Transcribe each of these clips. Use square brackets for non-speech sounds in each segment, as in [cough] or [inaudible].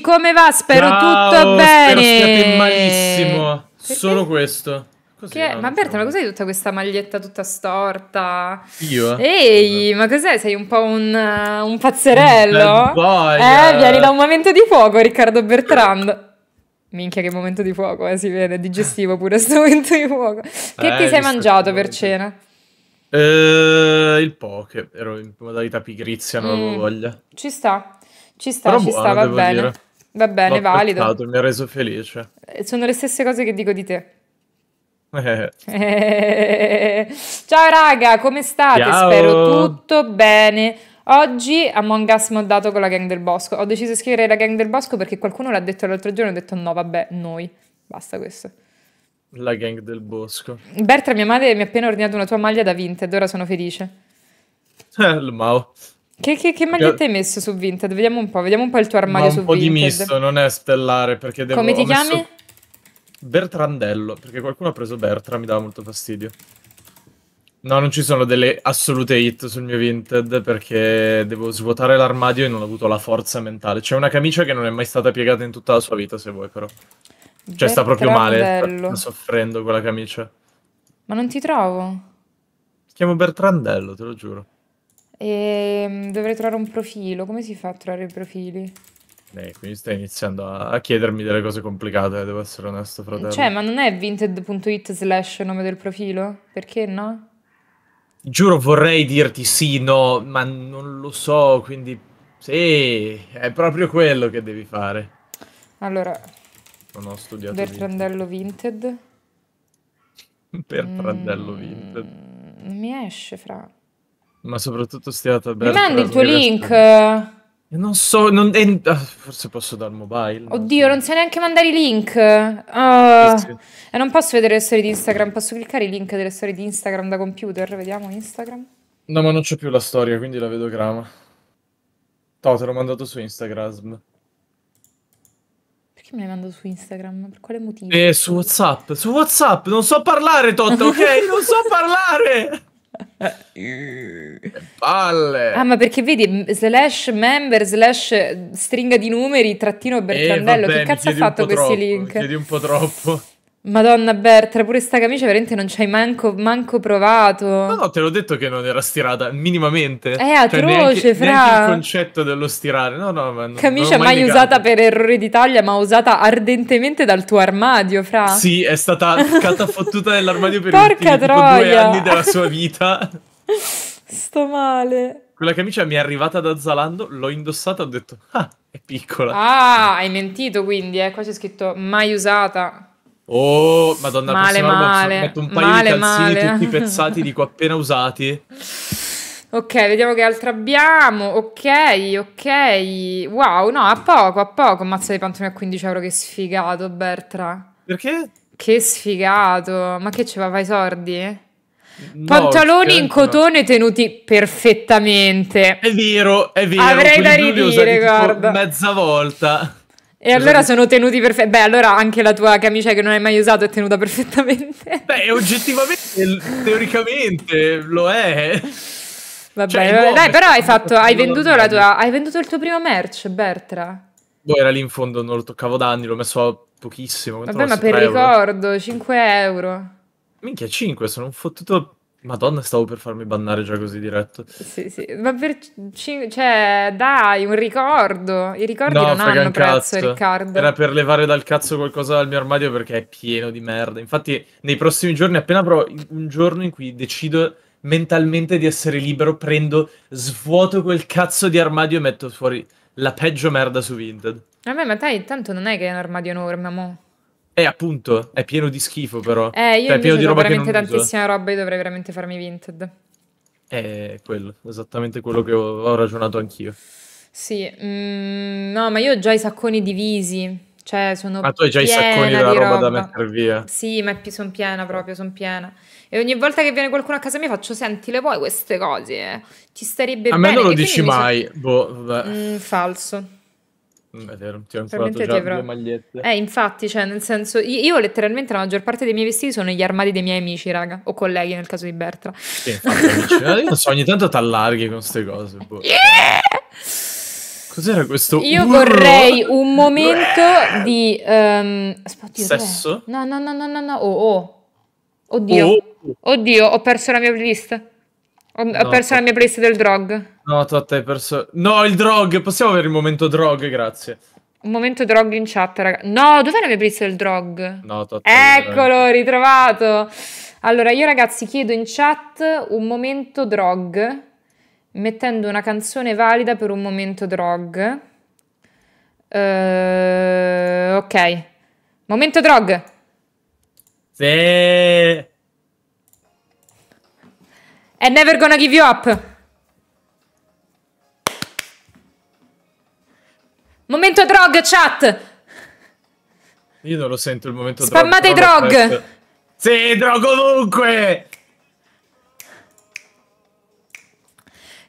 come va? Spero Ciao, tutto bene. Spero stiate malissimo. Perché? Solo questo. Così, che... no, ma Berta, ma cos'hai tutta questa maglietta tutta storta? Io? Ehi, ma cos'è? Sei un po' un, un pazzerello? Un eh, eh, vieni da un momento di fuoco, Riccardo Bertrand. Minchia, che momento di fuoco, eh, si vede, digestivo pure questo [laughs] momento di fuoco. Che eh, ti sei mangiato per cena? Eh, il poke, ero in modalità pigrizia, non avevo mm. voglia. Ci sta, ci sta, Però ci buono, sta, va bene. Dire. Va bene, valido. Apprezzato, mi ha reso felice. Eh, sono le stesse cose che dico di te. Eh. [laughs] Ciao raga, come state? Ciao. Spero tutto bene. Oggi Among Us moddato con la gang del bosco. Ho deciso di scrivere la gang del bosco perché qualcuno l'ha detto l'altro giorno ho detto no, vabbè, noi. Basta questo. La gang del bosco. Bertra, mia madre mi ha appena ordinato una tua maglia da Vinted, ora sono felice. Eh, il Mao. Che, che, che maglietta hai messo su Vinted? Vediamo un po', vediamo un po' il tuo armadio su Vinted. Un po' Vinted. di misto, non è stellare perché devo... Come ti chiami? Bertrandello, perché qualcuno ha preso Bertra, mi dava molto fastidio. No, non ci sono delle assolute hit sul mio Vinted perché devo svuotare l'armadio e non ho avuto la forza mentale. C'è una camicia che non è mai stata piegata in tutta la sua vita, se vuoi, però. Cioè, sta proprio male, sta soffrendo quella camicia. Ma non ti trovo. Si chiamo Bertrandello, te lo giuro. E ehm, dovrei trovare un profilo. Come si fa a trovare i profili? Eh, quindi stai iniziando a, a chiedermi delle cose complicate, devo essere onesto, fratello. Cioè, ma non è vinted.it slash nome del profilo? Perché no? Giuro, vorrei dirti sì, no, ma non lo so, quindi... Sì, è proprio quello che devi fare. Allora... Non ho studiato Bertrandello Vinted. vinted. Bertrandello mm, Vinted. Non mi esce, fra... Ma soprattutto stiate bene. Mi mandi il tuo link? Sto... Non so, non... Eh, forse posso dal mobile. Oddio, non so neanche mandare i link. Uh, sì, sì. Eh, non posso vedere le storie di Instagram. Posso cliccare i link delle storie di Instagram da computer? Vediamo Instagram. No, ma non c'è più la storia, quindi la vedo grama. No, te l'ho mandato su Instagram. Perché me l'hai mandato su Instagram? Per quale motivo? Eh, su WhatsApp. Su WhatsApp, non so parlare, Totta, ok? [laughs] non so parlare! Palle! Ah, ma perché vedi, slash member, slash stringa di numeri, trattino eh, Bertrandello, eh, vabbè, che cazzo ha fatto questi troppo, link? Chiedi un po' troppo. Madonna Bertra, pure sta camicia veramente non ci hai manco, manco, provato. No, no, te l'ho detto che non era stirata, minimamente. È cioè, atroce, cioè, neanche, fra. Neanche il concetto dello stirare, no, no. Ma non, camicia non mai, mai usata per errore di taglia, ma usata ardentemente dal tuo armadio, fra. Sì, è stata [laughs] catafottuta nell'armadio per Porca ultimi, due anni della sua vita. [laughs] Sto male. Quella camicia mi è arrivata da Zalando, l'ho indossata e ho detto, ah, è piccola. Ah, hai mentito quindi, eh, qua c'è scritto mai usata. Oh, madonna, male, male. metto un paio male, di calzini male. tutti pezzati, dico [laughs] appena usati. Ok, vediamo che altro abbiamo. Ok, ok. Wow, no, a poco, a poco. Mazza di pantaloni a 15 euro, che sfigato, Bertra. Perché? Che sfigato. Ma che ce va, fai sordi? No, pantaloni in cotone tenuti perfettamente. È vero, è vero. Avrei da ridire, guarda. Mezza volta. E allora sono tenuti perfettamente. Beh, allora anche la tua camicia che non hai mai usato è tenuta perfettamente. [laughs] Beh, oggettivamente, teoricamente lo è. Vabbè, cioè, vabbè. Dai, però hai, fatto, hai, venduto tua, hai venduto il tuo primo merch, Bertra. Boh, era lì in fondo, non lo toccavo da anni, l'ho messo a pochissimo. Vabbè, ma per euro. ricordo, 5 euro. Minchia, 5, sono un fottuto Madonna, stavo per farmi bannare già così diretto. Sì, sì, ma per cin- cioè, dai, un ricordo. I ricordi no, non hanno prezzo, cazzo. Riccardo. Era per levare dal cazzo qualcosa dal mio armadio perché è pieno di merda. Infatti, nei prossimi giorni, appena avrò un giorno in cui decido mentalmente di essere libero, prendo, svuoto quel cazzo di armadio e metto fuori la peggio merda su Vinted. Vabbè, ma dai, tanto non è che è un armadio enorme, mo'. Eh, appunto, è pieno di schifo però. Eh, io cioè, pieno di roba veramente tantissima uso. roba e dovrei veramente farmi vinted. È eh, quello, esattamente quello che ho, ho ragionato anch'io. Sì, mm, no, ma io ho già i sacconi divisi. Cioè, sono ma tu hai già i sacconi della roba, roba, da mettere via. Sì, ma pi- sono piena proprio, sono piena. E ogni volta che viene qualcuno a casa mia faccio, senti, le vuoi queste cose? Ci starebbe a bene. A me non lo dici mai, sono... boh, mm, falso. Mm, è cioè, vero, ti ho ancora già avrò... due magliette. Eh, infatti, cioè, nel senso, io, letteralmente la maggior parte dei miei vestiti sono negli armadi dei miei amici, raga, o colleghi nel caso di Bertra. Sì, infatti, [laughs] eh, io non so, ogni tanto ti allarghi con queste cose. Boh. [laughs] Yeah! Cos'era questo? Io urlo? vorrei un momento [laughs] di... Um... Oddio, Sesso? No, no, no, no, no, no, oh, oh. Oddio. Oh. Oddio, ho perso la mia playlist. Ho, no, ho perso no. la mia playlist del drog. No, Totta hai persone. No, il drog. Possiamo avere il momento drog, grazie. Un momento drog in chat, ragazzi. No, dove l'avevi preso il drog? No, Totta. Eccolo, ritrovato. Allora, io ragazzi chiedo in chat un momento drog, mettendo una canzone valida per un momento drog. Uh, ok. Momento drog. Sì. E never gonna give you up. Momento drog, chat! Io non lo sento il momento Spammate drog. Spammate drog! Sì, drog ovunque!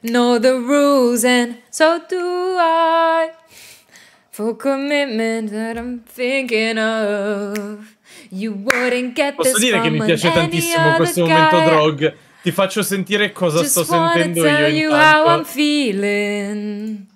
Know the rules and so do I For commitment that I'm thinking of You wouldn't get Posso this dire che mi piace tantissimo questo momento drog Ti faccio sentire cosa Just sto sentendo io intanto. Just wanna tell you how I'm feeling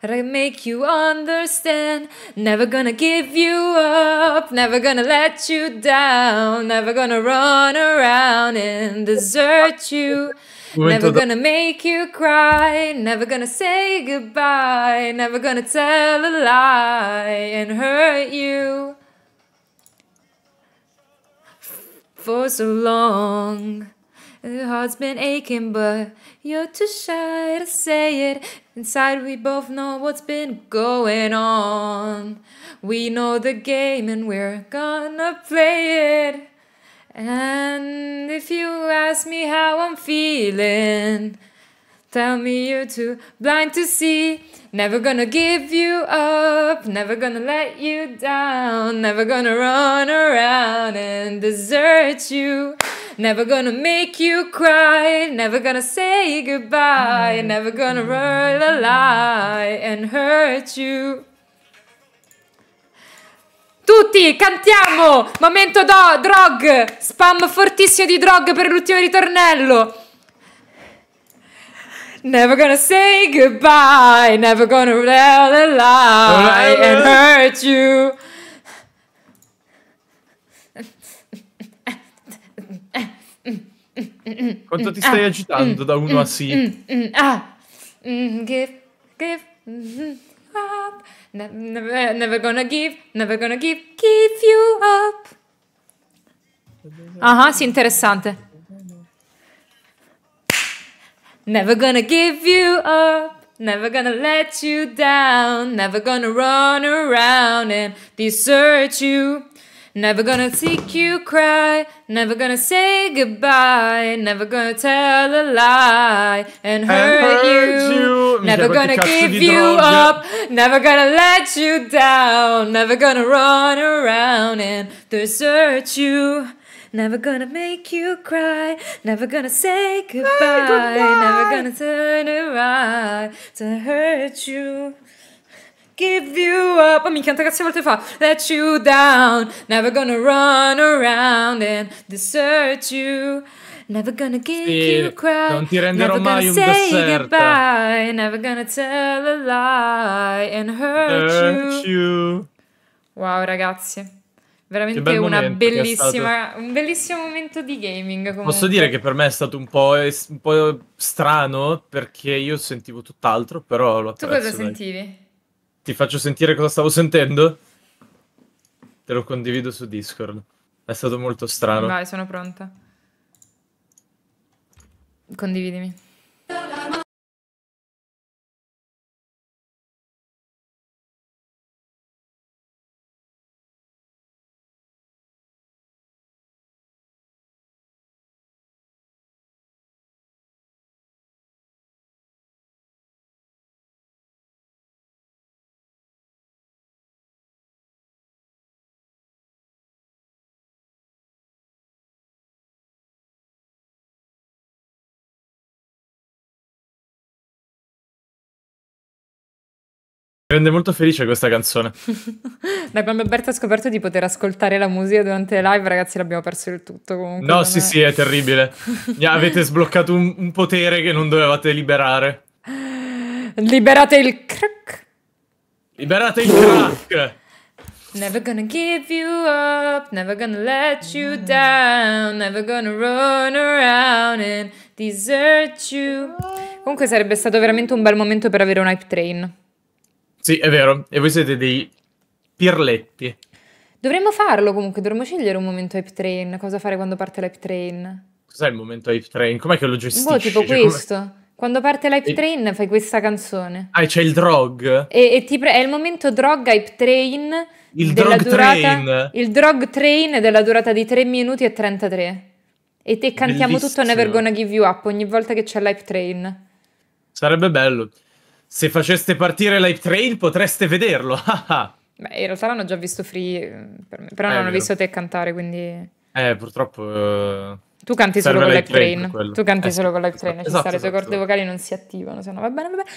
that I make you understand. Never gonna give you up, never gonna let you down, never gonna run around and desert you. Never gonna make you cry, never gonna say goodbye, never gonna tell a lie and hurt you for so long. The heart's been aching, but you're too shy to say it. Inside, we both know what's been going on. We know the game, and we're gonna play it. And if you ask me how I'm feeling, Tell me you're too blind to see. Never gonna give you up. Never gonna let you down. Never gonna run around and desert you. Never gonna make you cry. Never gonna say goodbye. Never gonna roll a lie and hurt you. Tutti cantiamo! Momento do, drog! Spam fortissimo di drog per l'ultimo ritornello! Never gonna say goodbye, never gonna tell a lie and hurt you. Quanto ti stai agitando da 1 a sì? Give, give, up. Never, never gonna give, never gonna give, give you up. Ah, uh -huh, sì, interessante. Never gonna give you up, never gonna let you down, never gonna run around and desert you. Never gonna see you cry, never gonna say goodbye, never gonna tell a lie and hurt, and hurt you. you. Never gonna give you up, never gonna let you down, never gonna run around and desert you. Never gonna make you cry. Never gonna say goodbye. goodbye. Never gonna turn around to hurt you. Give you up. Oh, mi canta cazzo volte fa. Let you down. Never gonna run around and desert you. Never gonna give sì, you cry. Non ti renderò never mai un say Goodbye. Never gonna tell a lie and hurt, hurt you. you. Wow, ragazzi. Veramente una bellissima, stato... un bellissimo momento di gaming. Comunque. Posso dire che per me è stato un po', es- un po strano perché io sentivo tutt'altro, però lo apprezzo. Tu cosa dai. sentivi? Ti faccio sentire cosa stavo sentendo? Te lo condivido su Discord. È stato molto strano. Vai, sono pronta. Condividimi. Mi rende molto felice questa canzone. [laughs] da quando Berta ha scoperto di poter ascoltare la musica durante le live, ragazzi, l'abbiamo perso il tutto. Comunque, no, sì, è... sì, è terribile. [laughs] Avete sbloccato un, un, potere che non dovevate liberare. Liberate il crack. Liberate il crack. Never gonna give you up, never gonna let you down, never gonna run around and desert you. Comunque sarebbe stato veramente un bel momento per avere un hype train. Sì, è vero. E voi siete dei pirletti. Dovremmo farlo comunque, dovremmo scegliere un momento hype train, cosa fare quando parte l'hype train. Cos'è il momento hype train? Com'è che lo gestisci? Boh, tipo cioè, questo. Come... Quando parte l'hype e... train fai questa canzone. Ah, c'è il drog? E, e ti pre- è il momento drog hype train. Il drog durata... train. Il drog train della durata di 3 minuti e 33. E te cantiamo Bellissimo. tutto Never Gonna Give You Up ogni volta che c'è l'hype train. Sarebbe bello. Se faceste partire Live Train potreste vederlo. [laughs] Beh, in realtà l'hanno già visto Free, mm, per però eh, non hanno visto te cantare, quindi... Eh, purtroppo... Eh, tu canti solo con Live Train, train. tu canti eh, solo con Live Train, esatto, ci esatto, le tue esatto. corde vocali non si attivano, se no va bene, va bene.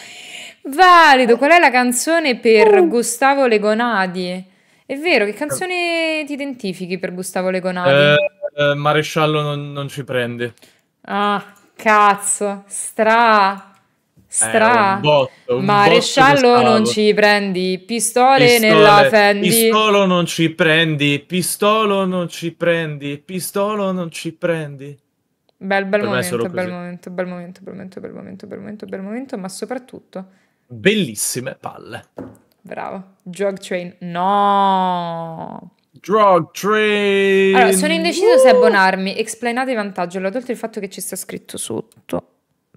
Valido, qual è la canzone per uh. Gustavo Legonadi? È vero, che eh. canzone ti identifichi per Gustavo Legonadi? Eh, eh, maresciallo non, non ci prende. Ah, cazzo, stra... Stra, eh, botto, maresciallo non ci prendi, pistole, pistole, nella Fendi. Pistolo non ci prendi, pistolo non ci prendi, pistolo non ci prendi. Bel, bel, momento, bel momento, bel momento, bel momento, bel momento, bel momento, bel momento, ma soprattutto... Bellissime palle. Bravo. Drug Train. No! Drug Train! Allora, sono indeciso uh! se abbonarmi. Explainate il vantaggio. L'ho tolto il fatto che ci sta scritto sotto.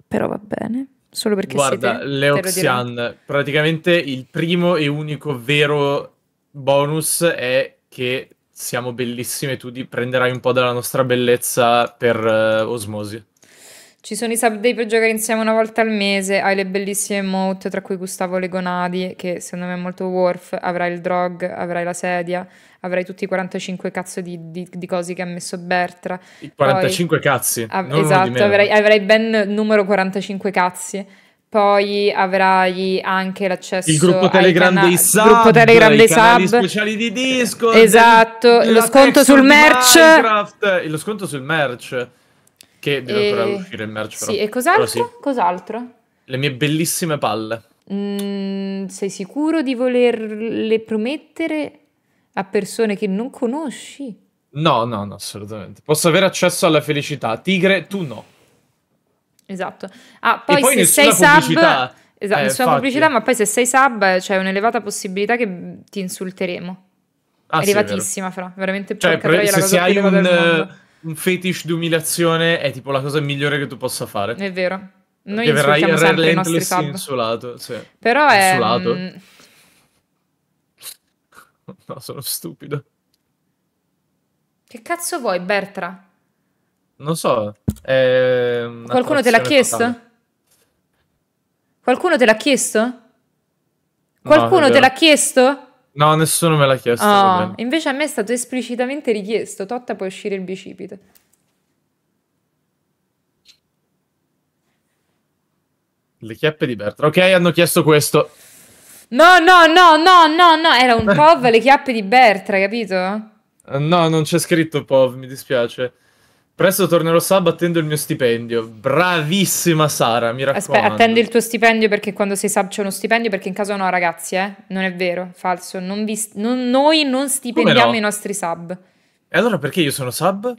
Però va bene. Solo perché Guarda, siete, Leoxian, praticamente il primo e unico vero bonus è che siamo bellissime, tu prenderai un po' della nostra bellezza per uh, osmosi. Ci sono i sub Subday per giocare insieme una volta al mese, hai le bellissime emote, tra cui Gustavo Legonadi, che secondo me è molto worth, avrai il drog, avrai la sedia, avrai tutti i 45 cazzo di, di, di cose che ha messo Bertra. I 45 Poi, cazzi? Av- esatto, avrai, avrai ben numero 45 cazzi poi avrai anche l'accesso il gruppo Telegram cana- dei sub, gruppo Telegram dei sub. speciali di disco esatto, del, lo sconto sul merch Minecraft, lo sconto sul merch che deve e... ancora uscire il merch, però. Sì, e cos'altro? Sì. cos'altro? Le mie bellissime palle. Mm, sei sicuro di volerle promettere a persone che non conosci? No, no, no, assolutamente. Posso avere accesso alla felicità. Tigre, tu no. Esatto. Ah, poi, e poi se sei pubblicità. sub... Esatto, eh, nessuna pubblicità, ma poi se sei sub c'è un'elevata possibilità che ti insulteremo. Ah, Elevatissima, sì, fra. Veramente cioè, pre- troia se, se hai un un fetish di umiliazione è tipo la cosa migliore che tu possa fare. È vero. Noi verrai relentless insulato. Sì. Cioè, Però è... Insulato. Mh... Mm, [laughs] no, sono stupido. Che cazzo vuoi, Bertra? Non so. Qualcuno te l'ha chiesto? Totale. Qualcuno te l'ha chiesto? Qualcuno no, te l'ha chiesto? No, nessuno me l'ha chiesto. Oh, invece a me è stato esplicitamente richiesto, Totta puoi uscire il bicipite. Le chiappe di Bertra. Ok, hanno chiesto questo. No, no, no, no, no, no. Era un [laughs] POV, le chiappe di Bertra, capito? No, non c'è scritto POV, mi dispiace. Presto tornerò sub attendo il mio stipendio. Bravissima Sara, mi raccomando. Aspetta, attendi il tuo stipendio perché quando sei sub c'è uno stipendio perché in caso no ragazzi, eh? Non è vero, falso. Non vi, non, noi non stipendiamo no? i nostri sub. E allora perché io sono sub?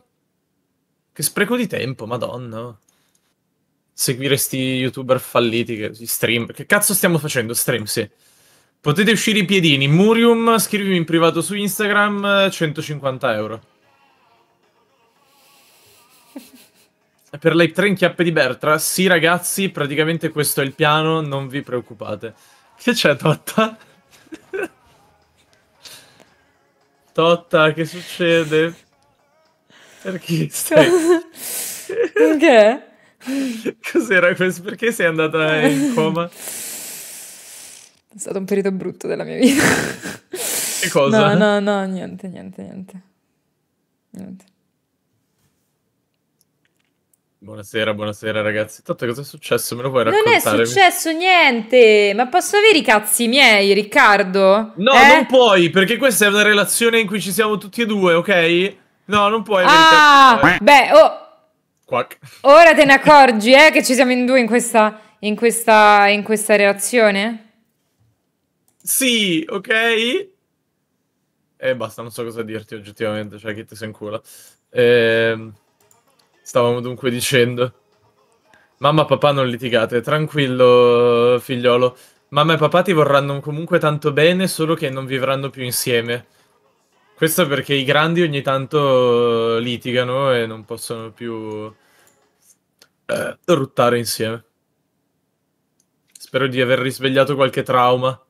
Che spreco di tempo, madonna. Seguire sti youtuber falliti, che, stream. Che cazzo stiamo facendo? Stream, sì. Potete uscire i piedini. Murium, scrivimi in privato su Instagram, 150 eh, euro. Per le tre chiappe di Bertra, sì ragazzi, praticamente questo è il piano, non vi preoccupate. Che c'è Totta? Totta, che succede? Perché stai... Perché? Cos'era questo? Perché sei andata in coma? È stato un periodo brutto della mia vita. Che cosa? No, no, no, niente, niente, niente. Niente. Buonasera, buonasera ragazzi. Tanto cosa è successo? Me lo puoi raccontare? Non è successo niente! Ma posso avere i cazzi miei, Riccardo? No, eh? non puoi, perché questa è una relazione in cui ci siamo tutti e due, ok? No, non puoi ah, Beh, oh... Quack. Ora te ne accorgi, eh, che ci siamo in due in questa, in questa, in questa relazione? Sì, ok? E eh, basta, non so cosa dirti oggettivamente, cioè che ti sei in culo. Ehm... Stavamo dunque dicendo. Mamma e papà non litigate, tranquillo figliolo. Mamma e papà ti vorranno comunque tanto bene, solo che non vivranno più insieme. Questo perché i grandi ogni tanto eh, litigano e non possono più eh, ruttare insieme. Spero di aver risvegliato qualche trauma.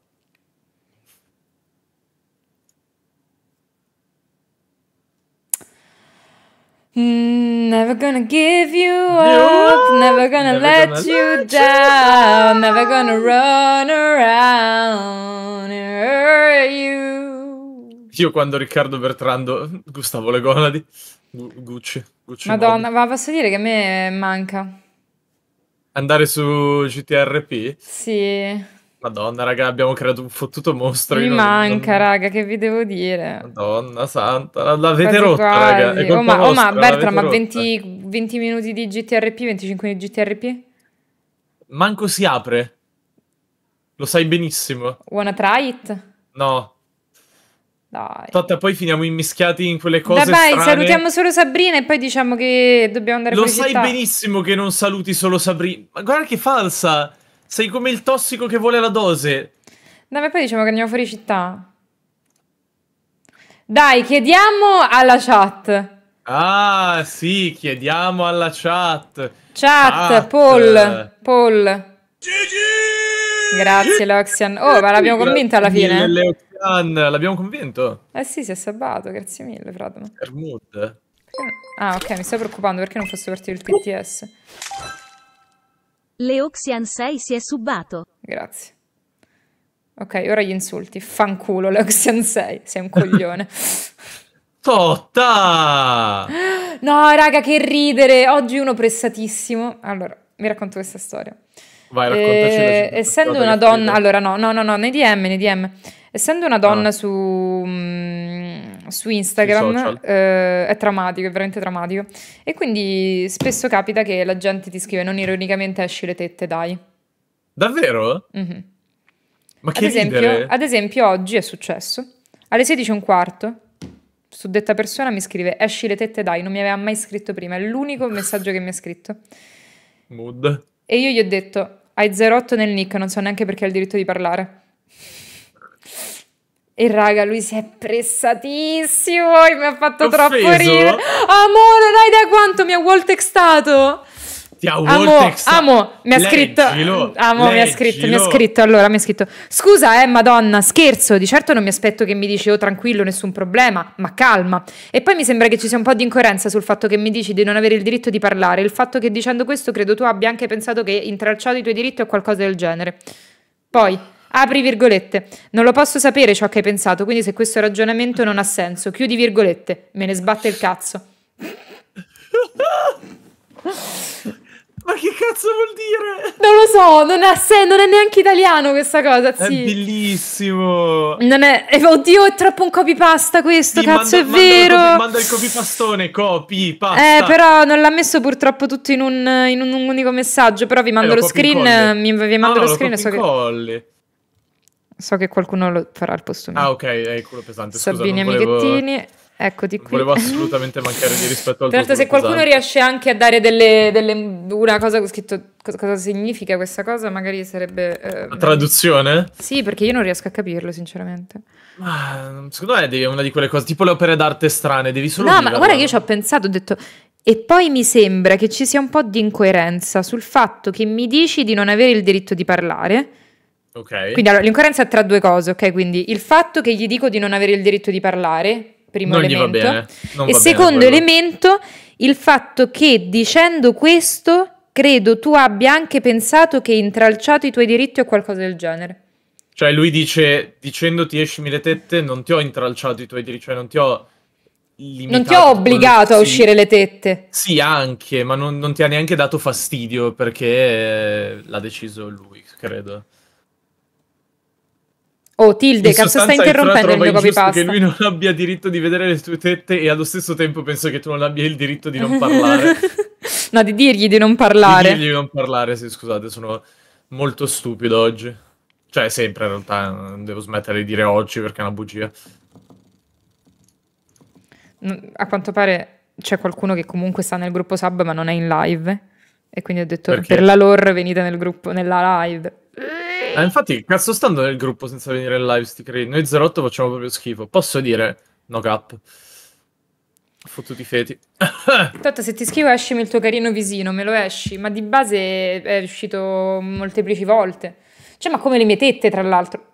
Mm. Never gonna give you up, never gonna never let gonna you let down, you never gonna run around and hurt you. Io quando Riccardo Bertrando, Gustavo Legonadi, Gucci, Gucci. Madonna, ma posso dire che a me manca. Andare su GTRP? Sì. Madonna, raga, abbiamo creato un fottuto mostro. Mi manca, non... raga, che vi devo dire. Madonna santa, l'avete rotta, quasi. raga. È oh, ma, vostra, oh, ma Bertra, ma 20, 20, minuti di GTRP, 25 di GTRP? Manco si apre. Lo sai benissimo. Wanna try it? No. Dai. Totta, poi finiamo immischiati in quelle cose Vabbè, strane. salutiamo solo Sabrina e poi diciamo che dobbiamo andare Lo a Lo sai benissimo che non saluti solo Sabrina. Ma guarda che falsa! Sei come il tossico che vuole la dose. Dai, poi diciamo che andiamo fuori città. Dai, chiediamo alla chat. Ah, sì, chiediamo alla chat. Chat, chat. Paul, Paul. Gigi! Grazie, Loxian. Oh, ma l'abbiamo convinto alla fine. L'abbiamo convinto? Eh sì, si è salvato, grazie mille, Fradman. Per mood. Ah, ok, mi sto preoccupando perché non fosse partito il PTS. Leoxian 6 si è subato. Grazie. Ok, ora gli insulti. Fanculo, Leoxian 6, sei un coglione. [laughs] Totta! No, raga, che ridere! Oggi uno pressatissimo. Allora, mi racconto questa storia. Vai, raccontaci. Eh, essendo una donna... Allora, no, no, no, no, nei DM, nei DM. Essendo una donna ah. su... Mh, mm, su Instagram eh, è traumatico, è veramente traumatico. E quindi spesso capita che la gente ti scrive non ironicamente esci le tette, dai. Davvero? Mm-hmm. Ma che ad esempio, ad esempio, oggi è successo. Alle 16 e un quarto, suddetta persona mi scrive esci le tette, dai. Non mi aveva mai scritto prima, è l'unico [laughs] messaggio che mi ha scritto. Mood. E io gli ho detto hai 08 nel nick, non so neanche perché hai il diritto di parlare. E raga, lui si è pressatissimo e mi ha fatto Offeso. troppo ridere. Amore, dai, da quanto mi ha wall textato? Ti ha wall amo, textato. Amo, mi ha scritto. Leggilo, amo, leggilo. mi ha scritto, mi ha scritto. Allora, mi ha scritto. Scusa, eh, madonna, scherzo. Di certo non mi aspetto che mi dici, oh, tranquillo, nessun problema, ma calma. E poi mi sembra che ci sia un po' di incoerenza sul fatto che mi dici di non avere il diritto di parlare. Il fatto che dicendo questo credo tu abbia anche pensato che intralciato i tuoi diritti o qualcosa del genere. Poi... Apri virgolette. Non lo posso sapere ciò che hai pensato, quindi se questo ragionamento non ha senso, chiudi virgolette. Me ne sbatte il cazzo. Ma che cazzo vuol dire? Non lo so, non, ha sen- non è neanche italiano questa cosa, zii. È bellissimo. Non è... Oddio, è troppo un copypasta questo, sì, cazzo, manda, è manda vero. Il manda il copypastone, copypasta. Eh, però non l'ha messo purtroppo tutto in un, in un unico messaggio, però vi mando eh, lo, lo screen, mi, vi mando no, lo, lo screen. So che... So che qualcuno lo farà al posto mio. Ah, ok, è quello pesante. Scusa, Sabini volevo... Amighettini. Ecco di qui. Volevo [laughs] assolutamente mancare di rispetto al Certo, se qualcuno pesante. riesce anche a dare delle, delle, una cosa che ho scritto cosa, significa questa cosa, magari sarebbe. Eh, La traduzione? Sì, perché io non riesco a capirlo, sinceramente. Ma secondo me è una di quelle cose, tipo le opere d'arte strane, devi solo. No, ma guarda che io ci ho pensato, ho detto. E poi mi sembra che ci sia un po' di incoerenza sul fatto che mi dici di non avere il diritto di parlare Okay. Quindi allora, l'incoerenza è tra due cose, ok? Quindi il fatto che gli dico di non avere il diritto di parlare, primo non elemento. e secondo quello. elemento, il fatto che dicendo questo, credo tu abbia anche pensato che hai intralciato i tuoi diritti o qualcosa del genere. Cioè lui dice, dicendoti escimi le tette, non ti ho intralciato i tuoi diritti, cioè non ti ho... Non ti ho obbligato a uscire le tette. Sì, anche, ma non, non ti ha neanche dato fastidio perché l'ha deciso lui, credo. Oh, Tilde, cazzo, sta interrompendo il mio copypasta. che lui non abbia diritto di vedere le tue tette e allo stesso tempo penso che tu non abbia il diritto di non parlare. [laughs] no, di dirgli di non parlare. Di dirgli di non parlare, sì, scusate, sono molto stupido oggi. Cioè, sempre in realtà, non devo smettere di dire oggi perché è una bugia. Mm, a quanto pare c'è qualcuno che comunque sta nel gruppo sub ma non è in live. E quindi ho detto, perché? per la lore venite nel gruppo, nella live. Ah, infatti, cazzo stando nel gruppo senza venire in live, sti credi. Noi 08 facciamo proprio schifo. Posso dire no cap. Fottuti feti. [coughs] Tanto se ti scrivo escimi il tuo carino visino, me lo esci, ma di base è uscito molteplici volte. Cioè, ma come le mie tette, tra l'altro.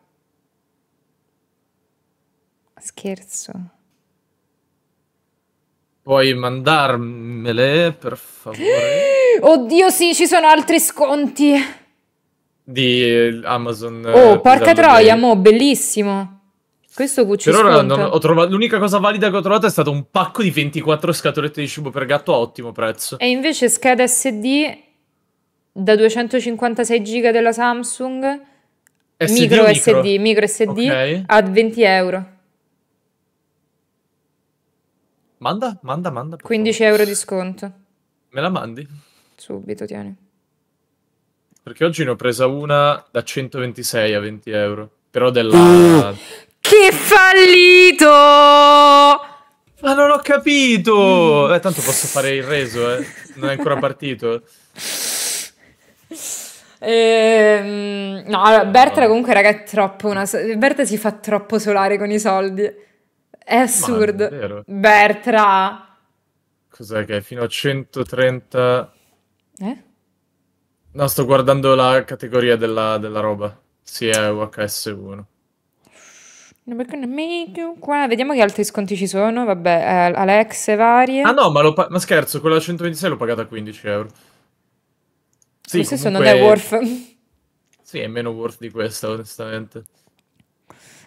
Scherzo. Puoi mandarmele, per favore? [gasps] Oddio, sì, ci sono altri sconti di Amazon. Eh, oh, eh, porca troia, mo, bellissimo. Questo cuccio Per ora non ho trovato, l'unica cosa valida che ho trovato è stato un pacco di 24 scatolette di cibo per gatto a ottimo prezzo. E invece scheda SD da 256 giga della Samsung, SD micro, micro, SD, micro SD okay. a 20 euro. Manda, manda, manda. 15 euro di sconto. Me la mandi? Subito, tieni. Perché oggi ne ho presa una da 126 a 20 euro. Però della... Oh, che fallito! Ma non ho capito! Eh, tanto posso fare il reso, eh. Non è ancora partito. Ehm, no, allora, Berta comunque, raga, è troppo una... Berta si fa troppo solare con i soldi. È assurdo. Bertra... Cos'è che è? Fino a 130... Eh? No, sto guardando la categoria della, della roba. Sì, è UHS1. Vediamo che altri sconti ci sono. Vabbè, eh, e varie. Ah no, ma, lo ma scherzo, quella 126 l'ho pagata a 15 euro. Sì, Lo comunque... non è worth. sì, è meno worth di questa, onestamente.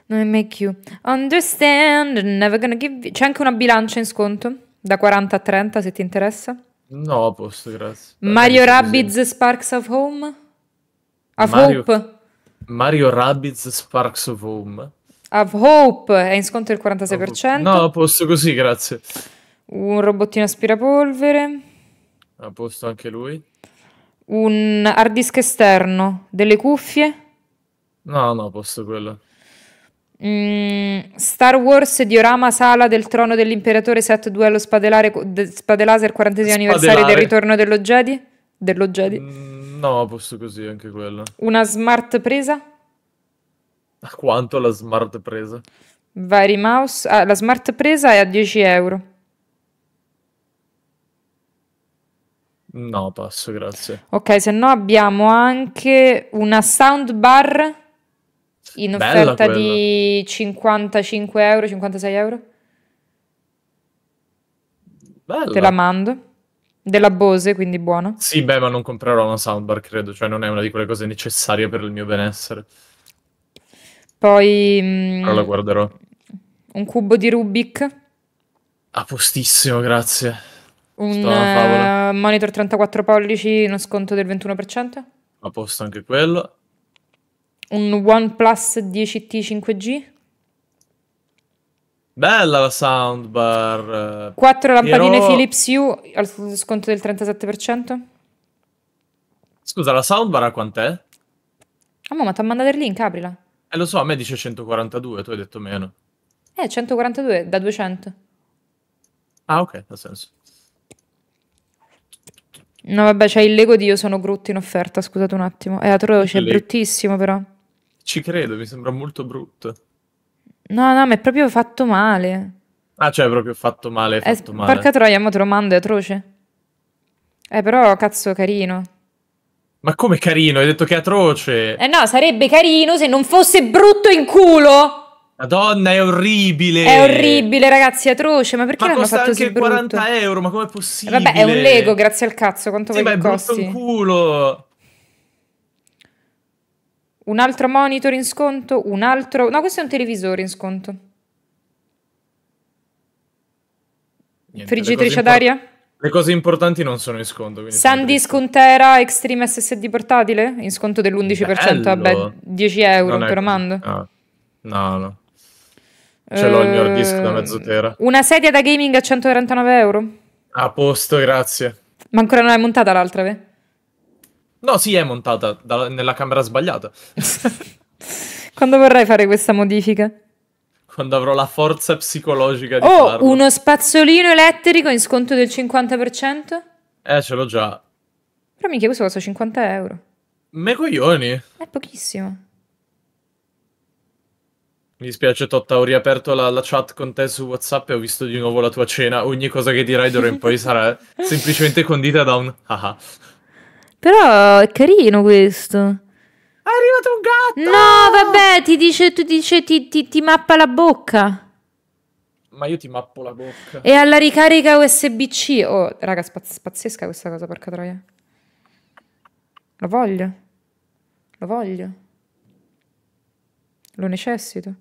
Non è make you understand. Never gonna give. You... C'è anche una bilancia in sconto da 40 a 30 se ti interessa. No, a posto, grazie. Mario eh, Rabbids Sparks of Home? Of Mario... Hope? Mario Rabbids Sparks of Home. Of Hope è in sconto il 46%. No, a posto così, grazie. Un robottino aspirapolvere. A posto anche lui. Un hard disk esterno. Delle cuffie? No, no, a posto quello. Mm, Star Wars Diorama Sala del Trono dell'Imperatore Set Duello Spade, de, spadelaser quarantesimo anniversario del ritorno dello Jedi? Dello Jedi? Mm, no, posso così anche quella. Una smart presa? A quanto la smart presa? Vari mouse. Ah, la smart presa è a 10 euro. No, passo, grazie. Ok, se no abbiamo anche una soundbar in offerta di 55 euro, 56 euro. Bella. Te la mando. Della Bose, quindi buono. Sì, beh, ma non comprerò una soundbar, credo, cioè non è una di quelle cose necessarie per il mio benessere. Poi... Mh, Però la mm, guarderò. Un cubo di Rubik. A postissimo, grazie. Un uh, monitor 34 pollici, uno sconto del 21%. A posto anche quello un OnePlus 10T 5G. Bella la soundbar. 4 eh, lampadine Piero... Philips Hue al sconto del 37%. Scusa, la soundbar a quant'è? Ah, ma ti ha mandato il link, aprila. Eh, lo so, a me dice 142, tu hai detto meno. Eh, 142 da 200. Ah, ok, ha senso. No, vabbè, c'è il Lego di Io sono Groot in offerta, scusate un attimo. Eh, atroce, è bruttissimo però. Ci credo, mi sembra molto brutto. No, no, ma è proprio fatto male. Ah, cioè, è proprio fatto male, è eh, fatto porca male. Porca troia, mo te lo mando, è atroce. Eh, però, cazzo, carino. Ma come carino? Hai detto che è atroce. Eh no, sarebbe carino se non fosse brutto in culo. Madonna, è orribile! È orribile, ragazzi, è atroce. Ma perché ma l'hanno fatto così brutto? Ma costa anche 40 euro, ma com'è possibile? Vabbè, è un Lego, grazie al cazzo, quanto sì, vuoi che costi? ma è brutto un culo! un altro monitor in sconto, un altro... No, questo è un televisore in sconto. Niente, Friggitrice d'aria? Le cose importanti non sono in sconto. Sandy Scontera Extreme SSD portatile? In sconto dell'11%, vabbè, 10 euro, non te lo mando. No, ah. no. no. Ce l'ho il mio disco da eh, mezzo tera. Una sedia da gaming a 149 euro? A posto, grazie. Ma ancora non è montata l'altra, beh? No, sì, è montata da, nella camera sbagliata. [laughs] Quando vorrai fare questa modifica? Quando avrò la forza psicologica di oh, farlo. uno spazzolino elettrico in sconto del 50%? Eh, ce l'ho già. Però mica questo costa 50 euro. Me coglioni. È pochissimo. Mi dispiace Totta, ho riaperto la, la, chat con te su Whatsapp e ho visto di nuovo la tua cena. Ogni cosa che dirai d'ora in poi sarà semplicemente condita da un [laughs] haha. Però è carino questo. È arrivato un gatto! No, vabbè, ti dice, tu dice, ti, ti, ti, mappa la bocca. Ma io ti mappo la bocca. E alla ricarica USB-C. Oh, raga, spaz pazzesca questa cosa, porca troia. Lo voglio. Lo voglio. Lo necessito.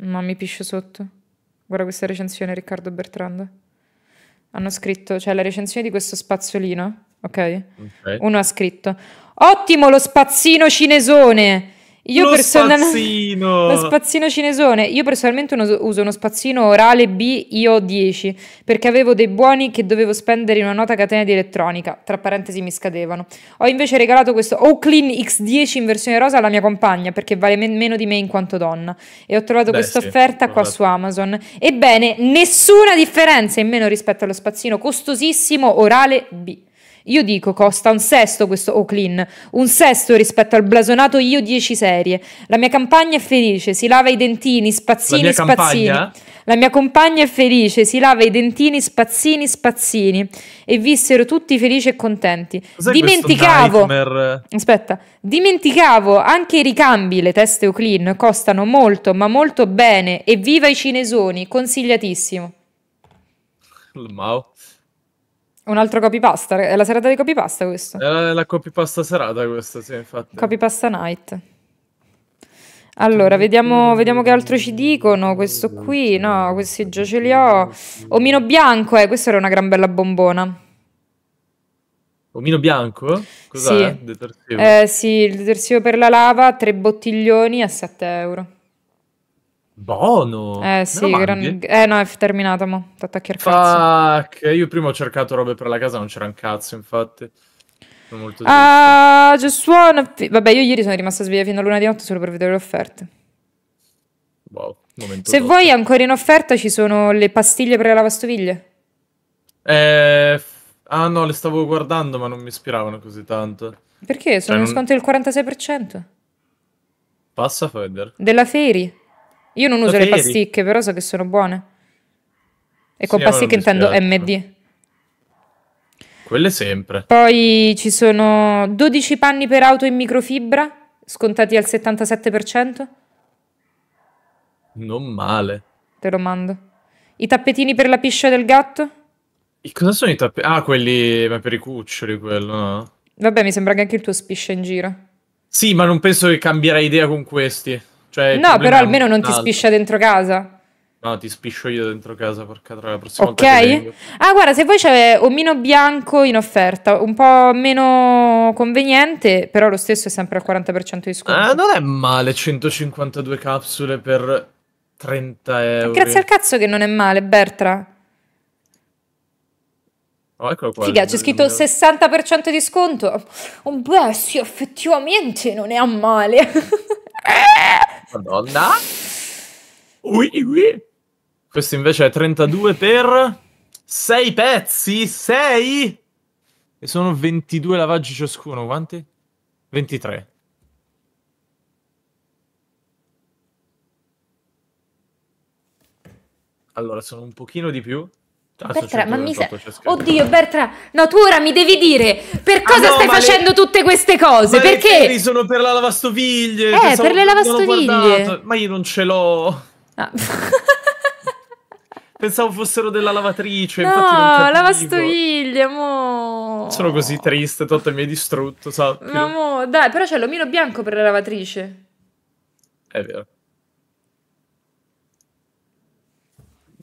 Ma mi piscio sotto. Guarda questa recensione, Riccardo Bertrand hanno scritto, cioè la recensione di questo spazzolino, ok? Uno ha scritto, ottimo lo spazzino cinesone, io lo personalmente... spazzino! [laughs] Lo spazzino cinesone. Io personalmente uno, uso uno spazzino orale B, io 10, perché avevo dei buoni che dovevo spendere in una nota catena di elettronica. Tra parentesi mi scadevano. Ho invece regalato questo Oaklin X10 in versione rosa alla mia compagna, perché vale men- meno di me in quanto donna. E ho trovato Beh, questa sì, offerta qua esatto. su Amazon. Ebbene, nessuna differenza in meno rispetto allo spazzino costosissimo orale B. Io dico, costa un sesto questo O'Clean, un sesto rispetto al blasonato io 10 serie. La mia campagna è felice, si lava i dentini, spazzini, La spazzini. Campagna? La mia compagna è felice, si lava i dentini, spazzini, spazzini. E vissero tutti felici e contenti. Cos'è dimenticavo, aspetta, dimenticavo anche i ricambi, le teste O'Clean costano molto, ma molto bene. E viva i cinesoni, consigliatissimo. Mao. Un altro copypasta? È la serata di copypasta questo? È la, la copypasta serata questo, sì, infatti. Copypasta night. Allora, vediamo, vediamo, che altro ci dicono. Questo qui, no, questi già ce li ho. Omino bianco, eh, questa era una gran bella bombona. Omino bianco? Cos'è? Sì. Detersivo. Eh, sì, il detersivo per la lava, tre bottiglioni a 7 euro. Buono! Eh sì, gran... eh no, è terminata, ma ti attacchi al cazzo. Fuck, io prima ho cercato robe per la casa, non c'era un cazzo, infatti. molto Ah, uh, just Vabbè, io ieri sono rimasta sveglia fino a luna di notte solo per vedere le offerte. Wow, momento Se dopo. vuoi, ancora in offerta ci sono le pastiglie per la lavastoviglie. Eh... Ah no, le stavo guardando, ma non mi ispiravano così tanto. Perché? Sono cioè, uno sconto del 46%. Passa, Feder. Della Feri. Io non uso le pasticche, però so che sono buone. E con sì, pasticche intendo MD. Quelle sempre. Poi ci sono 12 panni per auto in microfibra, scontati al 77%. Non male. Te lo mando. I tappetini per la piscia del gatto? E cosa sono i tappetini? Ah, quelli ma per i cuccioli, quello, no? Vabbè, mi sembra che anche il tuo spiscia in giro. Sì, ma non penso che cambierai idea con questi. Cioè, no, però almeno non ti spiscia dentro casa. No, ti spiscio io dentro casa, porca tra la prossima volta Ok. Ah, guarda, se poi c'è omino bianco in offerta, un po' meno conveniente, però lo stesso è sempre al 40% di sconto. Ah, non è male 152 capsule per 30 euro. Grazie al cazzo che non è male, Bertra. Oh, eccolo qua. Figa, c'è scritto 60% di sconto. Oh, beh, sì, effettivamente non è a male. [laughs] Madonna. Ui, ui. Questo invece è 32 per 6 pezzi, 6 e sono 22 lavaggi ciascuno, quanti? 23. Allora, sono un pochino di più. Ah, Bertra, ma mi sa... Oddio, Bertra, no, tu ora mi devi dire per ah, cosa ah, no, stai facendo le... tutte queste cose? Ma perché? Le sono per la lavastoviglie. Eh, per le lavastoviglie. Ma io non ce l'ho. Ah. [laughs] Pensavo fossero della lavatrice. No, lavastoviglie, mo. Sono così triste, Totto mi hai distrutto, sappi. No, mo, dai, però c'è l'omino bianco per la lavatrice. È vero.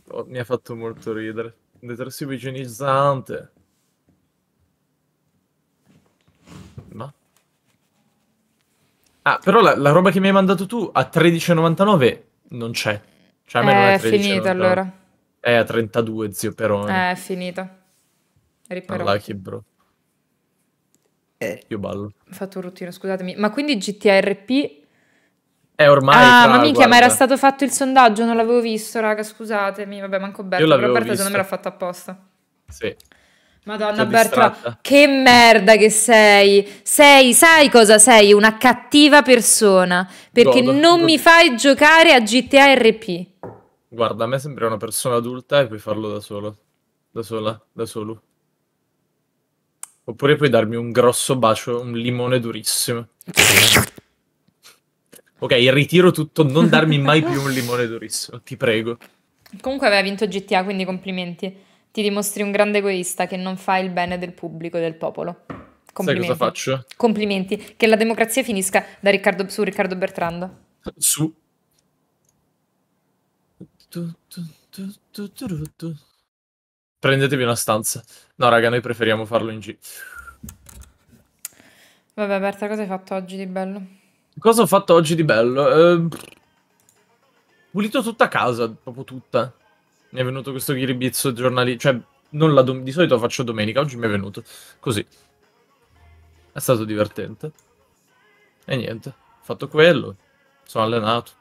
Oh, mi ha fatto molto ridere detersivo igienizzante. Ma... Ah, però la, la roba che mi hai mandato tu a 13,99 non c'è. Cioè, almeno eh, è, è finita allora. È a 32, zio però. Eh, è finita. Riparò. Unlucky, bro. Eh, Io ballo. Ho fatto un routine, scusatemi. Ma quindi GTRP è ormai. Ah, tra, ma minchia, guarda. ma era stato fatto il sondaggio, non l'avevo visto, raga, scusatemi. Vabbè, manco Berto. Io però Berto secondo me l'ha fatto apposta. Sì. Madonna cioè, Berto, che merda che sei. Sei, sai cosa sei? Una cattiva persona. Perché Godo. non Godo. mi fai giocare a GTA RP. Guarda, a me sembra una persona adulta e puoi farlo da solo. Da sola, da solo. Oppure puoi darmi un grosso bacio, un limone durissimo. [laughs] Ok, ritiro tutto, non darmi mai più un limone durissimo, ti prego. Comunque aveva vinto GTA, quindi complimenti. Ti dimostri un grande egoista che non fa il bene del pubblico e del popolo. Complimenti. Sai cosa faccio? Complimenti. Che la democrazia finisca Riccardo, su Riccardo Bertrando. Su. Prendetevi una stanza. No, raga, noi preferiamo farlo in G. Vabbè, Berta, cosa hai fatto oggi di bello? Cosa ho fatto oggi di bello? Eh, pulito tutta casa, proprio tutta. Mi è venuto questo ghiribizzo giornaliero. Cioè, non la di solito lo faccio domenica, oggi mi è venuto. Così. È stato divertente. E niente, ho fatto quello. Sono allenato.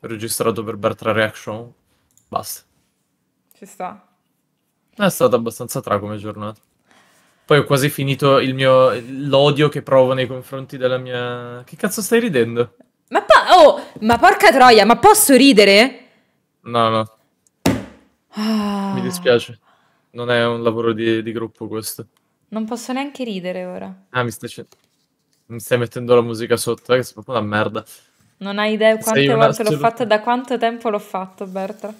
Ho registrato per Bertra Reaction. Basta. Ci sta. È stata abbastanza tra come giornata. Poi ho quasi finito il mio, l'odio che provo nei confronti della mia... Che cazzo stai ridendo? Ma, pa- oh, ma porca troia, ma posso ridere? No, no. Ah. Mi dispiace. Non è un lavoro di, di, gruppo questo. Non posso neanche ridere ora. Ah, mi stai, cioè, mi stai mettendo la musica sotto, eh, che sei proprio una merda. Non hai idea quante sei volte l'ho fatta, da quanto tempo l'ho fatto, Berta.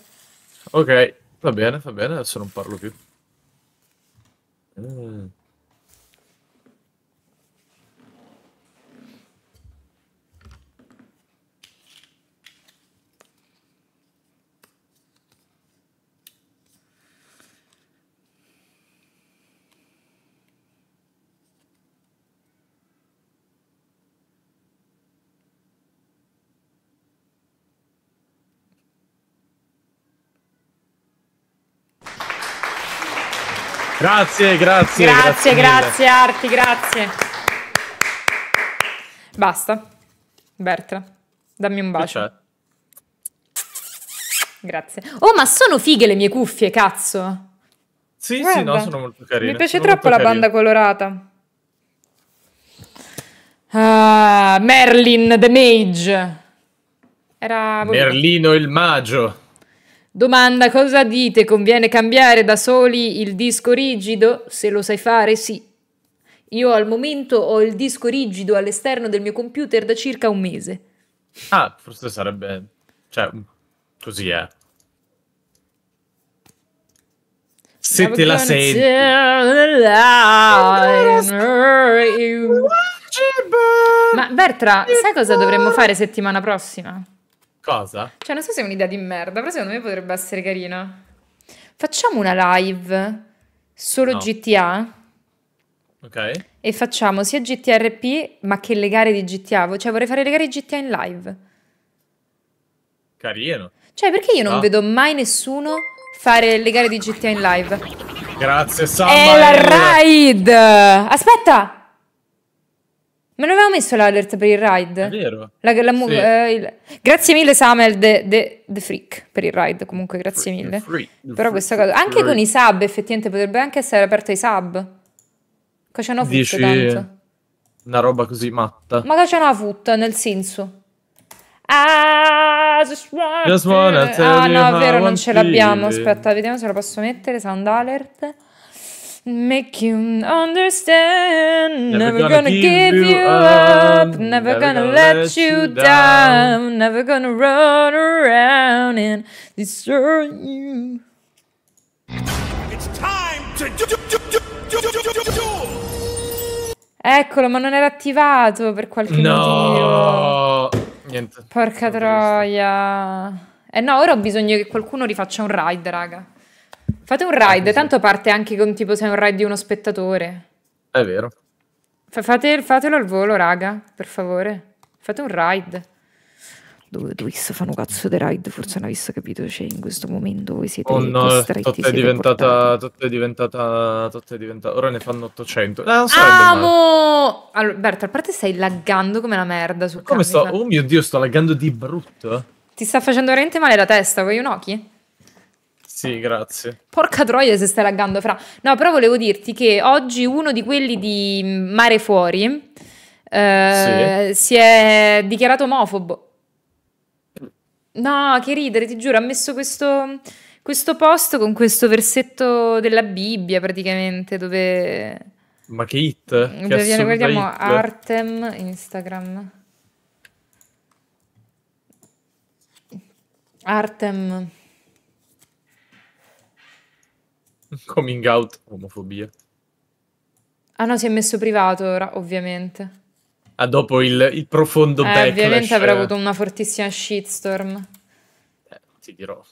Ok, va bene, va bene, adesso non parlo più. Mm. Grazie, grazie. Grazie, grazie, grazie Arti, grazie. Basta. Bertra, dammi un bacio. Grazie. Oh, ma sono fighe le mie cuffie, cazzo. Sì, Guarda. sì, no, sono molto carine. Mi piace sono troppo la carine. banda colorata. Uh, Merlin the Mage. Era... Merlino il Magio. Domanda, cosa dite? Conviene cambiare da soli il disco rigido? Se lo sai fare, sì. Io al momento ho il disco rigido all'esterno del mio computer da circa un mese. Ah, forse sarebbe... cioè, così è. Se te la senti. Ma Bertra, sai cosa dovremmo fare settimana prossima? Cosa? Cioè, non so se è un'idea di merda, però secondo me potrebbe essere carina. Facciamo una live solo no. GTA. Ok. E facciamo sia GTRP, ma che le gare di GTA. Cioè, vorrei fare le gare di GTA in live. Carino. Cioè, perché io non ah. vedo mai nessuno fare le gare di GTA in live? Grazie, Sam. È la ride! Aspetta! Ma non avevo messo l'alert per il ride? È vero. La, la, sì. eh, il... Grazie mille Samuel the, the, the, Freak per il ride, comunque grazie freak, mille. Freak, Però questa cosa... Anche con i sub effettivamente potrebbe anche essere aperto ai sub. Cosa c'hanno Dici... futto tanto? Una roba così matta. Ma cosa c'hanno futto nel senso? Ah, just wanna... Just ah no, è vero, non ce l'abbiamo. Aspetta, vediamo se la posso mettere. Sound alert. Make you understand. Never, never gonna, gonna, give, you, you up. Never, never gonna, gonna, let you down. down. Never gonna run around and destroy you. It's time to do, do, do, Eccolo, ma non era attivato per qualche no! motivo. Niente. Porca troia. Eh no, ora ho bisogno che qualcuno rifaccia un ride, raga. Fate un ride, tanto parte anche con tipo se è un ride di uno spettatore. È vero. F fate, fatelo al volo, raga, per favore. Fate un ride. Dove Twix fa un cazzo di ride, forse non avesse capito, cioè in questo momento voi siete oh no, costretti. Tot è diventata, tot è diventata, tot è diventata, ora ne fanno 800. No, non Amo! Allora, Berta, a parte stai laggando come la merda sul Come camion. sto? Oh mio Dio, sto laggando di brutto. Ti sta facendo veramente male la testa, vuoi un occhi? Sì, grazie. Porca troia se stai laggando, Fra. No, però volevo dirti che oggi uno di quelli di Mare Fuori eh, sì. si è dichiarato omofobo. No, che ridere, ti giuro, ha messo questo, questo post con questo versetto della Bibbia praticamente dove... Ma che hit? Che viene, guardiamo hit. Artem Instagram. Artem. [laughs] Coming out, omofobia. Ah no, si è messo privato ora, ovviamente. Ah, dopo il, il profondo eh, backlash. Ovviamente avrà eh. avuto una fortissima shitstorm. Eh, ti dirò.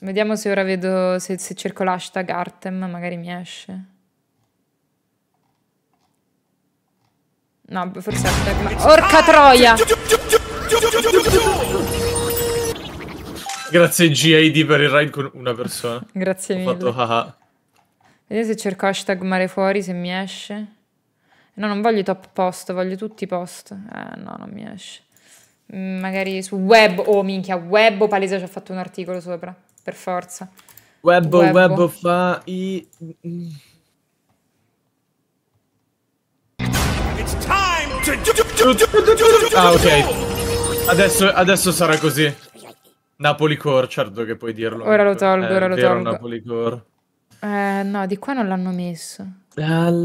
Vediamo se ora vedo, se, se cerco l'hashtag Artem, magari mi esce. No, forse Artem. Ma... Orca troia! Grazie GAD per il ride con una persona. Grazie mille. Ho fatto haha. Vedete se cerco hashtag mare fuori, se mi esce. No, non voglio top post, voglio tutti i post. Eh, no, non mi esce. Mm, magari su web, oh minchia, web o palese ci ho fatto un articolo sopra, per forza. Web, web, web fa i... Ah, ok. Adesso, adesso sarà così. Napoli Core, certo che puoi dirlo. Ora lo tolgo, eh, ora lo tolgo. Napoli Core. Eh, no, di qua non l'hanno messo. Ciao,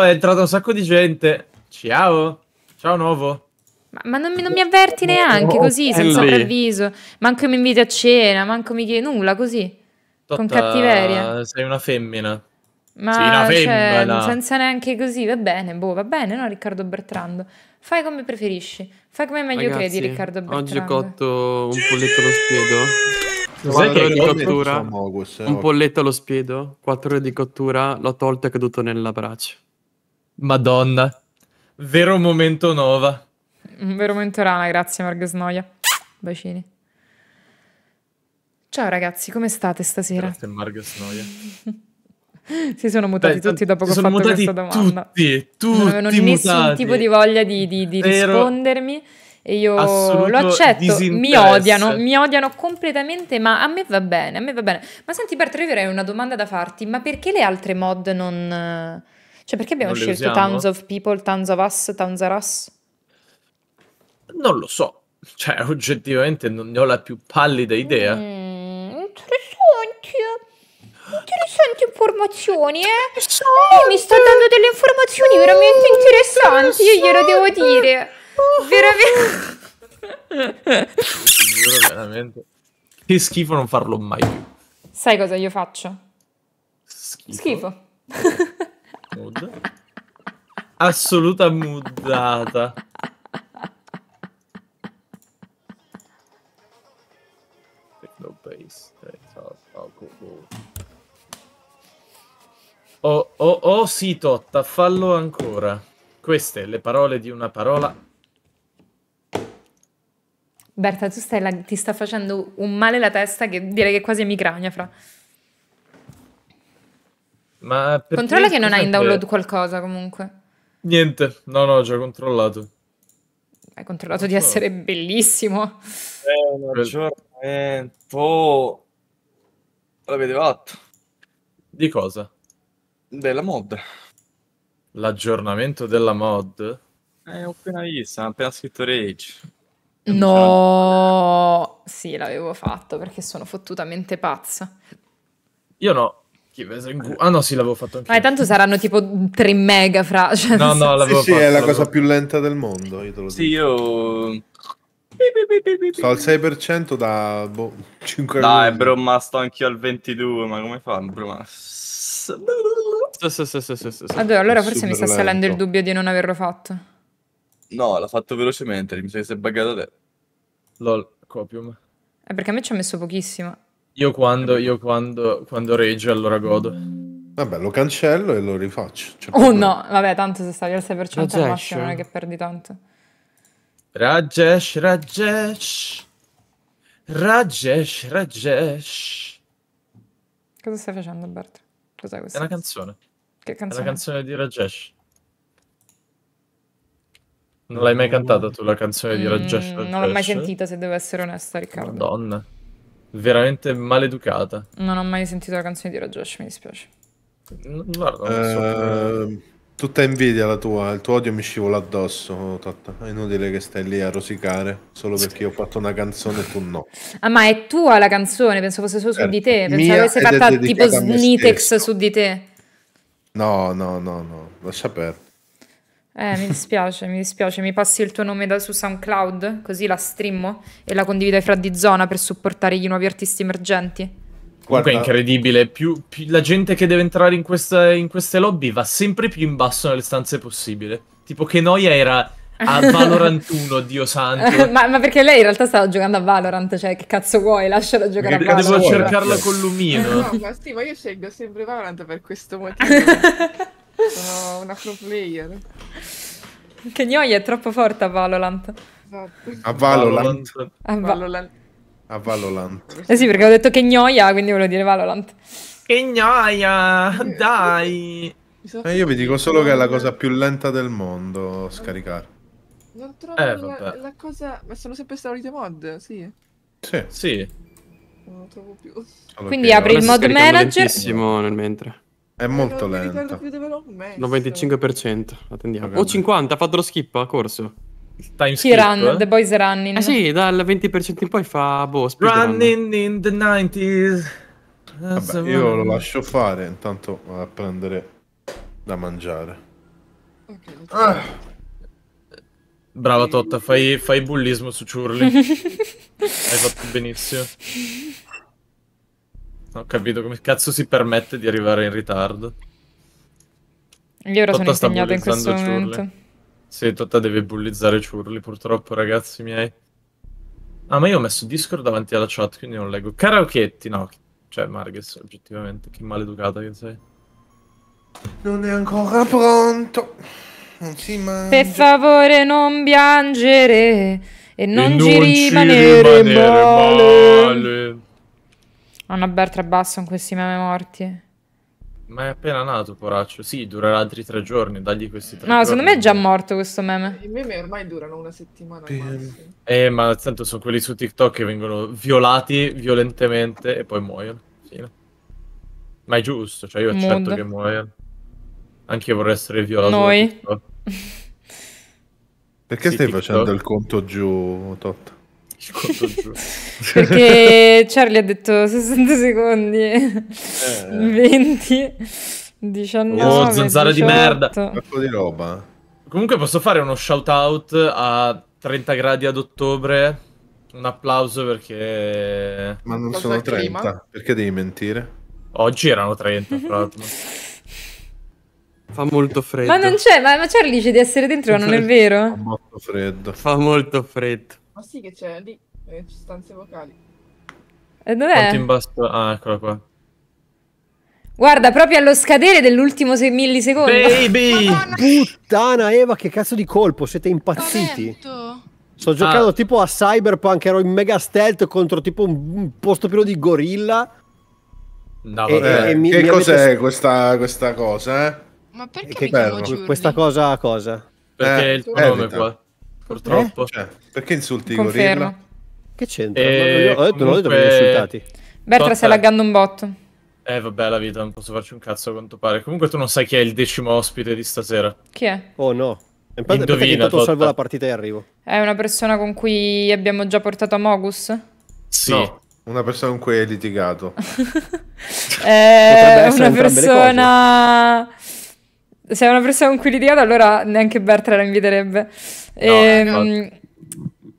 è entrato un sacco di gente. Ciao. Ciao nuovo. Ma, ma non, mi, non mi avverti neanche così, senza Ellie. preavviso. Manco mi inviti a cena, manco mi chiedi nulla così. Con cattiveria. Sei una femmina. Ma sì, no, cioè, senza neanche così, va bene, boh, va bene, no Riccardo Bertrando? Fai come preferisci, fai come meglio Ragazzi, credi Riccardo Bertrando. oggi ho cotto un polletto allo spiedo. 4 ore di cottura, un polletto allo spiedo, 4 ore di cottura, l'ho tolto e è caduto nell'abbraccio. Madonna, vero momento nova. Un vero momento rana, grazie Margo Snoia. Bacini. Ciao ragazzi, come state stasera? Grazie Margo Snoia. [laughs] [laughs] si sono mutati Beh, tutti dopo che ho fatto questa domanda. Tutti, tutti non avevano mutati. nessun tipo di voglia di, di, di rispondermi. E io lo accetto, mi odiano, mi odiano completamente, ma a me va bene, a me va bene. Ma senti Bertolo, io avrei una domanda da farti, ma perché le altre mod non... Cioè perché abbiamo non scelto Towns of People, Towns of Us, Towns of Us? Non lo so, cioè oggettivamente non ne ho la più pallida idea. Mm, Interessanti informazioni, eh? Lei mi sta dando delle informazioni veramente interessanti, io glielo devo dire. Veramente. veramente. Che schifo non farlo mai più. Sai cosa io faccio? Schifo. Schifo. Mood. Assoluta muddata. Oh, oh, oh, sì, Totta, fallo ancora. Queste, le parole di una parola. Berta, tu stai la, ti sta facendo un male la testa che direi che è quasi emicrania, fra. Ma Controlla che non hai in download qualcosa, comunque. Niente, no, no, ho già controllato. Hai controllato di essere bellissimo. Eh, un aggiornamento. Oh, l'avete fatto? Di cosa? Della mod. L'aggiornamento della mod? Eh, ho appena visto, ho appena scritto Rage. No, sì, l'avevo fatto perché sono fottutamente pazza. Io no. Ah no, sì, l'avevo fatto anche. Ma tanto saranno tipo 3 mega fra... [laughs] Cioè, no, no, l'avevo sì, fatto. Sì, è la cosa più lenta del mondo, io te lo sì, io... Sto al 6% da boh, 5 Dai, bro, ma sto anch'io al 22, ma come fa, bro? Ma... Sì, sì, sì, sì, sì, sì. Allora, allora forse mi sta lento. salendo il dubbio di non averlo fatto. No, l'ha fatto velocemente, mi sa che si è buggato te. LOL, copium. È eh, perché a me ci ha messo pochissimo. Io quando, io quando, quando rage allora godo. Vabbè, lo cancello e lo rifaccio. Cioè, oh no, vabbè, tanto se stavi al 6% al massimo non è eh. che perdi tanto. Rajesh, Rajesh. Rajesh, Rajesh. Cosa stai facendo, Alberto? Cos'è questa? È una canzone. Che canzone? È la canzone di Rajesh. Non l'hai mai eh, cantata tu la canzone di Rajesh? Mm, Rajesh? non l'ho mai sentita, se devo essere onesta, Riccardo. Madonna. Veramente maleducata. Non ho mai sentito la canzone di Rajesh, mi dispiace. No, guarda, non so. Uh, tutta invidia la tua, il tuo odio mi scivola addosso. Tata. È inutile che stai lì a rosicare solo perché ho fatto una canzone e tu no. Ah, ma è tua la canzone? Pensavo fosse solo su eh, di te. Pensavo avessi fatto tipo Snitex su di te. No, no, no, no, lascia perdere. Eh, mi dispiace, mi dispiace. Mi passi il tuo nome da, su SoundCloud, così la streammo e la condivido ai fra di zona per supportare gli nuovi artisti emergenti. Guarda. Comunque è incredibile, più, più, la gente che deve entrare in, questa, in queste lobby va sempre più in basso nelle stanze possibile. Tipo che noia era a Valorant 1, Dio santo. [laughs] ma, ma, perché lei in realtà stava giocando a Valorant, cioè che cazzo vuoi, lasciala giocare perché a Valorant. Devo cercarla con l'umino. No, ma sì, ma io scelgo sempre Valorant per questo motivo. [laughs] Sono una pro player. Che gnoia, è troppo forte a Valorant. Esatto. A Valorant. A Valorant. A Valorant. Eh sì, perché ho detto che gnoia, quindi volevo dire Valorant. Che gnoia, dai. Eh, io vi dico solo che è la cosa più lenta del mondo scaricare. Non trovo eh, la, la, cosa... Ma sono sempre solite Mod, sì? Sì. Sì. Non lo trovo più. Allora, Quindi apri il mod manager. È nel mentre. Eh, È molto non lento. più dove l'ho messo. 95%, attendiamo. O 50, ha fatto lo skip a eh, corso. Time skip. Sì, run, eh? The Boys Running. Eh sì, dal 20% in poi fa boh, Running run. in the 90s. Vabbè, io lo lascio fare, intanto vado a prendere da mangiare. Ok. Ah. Brava Totta, fai, fai bullismo su Ciurli. Hai fatto benissimo. ho capito come cazzo si permette di arrivare in ritardo. Io ora Totta sono impegnato in questo Ciurli. momento. Sì, Totta deve bullizzare Ciurli, purtroppo, ragazzi miei. Ah, ma io ho messo Discord davanti alla chat, quindi non leggo. Karaoketti, no. Cioè, Marges, oggettivamente, che maleducata che sei. Non è ancora pronto. Mm, sì, ma... Per favore non piangere e non, e ci, non rimanere, rimanere male. male. Hanno Bertra basso in questi meme morti. Ma è appena nato, poraccio. Sì, durerà altri tre giorni. Dagli questi tre no, giorni. secondo me è già morto questo meme. I meme ormai durano una settimana. Eh, ma tanto sono quelli su TikTok che vengono violati violentemente e poi muoiono. Fine. Ma è giusto, cioè io accetto Mondo. che muoiono. Anche io vorrei essere violato. Noi. Perché sì, stai TikTok? facendo il conto giù, Tot? Il conto giù. [laughs] Perché Charlie ha detto 60 secondi, eh. 20, 19, Oh, zanzara 18. di merda. Un di roba. Comunque posso fare uno shout out a 30 gradi ad ottobre. Un applauso perché... Ma non Cosa sono 30, clima? perché devi mentire? Oggi erano 30, tra l'altro. [laughs] Fa molto freddo. Ma non c'è, ma, ma Charlie dice di essere dentro, ma non è vero? Fa molto freddo. Fa molto freddo. Ma sì che c'è lì, le sostanze vocali. E dov'è? in basso... Ah, eccola qua. Guarda, proprio allo scadere dell'ultimo millisecondo. Baby! Puttana Eva, che cazzo di colpo, siete impazziti. Sto giocando ah. tipo a Cyberpunk, ero in mega stealth contro tipo un posto pieno di gorilla. No, e, e mi, che cos'è questa, questa cosa, eh? Ma perché che mi chiamo Journey? Questa cosa cosa? Perché eh, il tuo nome qua. Purtroppo. Eh? Cioè, perché insulti Confermo. Gorilla? Che c'entra? Eh, ho detto comunque... non ho detto che insultati. Bertra stai laggando un botto. Eh vabbè la vita, non posso farci un cazzo a quanto pare. Comunque tu non sai chi è il decimo ospite di stasera. Chi è? Oh no. Infatti, Indovina, intanto Totta. salvo la partita e arrivo. È una persona con cui abbiamo già portato a Mogus? Sì. No, una persona con cui hai litigato. è [laughs] [laughs] eh, una persona se ehm, è una persona con cui litigate, allora neanche Bertra la inviterebbe. No, ehm, no.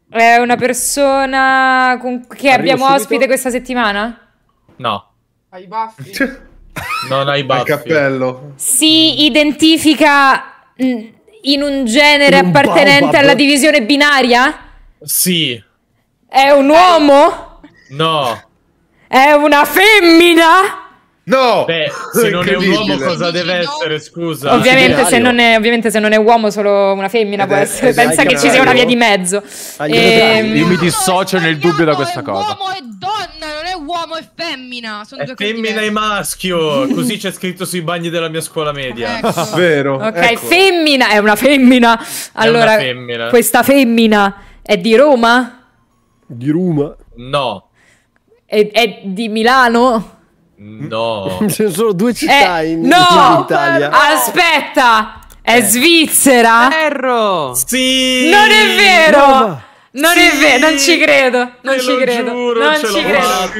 È una persona con... che Arrivo abbiamo subito. ospite questa settimana? No. Hai i baffi? [laughs] non hai i baffi. Il cappello. Si identifica in un genere un appartenente alla divisione binaria? Sì. È un uomo? No. È una femmina? No! Beh, se non è un uomo cosa deve essere, scusa? Ovviamente se, è, ovviamente se, non è, uomo solo una femmina Vabbè, eh, può eh, essere, esatto, pensa che ci sia una via di mezzo. Ah, e... Ehm, io mi dissocio nel dubbio da questa cosa. Uomo e donna, non è uomo e femmina, sono è due femmina cose e maschio, [laughs] così c'è scritto sui bagni della mia scuola media. Ecco. [laughs] Vero. Ok, ecco. femmina, è una femmina. Allora, una femmina. questa femmina è di Roma? Di Roma? No. è, è di Milano? Mm, no. [laughs] Ci sono due eh, città eh, in, no! in Italia. Aspetta! È eh. Svizzera? Ferro! Sì! Non è vero! No, non sì! è vero, non ci credo, non ci credo. Giuro, non, ci credo. non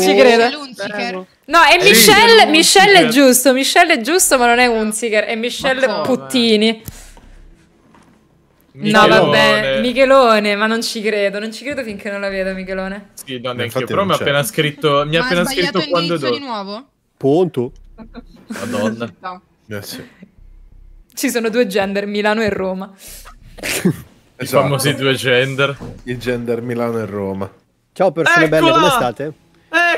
ci credo, non ci credo. No, è Michelle, Michelle è giusto, Michelle è giusto, ma non è Unziger, è Michelle Puttini. Michelone. No, vabbè, Michelone, ma non ci credo, non ci credo finché non la vedo Michelone. Sì, no, neanche io, però mi ha appena scritto, mi ha appena scritto quando do. di nuovo? Punto. Madonna. [laughs] no. Grazie. Eh, ci sono due gender, Milano e Roma. I esatto. famosi due gender. I gender Milano e Roma. Ciao persone Eccola! belle, come state?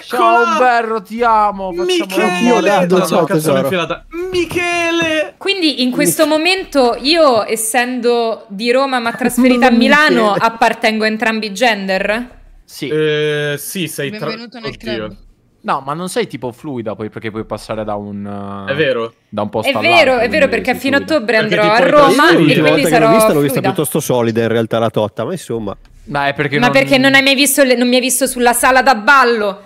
Ciao ecco Berro, ti amo. Michele, no, ciao, Michele. Quindi in questo Michele. momento io, essendo di Roma ma trasferita a Milano, Michele. appartengo a entrambi i gender? Sì. Eh, sì, sei tra... Benvenuto nel Oddio. club. No, ma non sei tipo fluida poi perché puoi passare da un eh, È vero. Da un posto È vero, è vero perché fino a ottobre andrò a Roma e quindi volta sarò l'ho vista l'ho vista piuttosto solida in realtà la Totta, ma insomma. Ma, perché, ma non... perché non hai mai visto le... non mi hai visto sulla sala da ballo?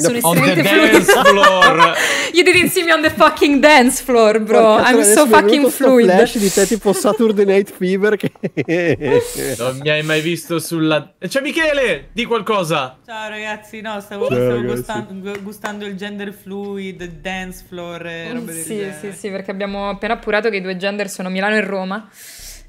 sono estremamente fluida. you didn't see me on the fucking dance floor, bro. Porca I'm so fucking fluid. flash di te tipo Saturday Night Fever che... non mi hai mai visto sulla... Ciao Michele, di qualcosa. Ciao ragazzi, no, stavo, Ciao, stavo ragazzi. Gustando, gustando, il gender fluid, dance floor e mm, robe Sì, sì, sì, perché abbiamo appena appurato che i due gender sono Milano e Roma.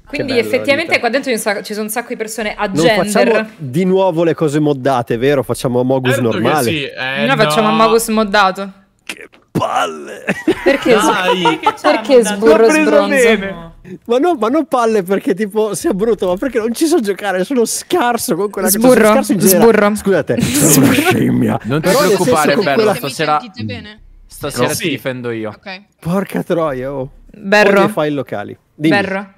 Quindi bello, effettivamente qua dentro ci sono un sacco di persone a non gender. facciamo di nuovo le cose moddate, vero? Facciamo a Mogus certo normale. Sì. Eh, Noi no. facciamo Mogus moddato. Che palle! Perché, Dai, che perché sburro sbronzo? Ma, no, ma non palle perché tipo sia brutto, ma perché non ci so giocare, sono scarso con quella sburro, cosa. Scarso in generale. Sburro. Scusate, [laughs] sono una scimmia. Non ti preoccupare, bello, quella... stasera. Stasera no. ti sì. difendo io. Okay. Porca troia, oh. Berro. file locali. Dimmi. Berro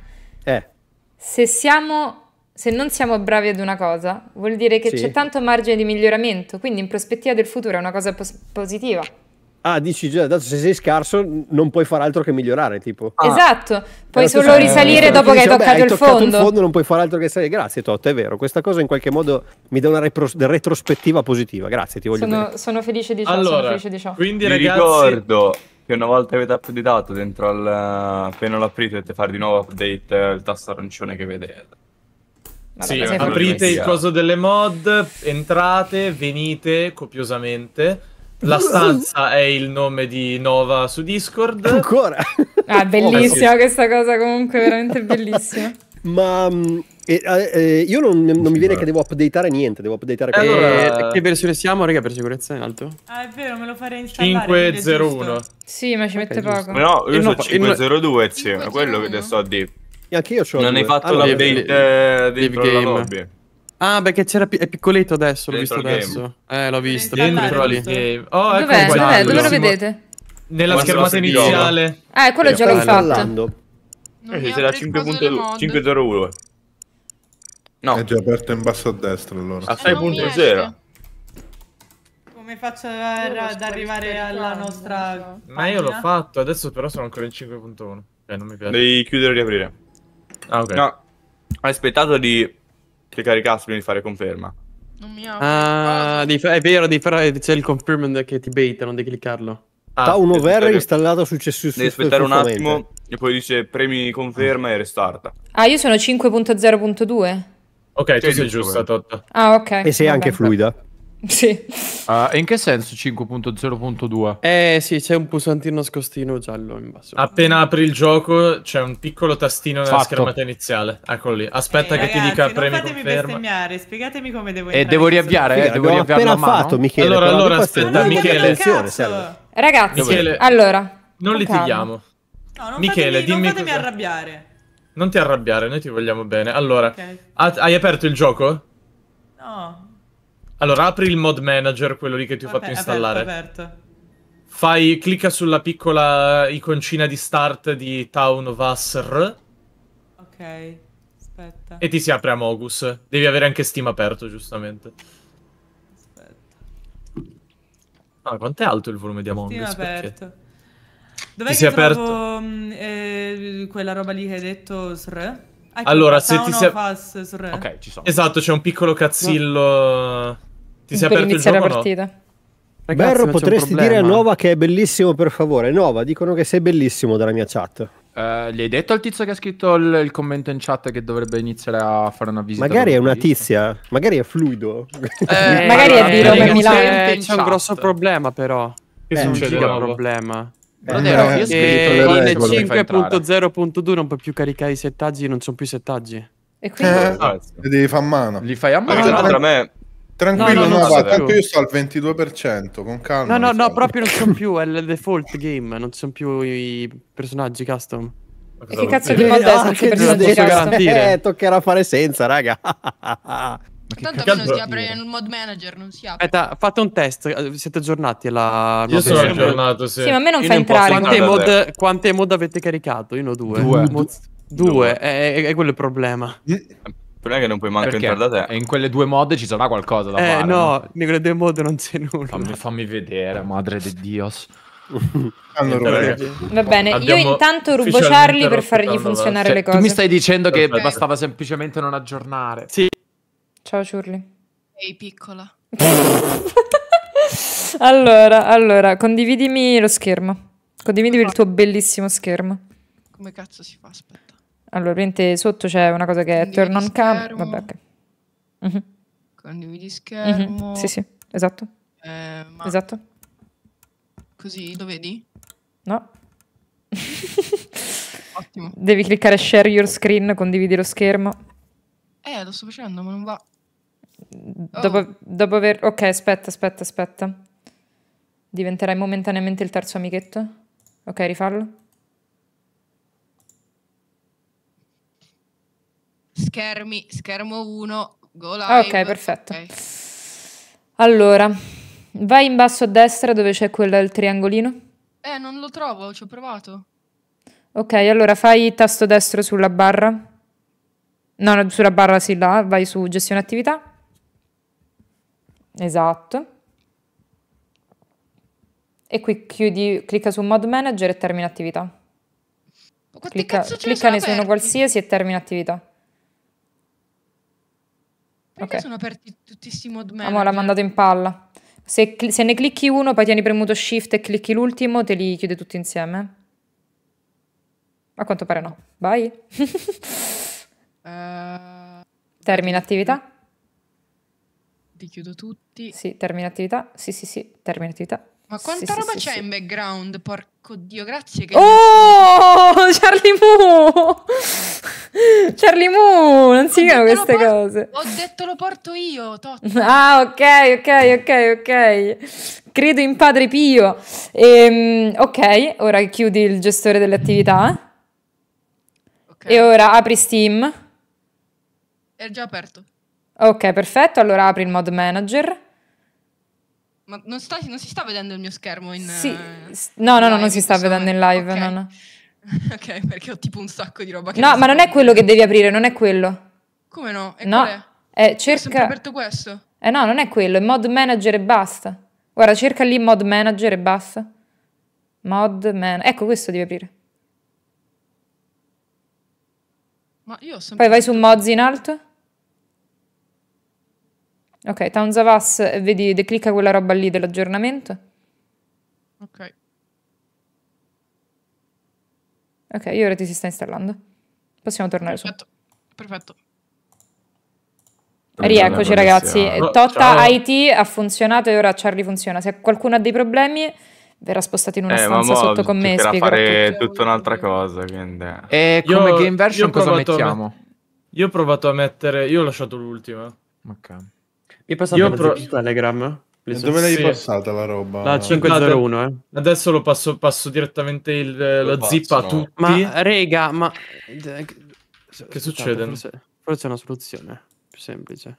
se, siamo, se non siamo bravi ad una cosa, vuol dire che sì. c'è tanto margine di miglioramento, quindi in prospettiva del futuro è una cosa pos- positiva. Ah, dici già, adesso se sei scarso non puoi fare altro che migliorare, tipo. Ah. Esatto, puoi solo risalire dopo che hai toccato, hai toccato il fondo. il fondo non puoi fare altro che salire. Grazie Tot, è vero, questa cosa in qualche modo mi dà una repros- retrospettiva positiva. Grazie, ti voglio sono, bene. Sono felice di ciò, allora, sono felice di ciò. Quindi ragazzi... ricordo che una volta avete updateato dentro al appena lo aprite dovete fare di nuovo update eh, il tasto arancione che vedete sì, aprite il coso delle mod, entrate, venite copiosamente. La stanza è il nome di Nova su Discord. Ancora? Ah, [laughs] oh, bellissima oh, questa cosa, comunque, veramente bellissima. Ma eh, eh, io non, non, mi viene che devo updateare niente, devo updateare eh, allora, eh, eh, Che versione siamo, raga, per sicurezza in alto? Ah, è vero, me lo farei installare. 501. Sì, ma ci mette giusto. poco. No, io eh, so 502, zio, è quello che adesso ho di. Anche io ho Non due. hai fatto allora, l'update di game. la lobby. Ah, perché c'era è piccoletto adesso, l'ho visto adesso. Eh, l'ho visto. Dentro lì. Oh, ecco Dov'è? Dove lo vedete? Nella schermata iniziale. Ah, è quello già l'ho fatto. Non eh, sarà 5.01. No. È già aperto in basso a destra allora. A 6.0. Ah, Come faccio ad arrivare alla nostra... Ma io l'ho fatto, adesso però sono ancora in 5.1. Eh, non mi piace. Devi chiudere e riaprire. Ah, ok. No, hai aspettato di che caricassi prima di fare conferma. Non mi ha... Ah, è vero, c'è il confirm che ti baitano, devi cliccarlo. Ah, Town over installata successivamente. Devi aspettare un attimo e poi dice premi conferma e restarta. Ah, io sono 5.0.2. Ok, tu sei giusta, Totta. Ah, ok. E sei Vabbè. anche fluida. Sì. Uh, in che senso 5.0.2? Eh sì, c'è un pulsantino nascostino giallo in basso. Appena apri il gioco c'è un piccolo tastino nella Fatto. schermata iniziale. Eccolo lì. Aspetta eh, che ragazzi, ti dica premi conferma. Non fatemi bestemmiare, spiegatemi come devo entrare. E devo riavviare, eh, devo riavviare appena fatto, Michele. Allora, allora aspetta, no, Michele. Ragazzi, Michele, allora. Non litighiamo. No, non Michele, fatemi, dimmi non fatemi cosa... arrabbiare. Non ti arrabbiare, noi ti vogliamo bene. Allora, okay. hai aperto il gioco? No. Allora, apri il mod manager, quello lì che ti ho fatto installare. Aperto, aperto. Fai, clicca sulla piccola iconcina di start di Town of Asr. Ok, aspetta. E ti si apre Amogus. Devi avere anche Steam aperto, giustamente. Aspetta. Ah, quanto è alto il volume di Amogus? Steam aperto. Dov'è che si è aperto? Trovo, mm, eh, quella roba lì che hai detto, Sr? Ah, allora, se ti sei... Ok, ci sono. Esatto, c'è un piccolo cazzillo. No. Eh, ti sei per aperto il gioco la partita. No? Ragazzi, Berro, potresti dire a Nova che è bellissimo, per favore. Nova, dicono che sei bellissimo dalla mia chat. Uh, gli hai detto al tizio che ha scritto il, il, commento in chat che dovrebbe iniziare a fare una visita? Magari è una tizia, magari è fluido. Eh, [laughs] magari è vero, Roma Milano. C'è un grosso problema, però. Che eh, succede? un problema. Però eh, ero eh, io scritto in 5.0.2 non puoi più caricare i settaggi, non sono più settaggi. E quindi eh, ah, li devi fare a mano. Li fai a mano. Tra me Tranquillo, no, no, no, no tanto io sto al 22%, con calma. No, no, no, proprio non sono [laughs] più, è il default game, non sono più i personaggi custom. Ma che cazzo di volta ah, Eh, toccherà fare senza, raga. [laughs] Tanto che non si apre nel mod manager, non si apre. Aspetta, fate un test, siete aggiornati la... Io sono aggiornato, sì. Sì, ma a me non Io fa non entrare. Quante mod, quante mod, avete caricato? Io ne ho due. Due. Mod... due. due. È, è, quello il problema. Il problema è che non puoi manco entrare da te. In quelle due mod ci sarà qualcosa da eh, fare. Eh no, no, in quelle due mod non c'è nulla. Fammi, fammi vedere, madre di Dios. allora, Va bene, Abbiamo io intanto rubo Charlie per fargli funzionare cioè, le cose. mi stai dicendo che Perfetto. bastava semplicemente non aggiornare. Sì, Ciao Ciurli. Ehi piccola. [laughs] allora, allora, condividimi lo schermo. Condividimi il tuo bellissimo schermo. Come cazzo si fa? Aspetta. Allora, niente, sotto c'è una cosa che è turn on cam. Vabbè, ok. Mm -hmm. Condividi schermo. Mm -hmm. Sì, sì, esatto. Eh, ma... Esatto. Così, lo vedi? No. [laughs] Ottimo. Devi cliccare share your screen, condividi lo schermo. Eh, lo sto facendo, ma non va. Dopo, oh. dopo aver... Ok, aspetta, aspetta, aspetta. Diventerai momentaneamente il terzo amichetto? Ok, rifallo. Schermi, schermo 1, go live. Ok, perfetto. Okay. Allora, vai in basso a destra dove c'è quello del triangolino. Eh, non lo trovo, ci ho provato. Ok, allora fai tasto destro sulla barra. No, sulla barra sì, là, vai su gestione attività esatto. E qui chiudi, clicca su Mod Manager e termina attività. clicca, clicca ne su uno qualsiasi e termina attività. Perché okay. sono aperti tutti questi mod ah, manager? Amo, l'ha mandato in palla. Se, se, ne clicchi uno, poi tieni premuto shift e clicchi l'ultimo, te li chiude tutti insieme. A quanto pare no. Vai. uh, [laughs] Termina attività. Ti chiudo tutti. Sì, termina attività. Sì, sì, sì, termina attività. Ma quanta sì, roba sì, c'è sì. in background? Porco Dio, grazie che... Oh, [laughs] Charlie Moo! [laughs] Charlie Moo, non si chiamano queste cose. Ho detto lo porto io, Totto. [laughs] Ah, ok, ok, ok, ok. Credo in Padre Pio. Ehm, ok, ora chiudi il gestore delle attività. Okay. E ora apri Steam. È già aperto. Ok, perfetto. Allora apri il mod manager. Ma non, sta, non si sta vedendo il mio schermo in sì. No, no, no, live, non si sta vedendo in live. Okay. No, no. [laughs] ok, perché ho tipo un sacco di roba che... No, non ma non è quello che devi aprire, non è quello. Come no? E no, è? Eh, cerca... Ho aperto questo. Eh no, non è quello, è mod manager e basta. Guarda, cerca lì mod manager e basta. Mod manager... Ecco, questo devi aprire. Ma io ho sempre... Poi vai su mods in alto. Ok, Towns of Us, vedi, declicca quella roba lì dell'aggiornamento. Ok. Ok, io ora ti si sta installando. Possiamo tornare perfetto, su. Perfetto. Rieccoci ragazzi. Eh, Totta ciao. IT ha funzionato e ora Charlie funziona. Se qualcuno ha dei problemi verrà spostato in una eh, stanza sotto con me. Spiegherò fare tutto. tutta un'altra cosa. Quindi... E come io, game version cosa mettiamo? Met io ho provato a mettere... Io ho lasciato l'ultima. Ok. Mi è passata Io pro... su Telegram? Dove l'hai sì. passata la roba? La 501, eh. Adesso lo passo, passo direttamente il, eh, la zip a tutti. Ma rega, ma... Eh, che succede? Forse, forse è una soluzione più semplice.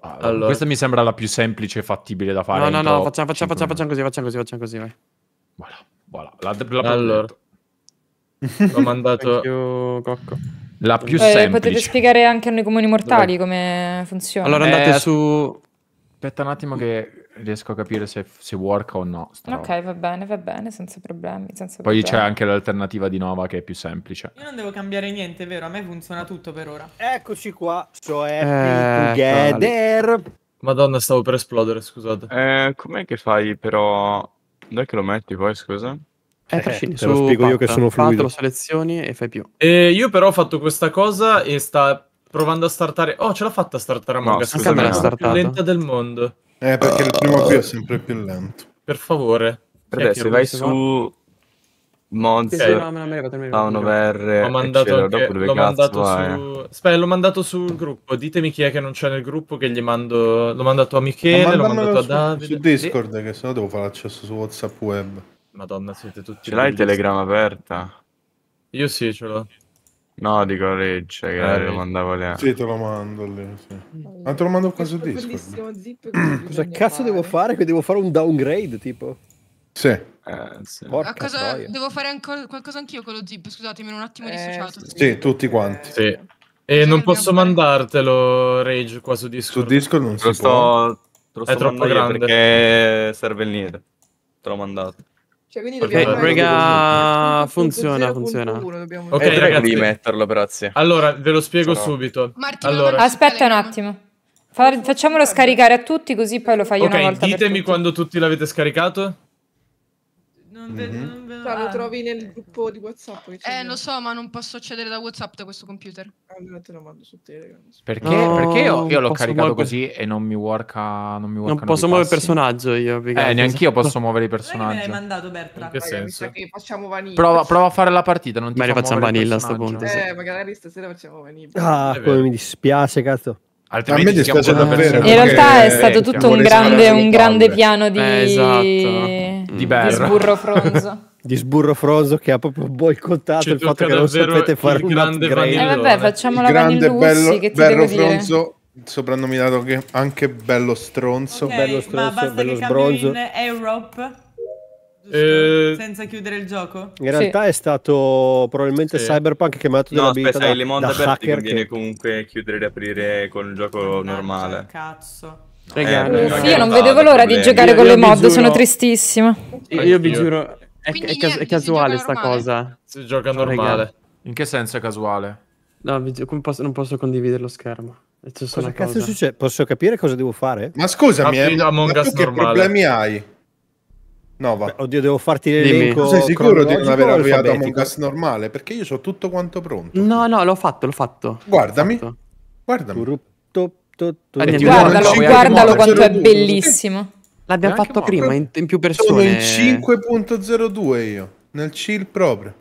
Allora. Questa mi sembra la più semplice e fattibile da fare. No, no, no, facciamo, facciamo, facciamo, facciamo, così, facciamo così, facciamo così, vai. Voilà, voilà. La, la, la allora. Ho mandato... [laughs] Thank you, Cocco. La eh, più eh, semplice. Potete spiegare anche a noi comuni mortali Dove... come funziona. Allora andate eh, su... Aspetta un attimo che riesco a capire se, se work o no. Ok, va bene, va bene, senza problemi. Senza Poi c'è anche l'alternativa di Nova che è più semplice. Io non devo cambiare niente, vero? A me funziona tutto per ora. Eccoci qua, cioè eh, Together. Madonna, stavo per esplodere, scusate. Eh, com'è che fai però... Dove che lo metti poi, scusa? Eh, trascini, eh, te lo spiego patta, io che sono fluido. Patta, lo selezioni e fai più. Eh, io però ho fatto questa cosa e sta provando a startare. Oh, ce l'ha fatta a startare Among Us. No, la no. più lenta del mondo. Eh, perché uh, il primo qui è sempre più lento. Per favore. Per se vai su va? Mons, sì, sì, no, Over, ho mandato, anche, dopo l'ho mandato su... Aspetta, l'ho mandato sul gruppo. Ditemi chi è che non c'è nel gruppo che gli mando... L'ho mandato a Michele, l'ho mandato a Davide. Su Discord, che sennò devo fare accesso su WhatsApp web. Madonna, siete tutti... Ce l'hai il Telegram aperta? Io sì, ce l'ho. No, dico Regge, che eh, lo mandavo lì. Sì, te lo mando lì, sì. Ma te lo mando qua su disco. Zip [clears throat] Cosa cazzo fare? devo fare? Che devo fare un downgrade, tipo? Sì. Eh, sì. Cosa, devo fare ancora qualcosa anch'io con lo zip, scusatemi, un attimo eh, Sì, sì, tutti quanti. Sì. E non posso mandartelo, Rage, qua su Discord. Su Discord non si lo può. Sto, lo sto è troppo grande. Perché serve il niente. Te l'ho mandato. Cioè, quindi okay, dobbiamo... Raga, funziona, funziona. funziona. Ok, eh, ragazzi, devi metterlo, grazie. Allora, ve lo spiego no. subito. Martino, allora. Aspetta un attimo. Fa facciamolo scaricare a tutti così poi lo fai okay, una volta ditemi tutti. quando tutti l'avete scaricato non vedo. Mm-hmm. Non vedo. Cioè, lo ah. trovi nel gruppo di WhatsApp. eh, lo so, ma non posso accedere da WhatsApp da questo computer. Allora eh, te lo mando su Telegram. Perché, no, perché io, io l'ho caricato muove... così e non mi worka. Non, mi non posso muovere il personaggio io. Eh, neanche io posso muovere i personaggi. Ma hai mandato, Bertrand. In che senso? Che facciamo vanilla. Prova, prova, a fare la partita. Non ti magari facciamo vanilla a sto punto. Eh, magari stasera facciamo vanilla. Ah, eh, come mi dispiace, cazzo. Altrimenti siamo davvero, davvero. In realtà è stato tutto un grande, un grande piano di, eh, esatto. di, di, sburro fronzo. [laughs] di sburro froso che ha proprio boicottato C'è cioè, il fatto che non sapete fare un grande E eh vabbè, facciamo la grande bello, che ti bello devo fronzo, dire. soprannominato anche bello stronzo, okay, bello stronzo, bello sbronzo. Europe eh, senza chiudere il gioco? In realtà sì. è stato probabilmente sì. Cyberpunk che mi ha dato no, aspetta, da, il mondo da aperto hacker conviene comunque chiudere e aprire con il gioco no, normale. Cazzo. No, eh, sì, io non vedevo l'ora di giocare io, con io le mod, giuro... sono tristissima. Io, io vi giuro, è, è, ca- è casuale sta cosa. Si gioca cioè, normale. In che senso è casuale? No, posso, non posso condividere lo schermo. Cosa cazzo cosa. succede? Posso capire cosa devo fare? Ma scusami, ah, eh, ma che problemi hai? No, va. Beh, oddio, devo farti l'elenco. Dimmi. Sei sicuro di non aver avviato Among Us normale? Perché io ho tutto quanto pronto. No, no, l'ho fatto, l'ho fatto. Guardami. Guardami. Eh, guardalo, guardalo, guardalo quanto è bellissimo. L'abbiamo fatto prima, in, in, più persone. Sono in 5.02 io, nel chill proprio.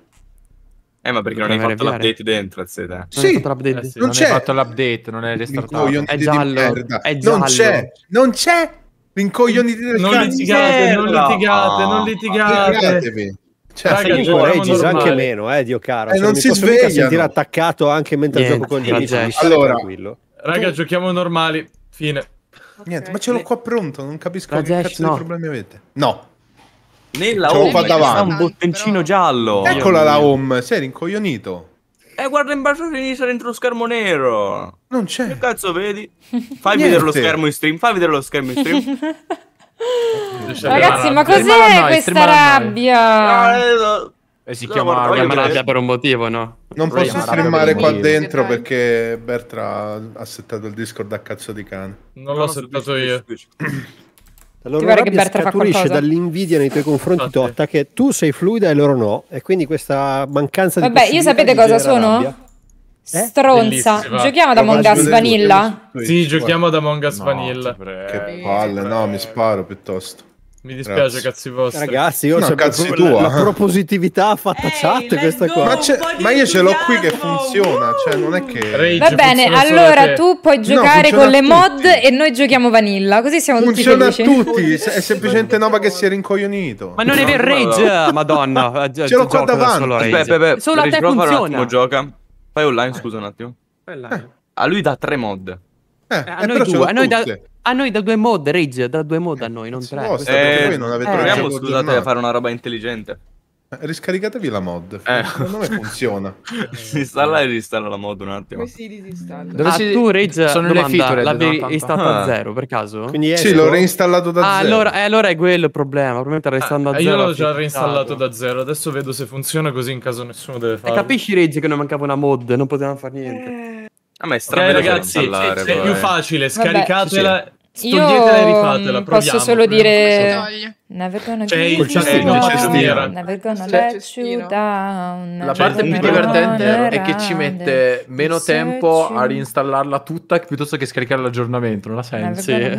Eh, ma perché non, non hai fatto l'update dentro, Sì, non, l'update. Eh, sì, non, non hai fatto l'update, non è restartato. È giallo, è giallo. Non c'è, non c'è. Rincoglioniti del non Litigate, non litigate, non ah, litigate, Cioè, Raga, Regis anche meno, eh, Dio caro. Eh, non si sveglia. sentire attaccato anche mentre Niente, gioco con gli amici. Allora, tranquillo. Raga, giochiamo normali. Fine. Niente, ma ce l'ho qua pronto, non capisco Rajesh, che cazzo no. di problemi avete. No. Nella home c'è un bottoncino giallo. Eccola la home, sei rincoglionito. Eh, guarda in basso a sinistra dentro lo schermo nero. Non c'è. Che cazzo vedi? [laughs] Fai Niente. vedere lo schermo in stream. Fai vedere lo schermo in stream. Ragazzi, ma cos'è questa rabbia? Ah, eh, no, e eh, si chiama no, rabbia per un motivo, no? Non posso streamare qua dentro perché Bertra ha settato il Discord a cazzo di cane. Non l'ho settato io. La loro rabbia scaturisce dall'invidia nei tuoi confronti Notte. Totta che tu sei fluida e loro no e quindi questa mancanza di Vabbè, io sapete cosa sono? Eh? Stronza, Bellissima. giochiamo ad Among Us Vanilla? Sì, giochiamo ad Among Us Vanilla. Che palle, no, mi sparo piuttosto. Mi dispiace, Grazie. cazzi vostri. Ragazzi, io no, cazzi pro- tua. La, la propositività fatta hey, chat questa go, qua. Ma, ma io ce l'ho qui che funziona, cioè non è che Rage, Va bene, allora tu puoi giocare no, con le mod e noi giochiamo vanilla, così siamo tutti felici. Funziona a tutti, è semplicemente Nova che si è rincoglionito. Ma non è vero Rage, [laughs] madonna. [laughs] Ce l'ho qua davanti. Beh, beh, beh. Solo a te funziona. Un gioca. Fai online, scusa un attimo. A ah, lui da tre mod. Eh, eh a eh, noi due, a noi da... A noi da due mod, Ridge, da due mod a noi, non tre. Posta, eh, perché voi eh, non avete eh, proviamo, scusate, a fare una roba intelligente. Eh, Riscaricatevi la mod, eh. secondo me funziona. [laughs] si installa e reinstalla la mod un attimo. Come si disinstalla? ah, tu Ridge, sono domanda, le feature l'avevi esatto. installato ah. a zero per caso? Quindi sì, l'ho reinstallato da ah, zero. Allora, eh, allora è quello il problema, probabilmente reinstallando ah, da zero. Io l'ho già reinstallato da zero, adesso vedo se funziona così in caso nessuno deve farlo. Eh, capisci Ridge che non mancava una mod, non potevamo fare niente. Eh. A me è strano. Okay, ragazzi, è, è più facile, scaricatela. Vabbè, sì, e rifatela. Posso solo dire. Never gonna c'è il cestino, cestino. Never gonna let you down. La parte più divertente è che ci mette meno tempo a reinstallarla tutta piuttosto che scaricare l'aggiornamento. Non ha senso. Sarà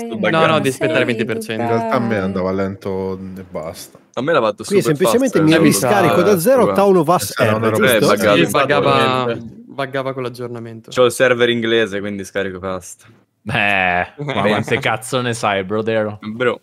No, no, devi aspettare il 20%. In realtà a me andava lento e basta. A me la vado Quindi semplicemente mi riscarico da zero Tauno Vassero. Eh, non era buggato buggava con l'aggiornamento. C'ho il server inglese, quindi scarico basta. Beh, [laughs] ma quante cazzo ne sai, brodero? Bro.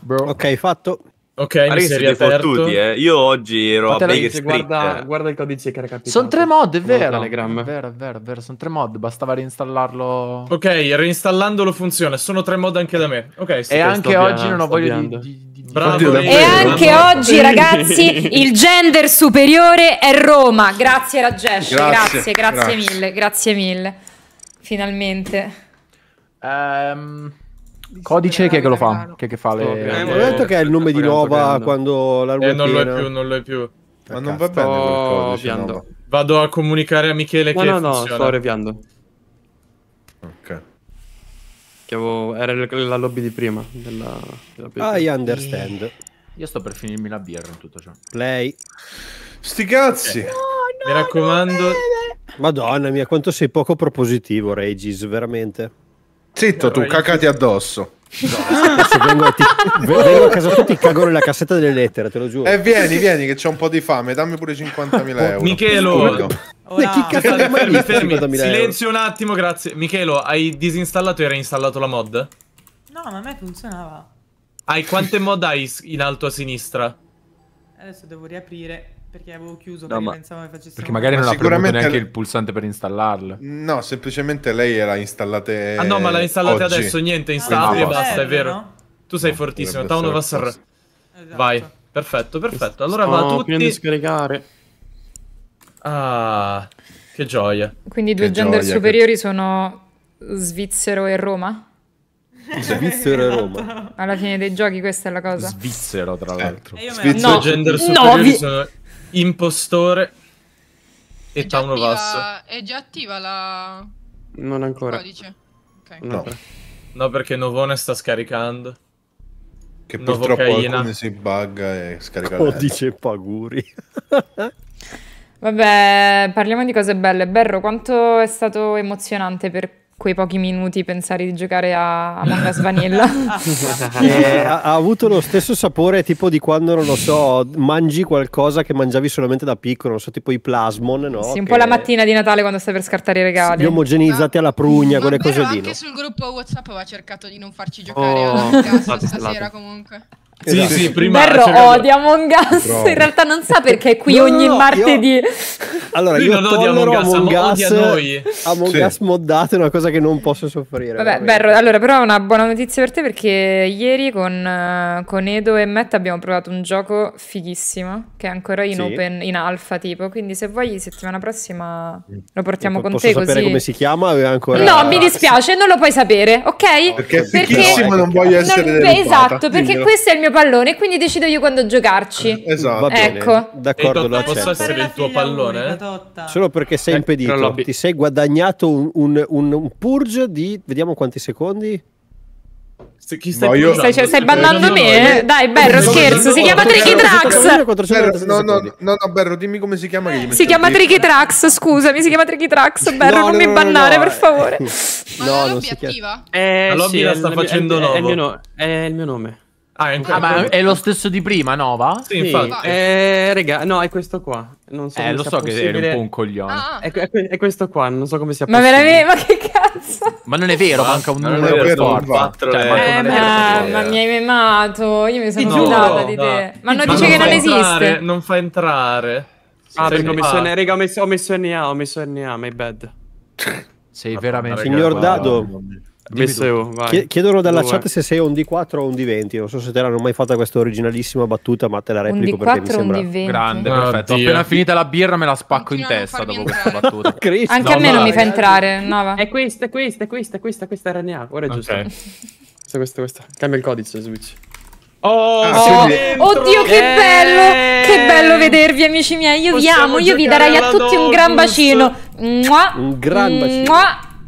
bro. Ok, fatto. Ok, ma mi siete eh. Io oggi ero Fatela a Baker Guarda, eh. guarda, il codice che era capitato. Sono tre mod, è vero. No, è vero, è vero, è vero. Sono tre mod, bastava reinstallarlo. Ok, reinstallandolo funziona. Sono tre mod anche da me. Ok, sto E anche sto oggi non ho voglia di, di Bravo, e anche oggi, ragazzi, il gender superiore è Roma. Grazie, Rajesh. Grazie, grazie, grazie, mille. Grazie mille. Finalmente. Um, codice chi è che lo fa? Chi che fa le... Eh, eh, ho detto che è il nome di Nova quando la Eh, non lo è più, non lo è più. Eh, ma non va bene. Sto Codice, Vado a comunicare a Michele no, che No, no, funziona. sto reviando. Avevo... Era la lobby di prima. Della... Della I understand. Io sto per finirmi la birra in tutto ciò. Play. Sti cazzi. No, eh. no, Mi raccomando. Madonna mia, quanto sei poco propositivo, Regis, veramente. Zitto tu, cacati addosso. No, se vengo, ti, vengo a uh. casa tua ti cago nella cassetta delle lettere, te lo giuro. E eh, vieni, vieni, che c'ho un po' di fame, dammi pure 50.000 euro. Michelo, Ora, chi cazzo fermi, fermi, fermi. silenzio euro. un attimo, grazie. Michelo, hai disinstallato e reinstallato la mod? No, ma a me funzionava. Hai quante mod hai in alto a sinistra? Adesso devo riaprire. Perché avevo chiuso, no, perché ma... pensavo che facessimo... Perché magari ma non sicuramente... ha neanche il pulsante per installarle. No, semplicemente lei era installata Ah no, ma l'ha installata adesso, niente, installate ah, e basta, è vero. No? Tu sei no, fortissimo, Town of Sir. Esatto. Vai, perfetto, perfetto. Allora Sto va a tutti... di scaricare. Ah, che gioia. Quindi i due che gender gioia, superiori che... sono Svizzero e Roma? Svizzero e Roma. [laughs] Esatto. Alla fine dei giochi questa è la cosa. Svizzero, tra eh, l'altro. Eh, Svizzero no, gender superiori no, vi... sono... Impostore e Tauno Vasso. È già attiva la... Non ancora. Codice. Okay. No. no, perché Novone sta scaricando. Che purtroppo alcune si bugga e scarica Codice Paguri. Vabbè, parliamo di cose belle. Berro, quanto è stato emozionante per quei pochi minuti pensare di giocare a Among Us Vanilla. [laughs] eh, ha, ha, avuto lo stesso sapore tipo di quando, non lo so, mangi qualcosa che mangiavi solamente da piccolo, non so, tipo i plasmon, no? Sì, un che... po' la mattina di Natale quando stai per scartare i regali. Sì, omogenizzati alla prugna, Ma quelle cose lì. Anche sul gruppo WhatsApp aveva cercato di non farci giocare oh, a Among Us stasera comunque. Esatto. Sì, sì, prima Berro odia Among Us. In realtà non sa perché è qui no, ogni no, martedì. Io... Allora, Lui io non odio Among Us, Among Us, odia noi. Among sì. Us moddato è una cosa che non posso soffrire. Vabbè, veramente. Berro, allora, però una buona notizia per te perché ieri con, eh, con, Edo e Matt abbiamo provato un gioco fighissimo che è ancora in sì. open, in alfa tipo. Quindi se vuoi, settimana prossima mm. lo portiamo io con posso te. Posso sapere così... come si chiama? Ancora... No, mi dispiace, non lo puoi sapere, ok? No, perché, perché fighissimo perché... non voglio essere non... Esatto, perché questo è il mio mio pallone, quindi decido io quando giocarci. Eh, esatto. Bene, ecco. D'accordo, lo accetto. Posso essere il tuo pallone? Solo perché sei eh, impedito. La... Ti sei guadagnato un, un, un, un, purge di... Vediamo quanti secondi. Se, chi stai, no, io... stai, cioè, stai ballando eh, no, me? No, Dai, Berro, scherzo. Si chiama Tricky Trax. No, no, no, Berro, dimmi come si chiama. Si chiama Tricky Trax. Scusami, [laughs] si chiama Tricky Trax. Berro, non mi bannare, per favore. No, non si chiama. La lobby la sta facendo È il mio nome. Ah, è, ah, ma è lo stesso di prima, Nova? Sì, sì. infatti. Eh, raga, no, è questo qua. Non so eh, lo so possibile. che eri un po' un coglione. Ah. ah. È, è, è, questo qua, non so come sia ma possibile. Ma veramente, ma che cazzo? Ma non è vero, manca un numero per forza. ma, mi hai memato, io mi sono fidata di te. Ma non dice che non esiste. Non fa entrare. Ah, perché ho messo, N- raga, ho messo, ho messo NA, ho messo NA, my bad. Sei veramente... Signor Dado... Besseo, vai. Chiedono dalla chat se sei un D4 o un D20. Non so se te l'hanno mai fatta questa originalissima battuta, ma te la replico un D4 perché mi sembra un D20. grande. perfetto. Dio. Appena finita la birra, me la spacco Continuo in testa dopo entrare. questa battuta. [laughs] Cristo, Anche no, a me no, non mi fa entrare. No, è questa, è questa, è questa, è questa, questa RNA. Ora è giusto. questa, questa, questa. Cambia il codice, Switch. Oh, ah, oh oddio, che eh! bello! Che bello vedervi, amici miei. Io Possiamo vi amo, io vi darei a tutti un gran bacino. Mua, un gran bacino.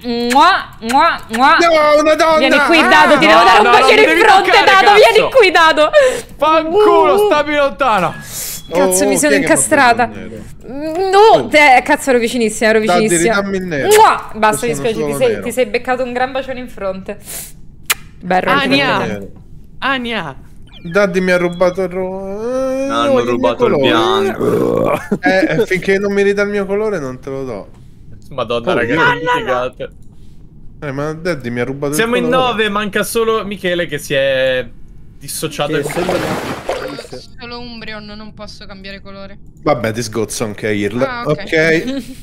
Mua, mua, mua. No, una donna! Vieni qui, Dado, ah, ti no, devo dare un no, bacino in fronte, toccare, Dado, cazzo. vieni qui, Dado! Fanculo, uh. stavi lontano! Cazzo, oh, mi sono incastrata. Mm, no, te, eh, cazzo, ero vicinissima, ero vicinissima. Datti, il nero. Mua. Basta, mi spiace, ti sei, ti sei, beccato un gran bacione in fronte. Bello. Ania! Ania! Daddy mi ha rubato il rosso. Eh, eh, hanno rubato il bianco. eh, finché non mi ridà il mio colore non te lo do. Madonna, oh, raga, che figata. Eh, ma Daddy mi ha rubato Siamo in 9, manca solo Michele che si è dissociato. Che sembra... Solo Umbreon, non posso cambiare colore. Vabbè, ti sgozzo anche Irl. Ah, ok. okay.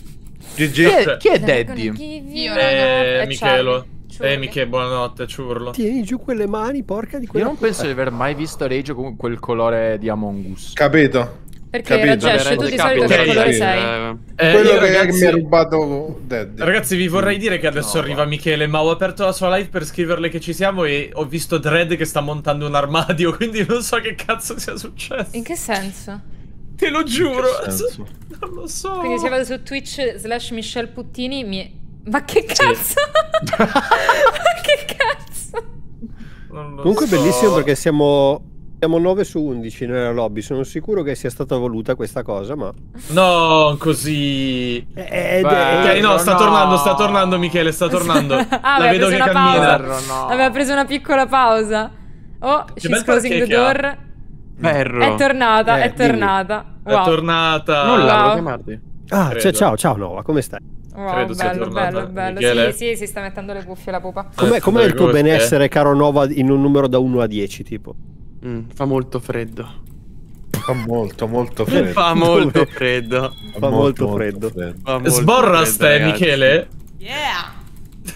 GG. [laughs] Chi è, cioè, chi è Daddy? Io, eh, Michelo. Eh, eh Michele, buonanotte, ciurlo. Tieni giù quelle mani, porca di quella. Io non penso di aver mai visto Reggio con quel colore di Among Us. Capito. Perché Capito? Rajesh, tu di solito che colore sei? Eh, Quello che ragazzi... mi ha rubato Dead. Ragazzi, vi vorrei dire che adesso no, arriva va. Michele, ma ho aperto la sua live per scriverle che ci siamo e ho visto Dread che sta montando un armadio, [laughs] quindi non so che cazzo sia successo. In che senso? Te lo giuro. [laughs] Non lo so. Quindi se vado su Twitch slash Michelle Puttini mi... Ma che cazzo? Sì. [laughs] ma che cazzo? Comunque so. è bellissimo perché siamo siamo 9 su 11 nella lobby, sono sicuro che sia stata voluta questa cosa, ma... No, così... Ed, eh, eh, Beh, ed, eh, cioè, no, sta no. tornando, sta tornando Michele, sta [laughs] ah, tornando. ah, La vedo che cammina. No. Aveva preso una piccola pausa. Oh, che she's closing the door. Ha. Berro. È tornata, eh, è tornata. Wow. È tornata. Nulla, wow. Ah, cioè, ciao, ciao Nova, come stai? Wow, Credo bello, bello, bello. Michele. Sì, sì, si sta mettendo le cuffie la pupa. Com'è, com il tuo benessere, caro Nova, in un numero da 1 a 10, tipo? Mm, fa molto freddo. Fa molto, molto [laughs] freddo. Fa molto freddo. Fa, molto, molto, freddo. freddo. Fa molto Sborrast, freddo, Michele? Yeah!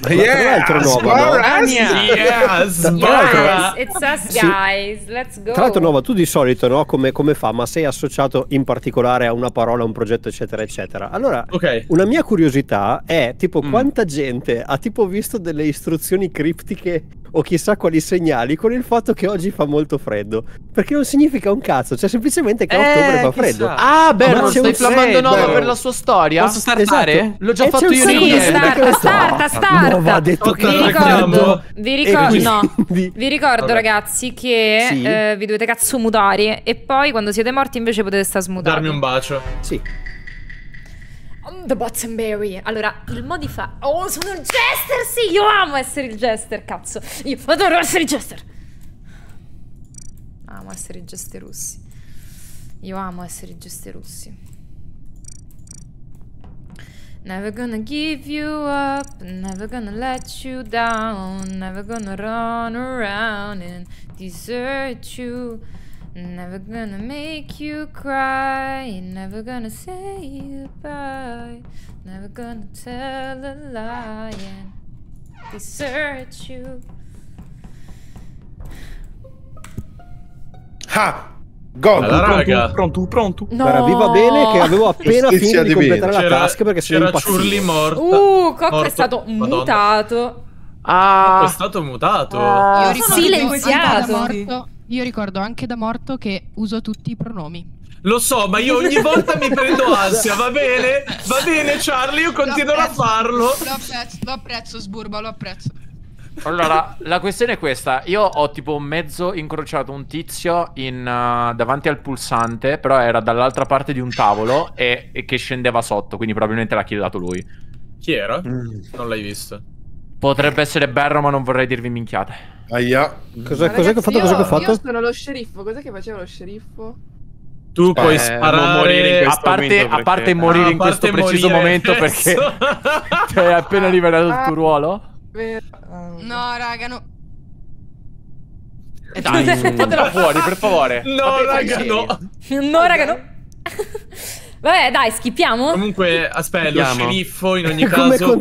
Yeah, tra l'altro Nova, no? yeah, sbarra. [laughs] yes, it's us guys, let's go. Tra l'altro Nova, tu di solito no, come, come, fa, ma sei associato in particolare a una parola, a un progetto eccetera eccetera. Allora, okay. una mia curiosità è tipo mm. quanta gente ha tipo visto delle istruzioni criptiche o chissà quali segnali con il fatto che oggi fa molto freddo. Perché non significa un cazzo, cioè semplicemente che a eh, ottobre fa freddo. Sa. Ah, beh, non stai flammando Nova per la sua storia? Posso startare? Esatto. L'ho già e fatto io in starta, starta, starta. Nova ha detto okay. che [laughs] vi ricordo, vi ricordo, no. vi ricordo okay. ragazzi che sì. eh, vi dovete cazzo mutare e poi quando siete morti invece potete stare smutati. Darmi un bacio. Sì. The Berry. Allora, il modi fa. Oh, sono il jester, sì! Io amo essere il jester, cazzo! Io adoro essere il jester! Amo essere i jester russi. Io amo essere i jester russi. Never gonna give you up, never gonna let you down, never gonna run around and desert you. Never gonna make you cry, never gonna say goodbye, never gonna tell a lie and desert you. Ha! Gol! Allora, pronto, raga. pronto, pronto. No. Era viva bene che avevo appena finito di completare bene. la task perché c'era Ciurli morta. Uh, Cocco è stato Madonna. mutato. Ah, Cocco è stato mutato. Ah, Io sì, silenziato. Morto. Io ricordo anche da morto che uso tutti i pronomi. Lo so, ma io ogni [laughs] volta mi prendo ansia, va bene? Va bene, Charlie, io continuo a farlo. Lo apprezzo, lo apprezzo, Sburba, lo apprezzo. Allora, la questione è questa. Io ho tipo mezzo incrociato un tizio in, uh, davanti al pulsante, però era dall'altra parte di un tavolo e, e, che scendeva sotto, quindi probabilmente l'ha killato lui. Chi era? Mm. Non l'hai visto. Potrebbe essere Berro, ma non vorrei dirvi minchiate. Aia. Cos'è, cos'è che ho fatto? Cos'è che ho fatto? Io sono lo sceriffo. Cos'è che faceva lo sceriffo? Tu eh, puoi sparare a parte, a parte morire ah, in parte questo preciso momento perché ti [laughs] cioè, hai appena liberato il tuo ah, ruolo. Eh, no, raga, no. E eh dai, [laughs] fatela fuori, per favore. [laughs] No, Vabbè, raga, no. No, raga, no. Vabbè, dai, schippiamo. Comunque, aspetta, lo sceriffo in ogni caso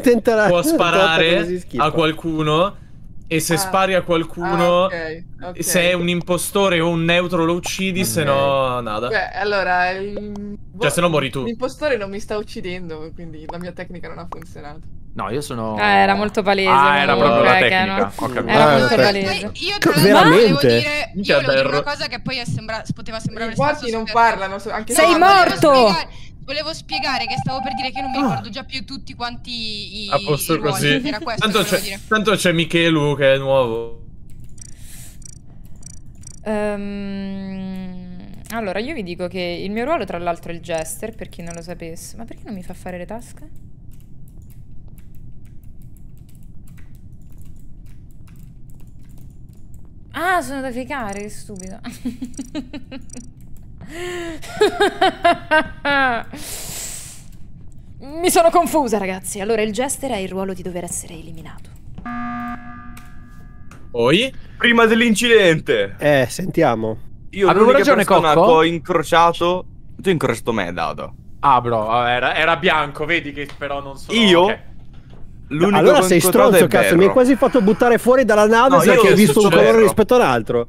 può sparare a qualcuno e se ah. spari a qualcuno, ah, okay, okay. se è un impostore o un neutro lo uccidi, okay. se no nada. Beh, allora, il... Cioè, se no mori tu. L'impostore non mi sta uccidendo, quindi la mia tecnica non ha funzionato. No, io sono. Eh, era molto palese. Ah, era proprio la tecnica. Ho capito. Era molto eh, palese. Io tra l'altro volevo dire, io volevo dire una cosa che poi sembra... poteva sembrare. I guardi non parlano. Anche Sei no, morto! Volevo spiegare che stavo per dire che non mi ah. ricordo già più tutti quanti i. A posto i così. tanto, c'è, tanto c'è Michelu che è nuovo. Um, allora, io vi dico che il mio ruolo, tra l'altro, è il jester. Per chi non lo sapesse, ma perché non mi fa fare le tasche? Ah, sono da fecare, che stupido. [laughs] [laughs] Mi sono confusa, ragazzi. Allora, il jester ha il ruolo di dover essere eliminato. Poi? Prima dell'incidente! Eh, sentiamo. Io avevo ragione, Cocco. Ho incrociato... Tu incrociato me, Dado. Ah, bro, eh, era, era, bianco, vedi che però non sono... Io? Okay. L'unico allora sei stronzo, cazzo, mi hai quasi fatto buttare fuori dalla nave no, perché ho visto un colore rispetto all'altro.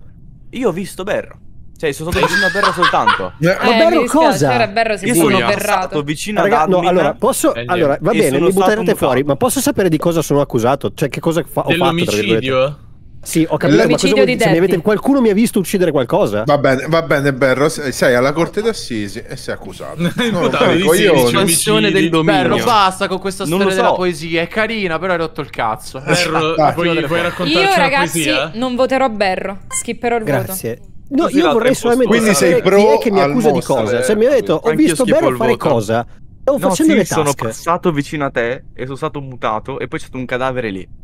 Io ho visto Berro. Cioè, sono stato vicino a Berro soltanto. Eh, ma Berro cosa? Berro si Io sono berrato. vicino a Raga, no, allora, posso, eh, allora, va bene, mi butterete fuori, ma posso sapere di cosa sono accusato? Cioè, che cosa fa- ho fatto? Sì, ho capito, ma cosa di mi avete, qualcuno mi ha visto uccidere qualcosa? Va bene, va bene, Berro, sei alla corte d'assisi e sei accusato. Imputabile, io l'espansione del dominio. Berro, basta con questa storia so. della poesia, è carina, però hai rotto il cazzo. Berro, puoi, puoi raccontarci Io, ragazzi, non voterò Berro, skipperò il Grazie. voto. Grazie. No, io vorrei solamente Quindi sei pro chi è che mi accusa di cosa. Eh, cioè, mi ha detto, ho visto bene fare cosa. Stavo no, facendo sì, le tasche. sono passato vicino a te e sono stato mutato e poi c'è stato un cadavere lì.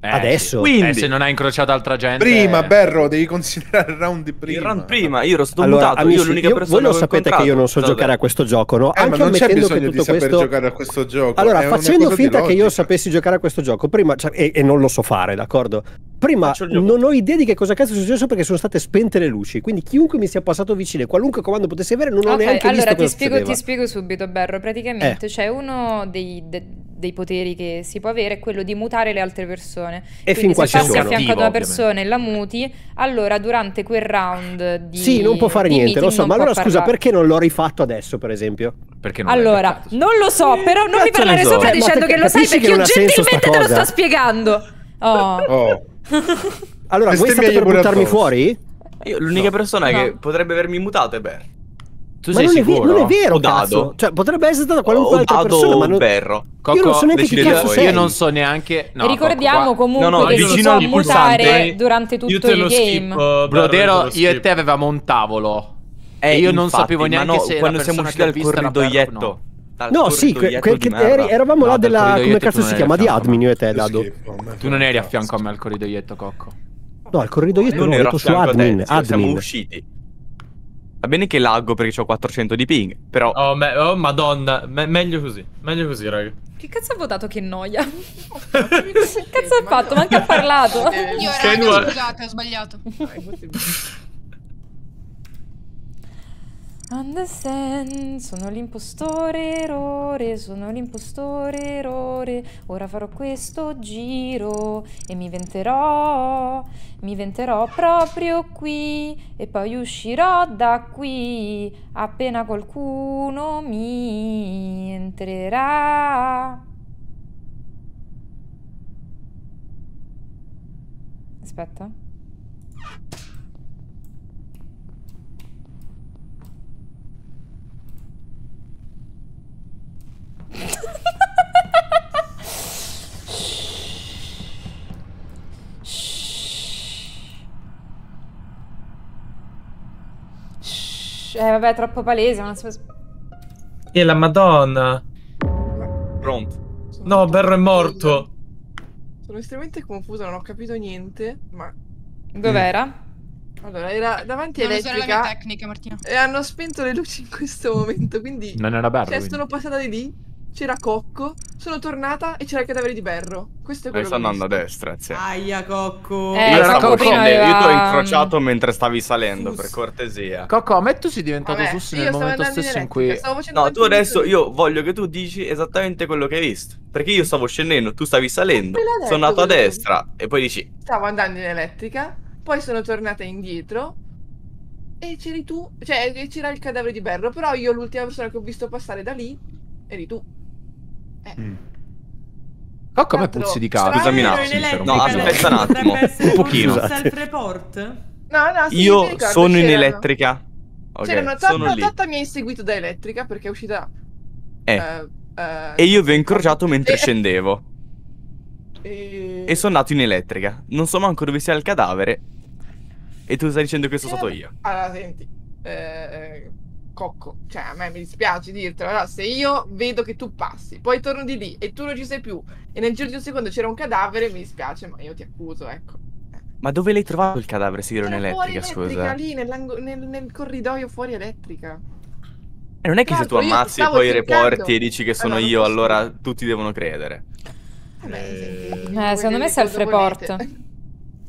Eh, Adesso? Quindi, eh, se non hai incrociato altra gente... Prima, eh. Berro, devi considerare il round di prima. Il round prima, io ero stato allora, mutato, amici, io l'unica io, persona Voi lo sapete che io non so Salve. giocare a questo gioco, no? Eh, Anche non c'è bisogno di saper questo... giocare a questo gioco. Allora, facendo finta che io sapessi giocare a questo gioco, prima, cioè, e, e non lo so fare, d'accordo? Prima non ho idea di che cosa cazzo è successo perché sono state spente le luci, quindi chiunque mi sia passato vicino qualunque comando potesse avere non ho okay, neanche allora, visto ti spiego, ti spiego subito Berro, praticamente eh. c'è uno dei, de, dei, poteri che si può avere è quello di mutare le altre persone. E quindi fin qua c'è solo. Se passi a fianco ad una persona e la muti, allora durante quel round di Sì, non può fare niente, lo so, ma allora scusa, parlare. perché non l'ho rifatto adesso per esempio? Perché non allora, beccato, non lo so, però non mi parlare so. sopra eh, ma dicendo che lo sai perché io gentilmente te lo sto spiegando. Oh. oh. [laughs] allora, vuoi stato per buttarmi fuori? Io, l'unica no. persona no. che potrebbe avermi mutato è Ber. Tu ma non è, non, è vero, o dado. Cioè, potrebbe essere stata qualunque o altra dado persona, ma non... Berro. io non so neanche chi cazzo sei. Io non so neanche... No, Ricordiamo Cocco, comunque no, no, che vicino al pulsante durante tutto il game. Skip, Brodero, io e te avevamo un tavolo. Eh, e io non sapevo neanche no, se quando siamo usciti dal corridoietto. No, sì, que- que- eri, eravamo no, là della. Come cazzo si chiama? Di admin io e te, Dado. Tu non eri a fianco a me al corridoietto, Cocco. No, al corridoietto non ero su admin. Admin. Siamo usciti. Va bene che laggo perché ho 400 di ping, però... Oh, me oh madonna, me meglio così, meglio così, raga. Che cazzo ha votato che noia? [laughs] che cazzo ha fatto? Manca ha parlato. Io, raga, scusate, ho sbagliato. [laughs] Understand, sono l'impostore errore, sono l'impostore errore, ora farò questo giro e mi venterò, mi venterò proprio qui e poi uscirò da qui appena qualcuno mi entrerà. Aspetta. Eh vabbè, è troppo palese, non so... E la madonna! Pronto. Sono no, Berro è morto! Confusa. Sono estremamente confusa, non ho capito niente, ma... Dov'era? Mm. Allora, era davanti non elettrica. la mia tecnica, Martina. E hanno spento le luci in questo momento, quindi... Non era Berro, Cioè, quindi. sono passata di lì c'era Cocco, sono tornata e c'era il cadavere di Berro. Questo è quello. Eh, sto andando a destra, zia. Aia, Cocco. Eh, allora, Cocco, Cocco aveva... io ti ho incrociato mentre stavi salendo, Fus. per cortesia. Cocco, a me tu sei diventato Vabbè, sussi nel momento stesso in, in cui... No, tu adesso io voglio che tu dici esattamente quello che hai visto. Perché io stavo scendendo, tu stavi salendo, sono andato a destra e poi dici... Stavo andando in elettrica, poi sono tornata indietro e c'eri tu, cioè c'era il cadavere di Berro, però io l'ultima persona che ho visto passare da lì eri tu. Eh. Ma mm. come Quattro. puzzi di cazzo? Scusami un attimo. No, aspetta un attimo. Un pochino. Self-report? Esatto. No, no, sì, Io sono in elettrica. Okay, C'era una Tatta, Tatta mi ha inseguito da elettrica perché è uscita... Eh. Uh, uh, e io vi ho incrociato mentre [laughs] scendevo. E... e sono nato in elettrica. Non so manco dove sia il cadavere. E tu stai dicendo che sono stato io. Allora, ah, senti. Eh, cocco, cioè a me mi dispiace dirtelo, allora se io vedo che tu passi, poi torno di lì e tu non ci sei più e nel giro di un secondo c'era un cadavere, mi dispiace, ma io ti accuso, ecco. Ma dove l'hai trovato il cadavere, Sigrone cioè, Elettrica, fuori elettrica, scusa? lì, nel, nel corridoio fuori elettrica. E non è che se tu ammazzi e poi cercando. reporti e dici che sono allora, io, allora tutti devono credere. Eh, beh, eh secondo me self-report.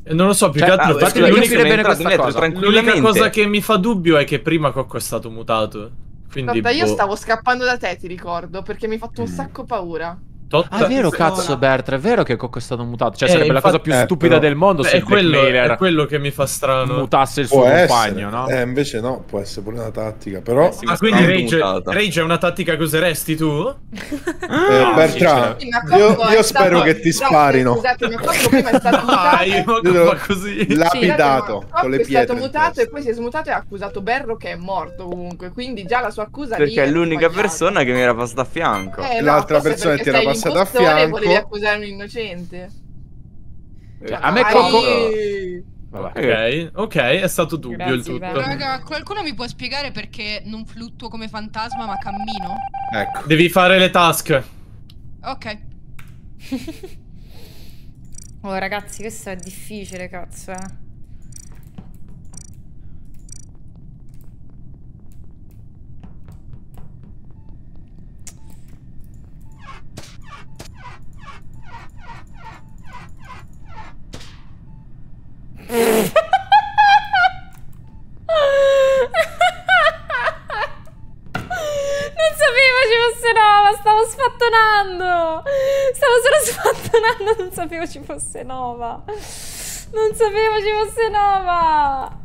Non lo so, più cioè, che altro. Ah, infatti, l'unica, bene cosa. l'unica cosa che mi fa dubbio è che prima Cocco è stato mutato. Quindi, Guarda, boh. io stavo scappando da te, ti ricordo, perché mi hai fatto un mm. sacco paura. Tot... Ah, è vero, cazzo, Bertra, è vero che Cocco è stato mutato. Cioè, eh, sarebbe infatti... la cosa più eh, stupida però... del mondo beh, se quello, è quello che mi fa strano. Mutasse il può suo essere. compagno, no? Eh, invece no, può essere pure una tattica, però... Eh, sì, ah, quindi Rage, Rage, è una tattica che useresti tu? [laughs] eh, ah, Bertra, sì, io, io spero stato... che ti sparino. Scusate, mio corpo prima è stato [laughs] mutato. Dai, così. Lapidato, sì, con le pietre. è stato mutato e poi si è smutato e ha accusato Berro che è morto comunque. Quindi già la sua accusa Perché è l'unica persona che mi era passata a fianco. Eh, L'altra persona ti era passata passa da fianco. volevi accusare un innocente. Eh, cioè, a me Coco... Vabbè, ok, ok, è stato dubbio Grazie, il tutto. Bello. Raga, qualcuno mi può spiegare perché non fluttuo come fantasma ma cammino? Ecco. Devi fare le task. Ok. [laughs] oh ragazzi, questo è difficile, cazzo, eh. Eh. non sapevo ci fosse Nova, stavo sfattonando! Stavo solo sfattonando, non sapevo ci fosse Nova! Non sapevo ci fosse Nova!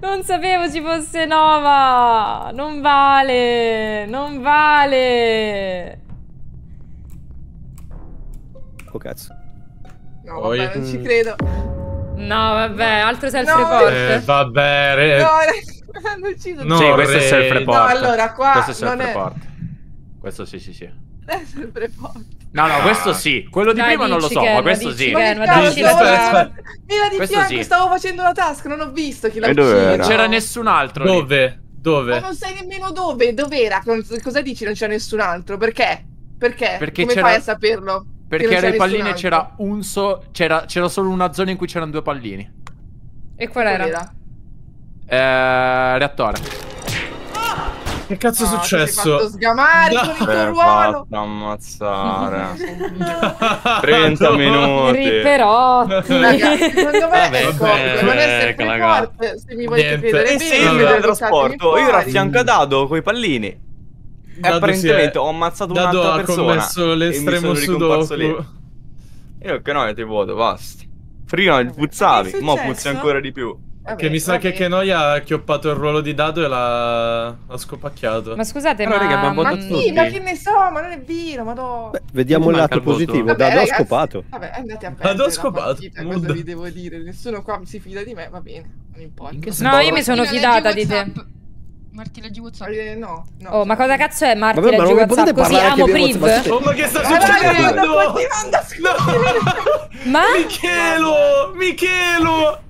Non sapevo ci fosse Nova! Non vale! Non vale! Oh cazzo. No, vabbè, non ci credo. No, vabbè, altro self-report. No, eh, vabbè, re... no, [laughs] hanno ucciso. No, sì, questo re... è self-report. No, allora qua questo è self-report. È... Questo sì, sì, sì. [laughs] È self-report. No, no, questo sì. Quello di Dai, prima non lo so, che, ma questo dici, sì. Che, ma dici, dici, la... Mira di questo fianco, sì. stavo facendo la task, non ho visto chi l'ha ucciso. Non c'era nessun altro. Dove? Lì. Dove? Ma non sai nemmeno dove, dov'era. Cosa dici non c'era nessun altro? Perché? Perché? Perché Come fai a saperlo? Perché era i pallini e c'era un so... C'era, solo una zona in cui c'erano due pallini. E qual era? era? Eh, reattore. Che cazzo no, è successo? Ti sgamare no. con il tuo eh, ruolo. fatto ammazzare. 30 [laughs] minuti. Ripperotti. Ragazzi, secondo Vabbè, è comodo. Non è sempre forte, se mi volete credere. E eh, se io mi teletrasporto, io ero a fianco ad Ado con i pallini. Dado apparentemente è... ho ammazzato Dado un'altra persona. Dado ha commesso l'estremo sudoku. Io che noia ti vuoto, basta. Prima puzzavi, mo puzzi ancora di più. Vabbè, che mi sa vabbè. che Kenoia ha chioppato il ruolo di Dado e l'ha, scopacchiato. Ma scusate, allora, ma... Raga, ma sì, ma che ne so, ma non è vero, ma Beh, vediamo il lato positivo, vabbè, Dado ragazzi, ha scopato. Vabbè, andate a perdere Dado ha scopato. Partita, cosa vi devo dire? Nessuno qua si fida di me, va bene, non importa. No, io mi sono fidata di te. Martile G. WhatsApp. Eh, no, no. Oh, ma cosa cazzo è Martile Vabbè, G. WhatsApp? Così amo Priv? Oh, ma che sta eh, succedendo? ti No. Ma? Michelo! Michelo!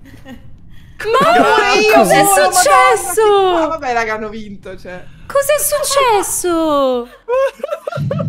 Ma no, è successo? Madonna, che... vabbè, raga, hanno vinto, cioè. Cos'è successo?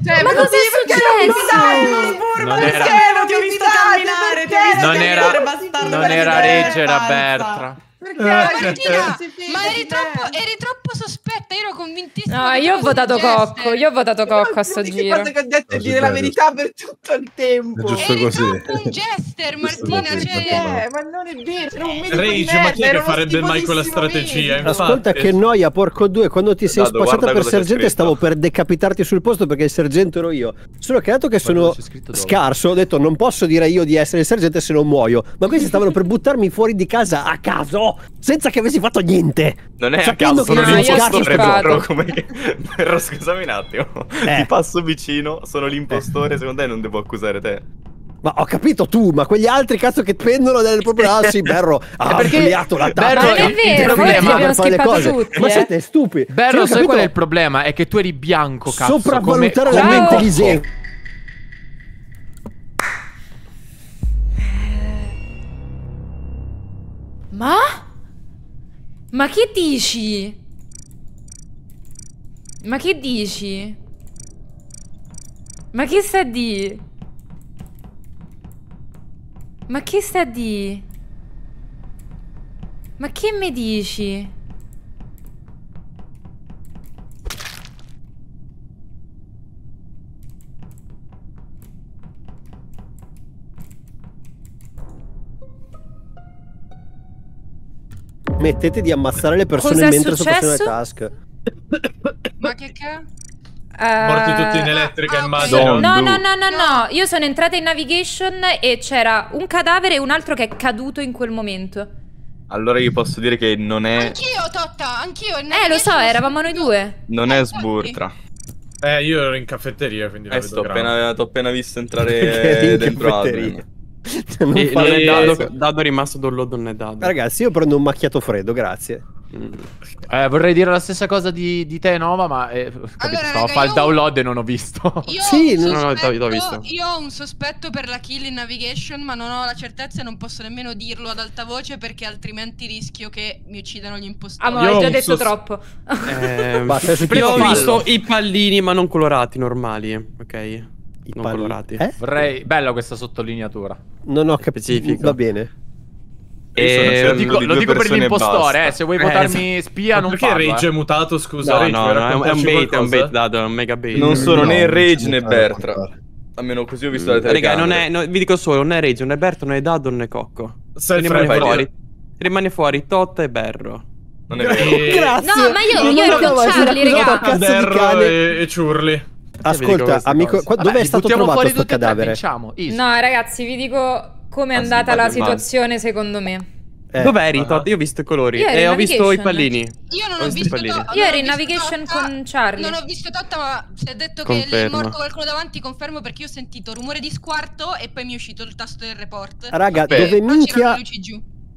cioè, ma cos'è successo? Non era... Cielo, ti ho visto camminare, ti ho visto non camminare, era... bastardo. Non era Regge, era Bertra. Perché? Eh, Martina, cioè, cioè, ma eri troppo, eri troppo, sospetta, io ero convintissima. No, io ho votato Cocco, io ho votato Cocco a sto giro. Cosa che ho detto è dire giusto. la verità per tutto il tempo. È giusto eri così. un jester, Martina, cioè, eh, ma non è vero, non mi Rage, ma chi è che farebbe mai quella strategia? Infatti. Ascolta che eh. noia, porco due, quando ti sei Dado, esatto, spacciata per sergente stavo per decapitarti sul posto perché il sergente ero io. Solo che dato che sono scarso, ho detto non posso dire io di essere il sergente se non muoio. Ma questi stavano per [laughs] buttarmi fuori di casa a caso senza che avessi fatto niente. Non è Sapendo a caso, sono l'impostore, Porro. Come... Porro, [laughs] scusami un attimo. Eh. Ti passo vicino, sono l'impostore, eh. secondo te non devo accusare te? Ma ho capito tu, ma quegli altri cazzo che pendono dalle proprio [laughs] ah sì, Berro ha eh, ampliato la tappa. Ma è vero, abbiamo schippato tutti. Ma eh. siete stupidi. Berro, cioè, sai capito? qual è il problema? È che tu eri bianco, cazzo. Sopravvalutare come... la mente di Zeke. Ma? Ma che dici? Ma che dici? Ma che sta di? Ma che sta di? Ma che mi dici? smettete di ammazzare le persone Cos'è mentre successo? sono passate le task. Ma che c'è? Eh, Morti tutti in elettrica, ah, immagino. No, no, no, no, no. Io sono entrata in navigation e c'era un cadavere e un altro che è caduto in quel momento. Allora io posso dire che non è... Anch'io, Totta, anch'io. Eh, lo so, eravamo noi due. Non è eh, Sburtra. Eh, io ero in caffetteria, quindi... Eh, sto appena, appena, visto entrare [laughs] dentro Adrian. [laughs] non e, non è dado, dado è rimasto download non è dado. Ragazzi, io prendo un macchiato freddo, grazie. Mm. Eh, vorrei dire la stessa cosa di, di te, Nova, ma eh, allora, stavo a fare il download e non ho visto. Io [laughs] sì, non sospetto, non ho visto. Io ho un sospetto per la kill in navigation, ma non ho la certezza e non posso nemmeno dirlo ad alta voce perché altrimenti rischio che mi uccidano gli impostori. Ah, ma io hai già detto sos... troppo. Eh, Basta, io ho visto i pallini, ma non colorati, normali. Ok. I non pal- colorati. Eh? Vorrei... Bella questa sottolineatura. Non ho capito. Va bene. Eh, e... Lo dico, lo dico per l'impostore, eh, se vuoi eh, votarmi esatto. spia non Perché farlo, Rage è mutato, scusa? No, no, no è un bait, è un bait, dato, è un mega bait. Non sono né Rage né Bertra. Almeno così ho visto mm. la telecamera. Raga, non è, no, vi dico solo, non è Rage, non è Berto, non è Dado, non è Cocco. rimane fuori. Fai rimane fuori Totta e Berro. Non è vero. Grazie. No, ma io, io ero con Charlie, raga. Berro e, e Ciurli. Ascolta, amico, qua, dove è stato trovato questo cadavere? no, ragazzi, vi dico come è ah, andata la situazione male. secondo me. Eh, Dove eri, ah, ah. Todd? Io ho visto i colori e ho visto i pallini. Io non ho, ho visto, visto Todd. Io ero in navigation totta, con Charlie. Non ho visto Totta, ma si è detto Confermo. che è morto qualcuno davanti. Confermo perché io ho sentito rumore di squarto e poi mi è uscito il tasto del report. Raga, Vabbè. dove minchia.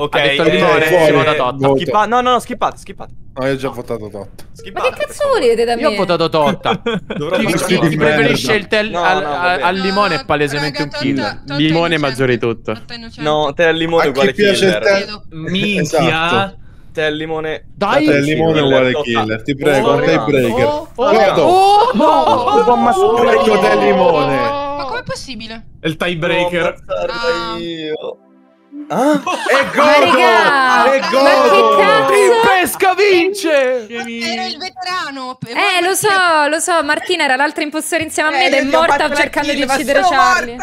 Ok, ha detto il limone, no, no, no, skippate, skippate. No, io ho già no. votato Totta. Ma che cazzo volete da me? Io ho votato Totta. [laughs] chi, preferisce il tel al, limone è palesemente raga, un kill. Limone certo. maggiore di tutto. Certo. No, te al limone è uguale killer. Te... Minchia. Esatto. Te al limone. Dai, te al limone uguale killer. Ti prego, un oh, tiebreaker. breaker. Oh, oh, Vado. Oh, oh no, ho ammazzato te al limone. Ma com'è possibile? È il tiebreaker. Ah. Io. Ah? È Godo! Ma, è Godo! Ma che cazzo? pesca vince! Ero il veterano. Eh, lo so, lo so. Martina era l'altra impostore insieme a me eh, ed è morta cercando kill, di uccidere Charlie.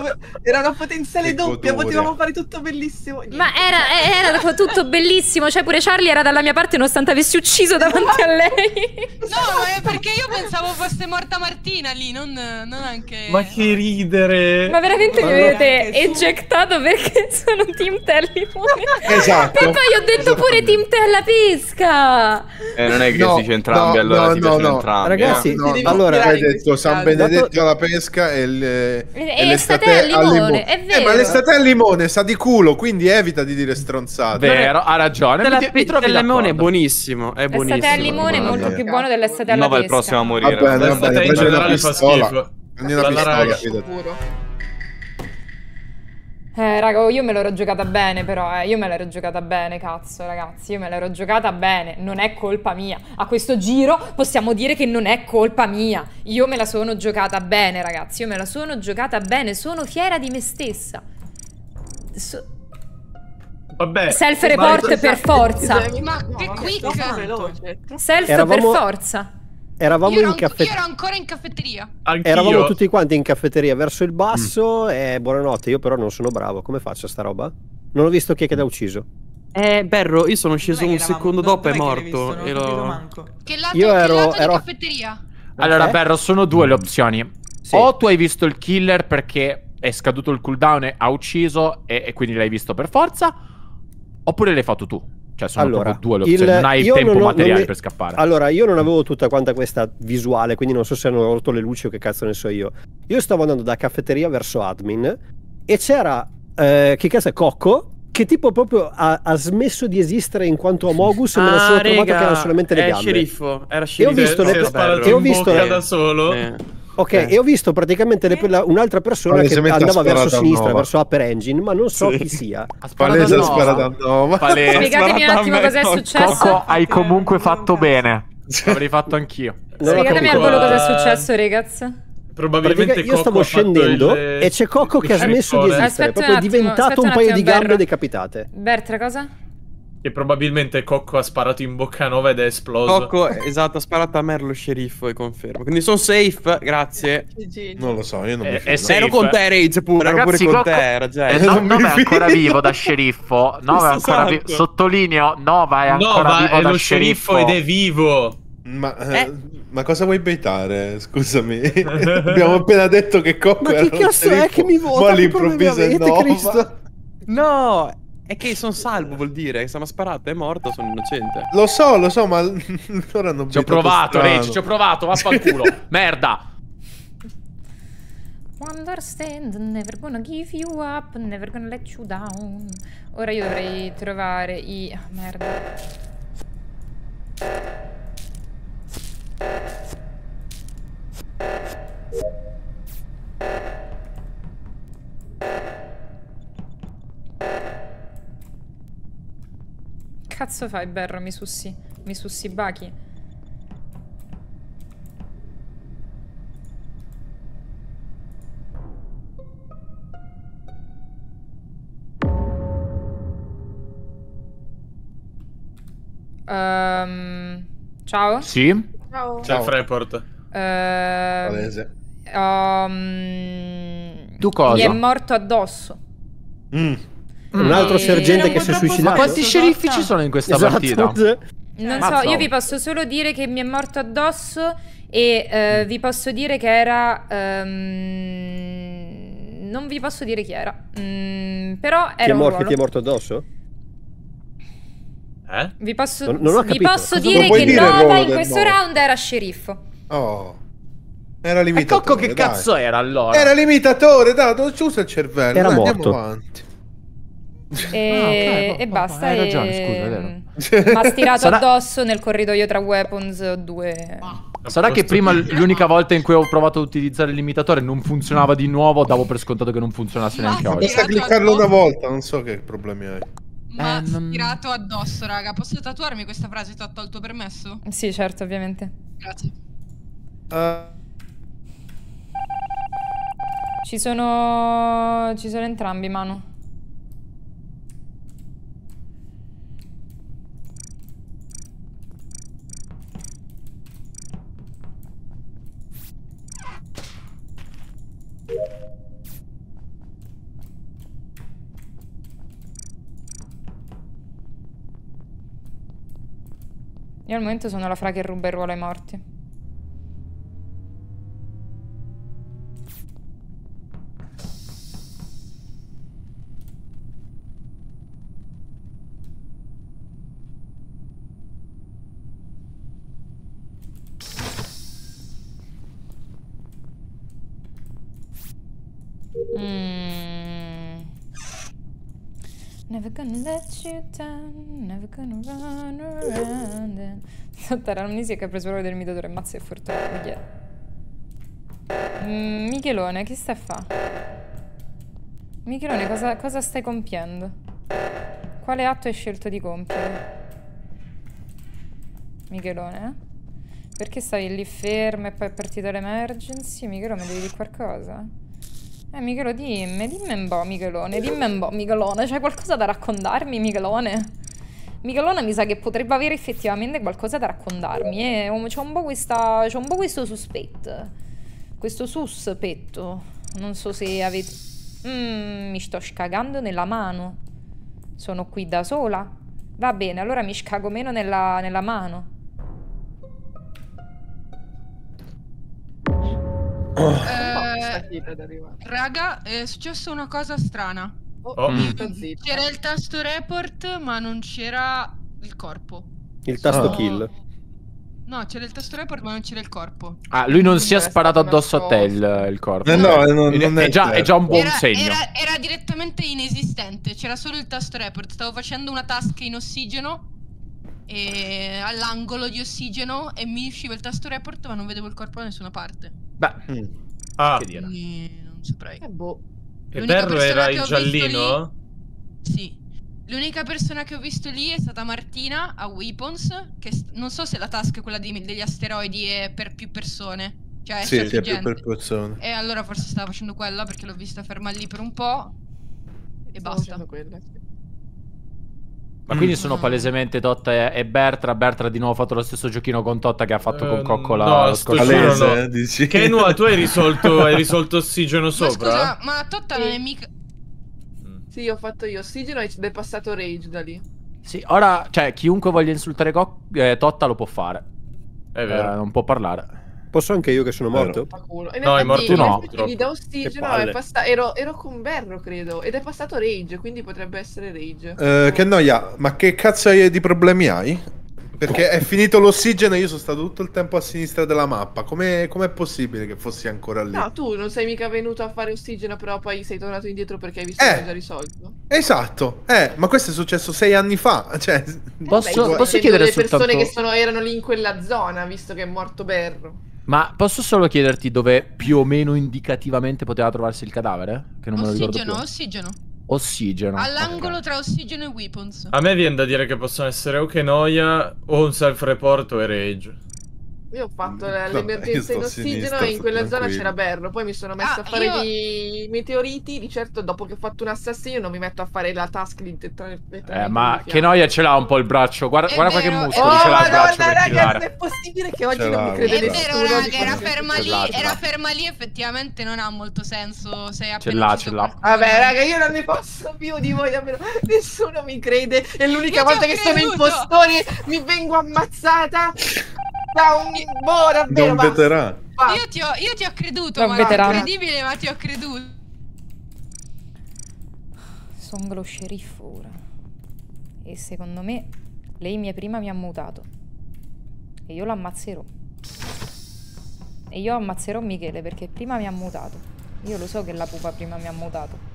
[laughs] era una potenziale doppia, potevamo fare tutto bellissimo. Niente. Ma era, era, tutto bellissimo. Cioè, pure Charlie era dalla mia parte nonostante avessi ucciso davanti a lei. No, è perché io pensavo fosse morta Martina lì, non, non anche... Ma che ridere! Ma veramente mi avete eccettato perché che [laughs] sono Team Tellifone. Esatto. E poi ho detto esatto. pure Team Tella Pesca. Eh, non è che no, si dice entrambi, no, allora no, si no, no. entrambi. Ragazzi, eh? no, no, allora hai detto San Benedetto alla pesca e, eh, eh, e, e l'estate al limone. limone. È vero. Eh, ma l'estate al limone sa di culo, quindi evita di dire stronzate. Vero, ha ragione. Della, mi, mi limone è buonissimo, è buonissimo. L'estate al limone è molto più buono dell'estate alla pesca. No, va il prossimo a morire. Vabbè, l'estate in generale fa schifo. Ogni una pistola, fidati. Eh, raga, io me l'ero giocata bene, però, eh. Io me l'ero giocata bene, cazzo, ragazzi. Io me l'ero giocata bene. Non è colpa mia. A questo giro possiamo dire che non è colpa mia. Io me la sono giocata bene, ragazzi. Io me la sono giocata bene. Sono fiera di me stessa. So Vabbè. Self report per forza. Ma che quick. Self per forza. Eravamo ero in caffetteria. Io ero ancora in caffetteria. Anch'io. Eravamo tutti quanti in caffetteria verso il basso mm. e buonanotte. Io però non sono bravo. Come faccio sta roba? Non ho visto chi è che l'ha ucciso. Eh, Berro, io sono sceso un secondo dopo e è morto. Visto, lo... Che lato, io ero, che lato ero... caffetteria? Allora, okay. Eh. Berro, sono due le opzioni. Sì. O tu hai visto il killer perché è scaduto il cooldown e ha ucciso e, e quindi l'hai visto per forza. Oppure l'hai fatto tu. Cioè sono allora, due le opzioni, il, non hai il tempo ho, materiale ne... per scappare. Allora, io non avevo tutta quanta questa visuale, quindi non so se hanno rotto le luci o che cazzo ne so io. Io stavo andando da caffetteria verso admin e c'era eh, che cazzo è Cocco che tipo proprio ha, ha, smesso di esistere in quanto a Mogus ah, me la sono rega, ah, trovato che era solamente le gambe. Era sceriffo, era sceriffo. E ho visto, le, e ho visto le... da solo. Eh. Ok, eh. e ho visto praticamente le, eh. la, un'altra persona che andava verso sinistra, verso Upper Engine, ma non so sì. chi sia. Ha sparato a Sparadannova. Spiegatemi un attimo cosa è successo. Coco, hai comunque fatto bene. L'avrei fatto anch'io. Spiegatemi al volo cosa è eh, successo, ragazzi. Probabilmente io stavo scendendo il... e c'è Coco che ha smesso di esistere. Aspetta è diventato un, attimo, un paio di gambe Ber... decapitate. Bertra, cosa? Che probabilmente Cocco ha sparato in bocca a Nova ed è esploso. Cocco, esatto, ha sparato a Merlo sceriffo e confermo. Quindi sono safe, grazie. Non lo so, io non eh, è, mi fido. È safe. Ero con te, Rage, pure. Ragazzi, ero pure Cocco... con te, Ragazzi. Eh, non Nova è ancora vivo da sceriffo. Nova è ancora esatto. vivo. Sottolineo, Nova è ancora Nova vivo è da lo sceriffo. ed è vivo. Ma, eh? eh. ma, cosa vuoi baitare? Scusami. [laughs] Abbiamo appena detto che Cocco ma che cazzo è che mi vota? Ma l'improvviso è Nova. Cristo? No, è che sono salvo vuol dire, sono sparato, è morto, sono innocente. Lo so, lo so, ma allora [laughs] non Ci ho provato, Rage, ci ho provato, vaffanculo. [laughs] Merda. Understand, never gonna give you up, never gonna let you down. Ora io dovrei trovare i... Ah, merda. Thank cazzo fai, Berro? Mi sussi. Mi sussi bachi. Um, ehm, ciao. Sì. Ciao. Ciao, Freport. Uh, um, ehm, tu cosa? Mi è morto addosso. Mm. Mm. Un altro sergente che si è suicidato. Ma quanti sceriffi ci sono in questa esatto. partita? Non Mazzo. so, io vi posso solo dire che mi è morto addosso e uh, vi posso dire che era... Um, non vi posso dire chi era. Mm, però era... Ti è, morto, è morto addosso? Eh? Vi posso, non, vi posso dire che dire Nova in questo modo. round era sceriffo. Oh. Era limitatore. E Cocco che dai. cazzo era allora? Era limitatore, dai, dove c'è il cervello? Era dai, morto. Andiamo avanti. E, [laughs] ah, okay, e basta. Hai ragione, scusa, è vero. Ma stirato Sarà... addosso nel corridoio tra Weapons 2. Ah. Sarà che prima l'unica volta in cui ho provato a utilizzare il limitatore non funzionava di nuovo, davo per scontato che non funzionasse neanche oggi. Basta cliccarlo una volta, non so che problemi hai. Ma eh, non... addosso, raga. Posso tatuarmi questa frase? Ti ho tolto permesso? Sì, certo, ovviamente. Grazie. Uh... Ci sono... Ci sono entrambi, Manu. Io al momento sono la fra che ruba il ruolo ai morti. Mmm. Never gonna let you down, never gonna run around and... Sottare [laughs] l'amnesia che ha preso l'oro del mitatore, mazza e fortuna, yeah. Mm, Michelone, che sta a fa? Michelone, cosa, cosa stai compiendo? Quale atto hai scelto di compiere? Michelone, eh? Perché stavi lì ferma e poi è partita l'emergency? Michelone, devi dire qualcosa? Eh, Michelo, dimmi, dimmi un po', Michelone, dimmi un po', Michelone, c'è qualcosa da raccontarmi, Michelone? Michelone mi sa che potrebbe avere effettivamente qualcosa da raccontarmi, eh? Um, c'è un po' questa, c'è un po' questo suspetto, questo suspetto, non so se avete... Mm, mi sto scagando nella mano, sono qui da sola? Va bene, allora mi scago meno nella, nella mano. eh, raga, è successa una cosa strana. Oh, mm. C'era il tasto report, ma non c'era il corpo. Il tasto oh. kill. No, c'era il tasto report, ma non c'era il corpo. Ah, lui non, non si è sparato addosso a te il, il corpo. Eh no, no, non, è, è, già, è, già, un buon era, segno. Era, era direttamente inesistente, c'era solo il tasto report. Stavo facendo una tasca in ossigeno e all'angolo di ossigeno e mi usciva il tasto report ma non vedevo il corpo da nessuna parte. Beh, mm. ah. che dire. non saprei. Eh, boh. E Berro era il giallino? Lì... Sì. L'unica persona che ho visto lì è stata Martina a Weapons, che non so se la task è quella di, degli asteroidi è per più persone. Cioè, sì, più è per persone. E allora forse stava facendo quella perché l'ho vista ferma lì per un po' e Stavo basta. Quella, ma quindi mm. sono palesemente Totta e Bertra. Bertra di nuovo ha fatto lo stesso giochino con Totta che ha fatto con eh, Coccola. No, lo scorso palese, no. dici. Kenua, tu hai risolto, hai risolto ossigeno sopra? Ma scusa, ma Totta non è mica... Mm. Sì, ho fatto io ossigeno ed è passato Rage da lì. Sì, ora, cioè, chiunque voglia insultare eh, Totta lo può fare. È vero. Eh, non può parlare. Posso anche io che sono morto? No, è morto no. Da ossigeno è passa- ero, ero, con Berro, credo, ed è passato Rage, quindi potrebbe essere Rage. Eh, che noia, ma che cazzo di problemi hai? Perché è finito l'ossigeno e io sono stato tutto il tempo a sinistra della mappa. Com'è, com'è possibile che fossi ancora lì? No, tu non sei mica venuto a fare ossigeno, però poi sei tornato indietro perché hai visto eh, che già risolto. Esatto, eh, ma questo è successo sei anni fa. [laughs] Cioè, posso, eh beh, posso chiedere le soltanto... persone che sono, erano lì in quella zona, visto che è morto Berro. Ma posso solo chiederti dove più o meno indicativamente poteva trovarsi il cadavere? Che non ossigeno, me lo ricordo più. ossigeno. Ossigeno. All'angolo okay. tra ossigeno e weapons. A me viene da dire che possono essere o che noia o un self-report o Rage. Io ho fatto mm, l'emergenza in ossigeno e in quella zona c'era Berno. Poi mi sono messo ah, a fare io... i meteoriti. Di certo, dopo che ho fatto un assassino, non mi metto a fare la task di tetrani. Eh, ma che noia ce l'ha un po' il braccio. Guarda, guarda che muscolo. Oh, ce l'ha il braccio. raga, non è possibile che oggi non mi crede nessuno. È vero, raga, era ferma lì. Era ferma lì, effettivamente non ha molto senso. Se ce l'ha, ce l'ha. Vabbè, raga, io non ne posso più di voi. Davvero. Nessuno mi crede. È l'unica volta che sono impostore mi vengo ammazzata da un boh, davvero, da un veterano. Io ti, ho, io ti ho creduto, ma è incredibile, ma ti ho creduto. Sono lo sceriffo ora. E secondo me lei mia prima mi ha mutato. E io l'ammazzerò. E io ammazzerò Michele perché prima mi ha mutato. Io lo so che la pupa prima mi ha mutato.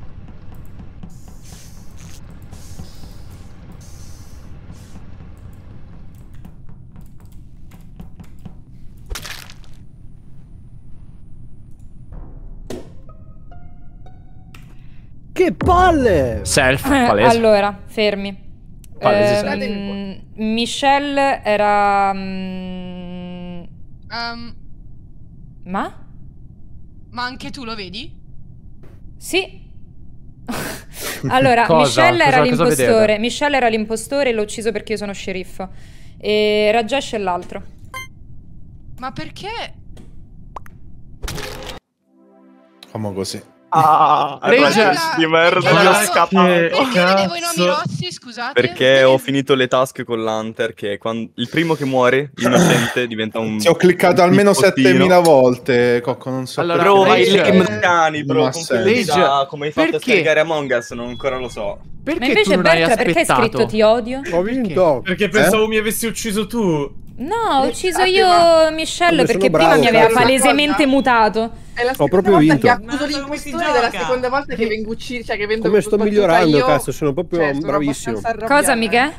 Che palle! Self, eh, palese. allora, fermi. Palese ehm, self. Eh, Michelle era... Um... Um, ma? Ma anche tu lo vedi? Sì. [laughs] allora, Michelle era l'impostore. Michelle era l'impostore e l'ho ucciso perché io sono sceriffo. E Rajesh è l'altro. Ma perché? Come così? Ah, ah Regia di merda, mi ho scappato. Perché avevo i nomi rossi, scusate? Perché ho finito le task con l'Hunter che quando... il primo che muore, innocente, [laughs] diventa un Ci ho cliccato un almeno 7000 volte, Cocco, non so. Allora, bro, vai le cani, bro, Regia, come hai fatto perché? a scaricare Among Us, non ancora lo so. Perché Ma invece Bertra, perché hai scritto ti odio? Ho vinto. Perché, perché pensavo eh? mi avessi ucciso tu. No, ho ucciso io ma... Michelle Vabbè, perché prima mi aveva palesemente mutato. È la Ho proprio vinto. Accuso l'impostura della seconda volta che vengo ucciso, cioè che vengo Come sto migliorando, io... cazzo, sono proprio cioè, sono bravissimo. Cosa, Michè?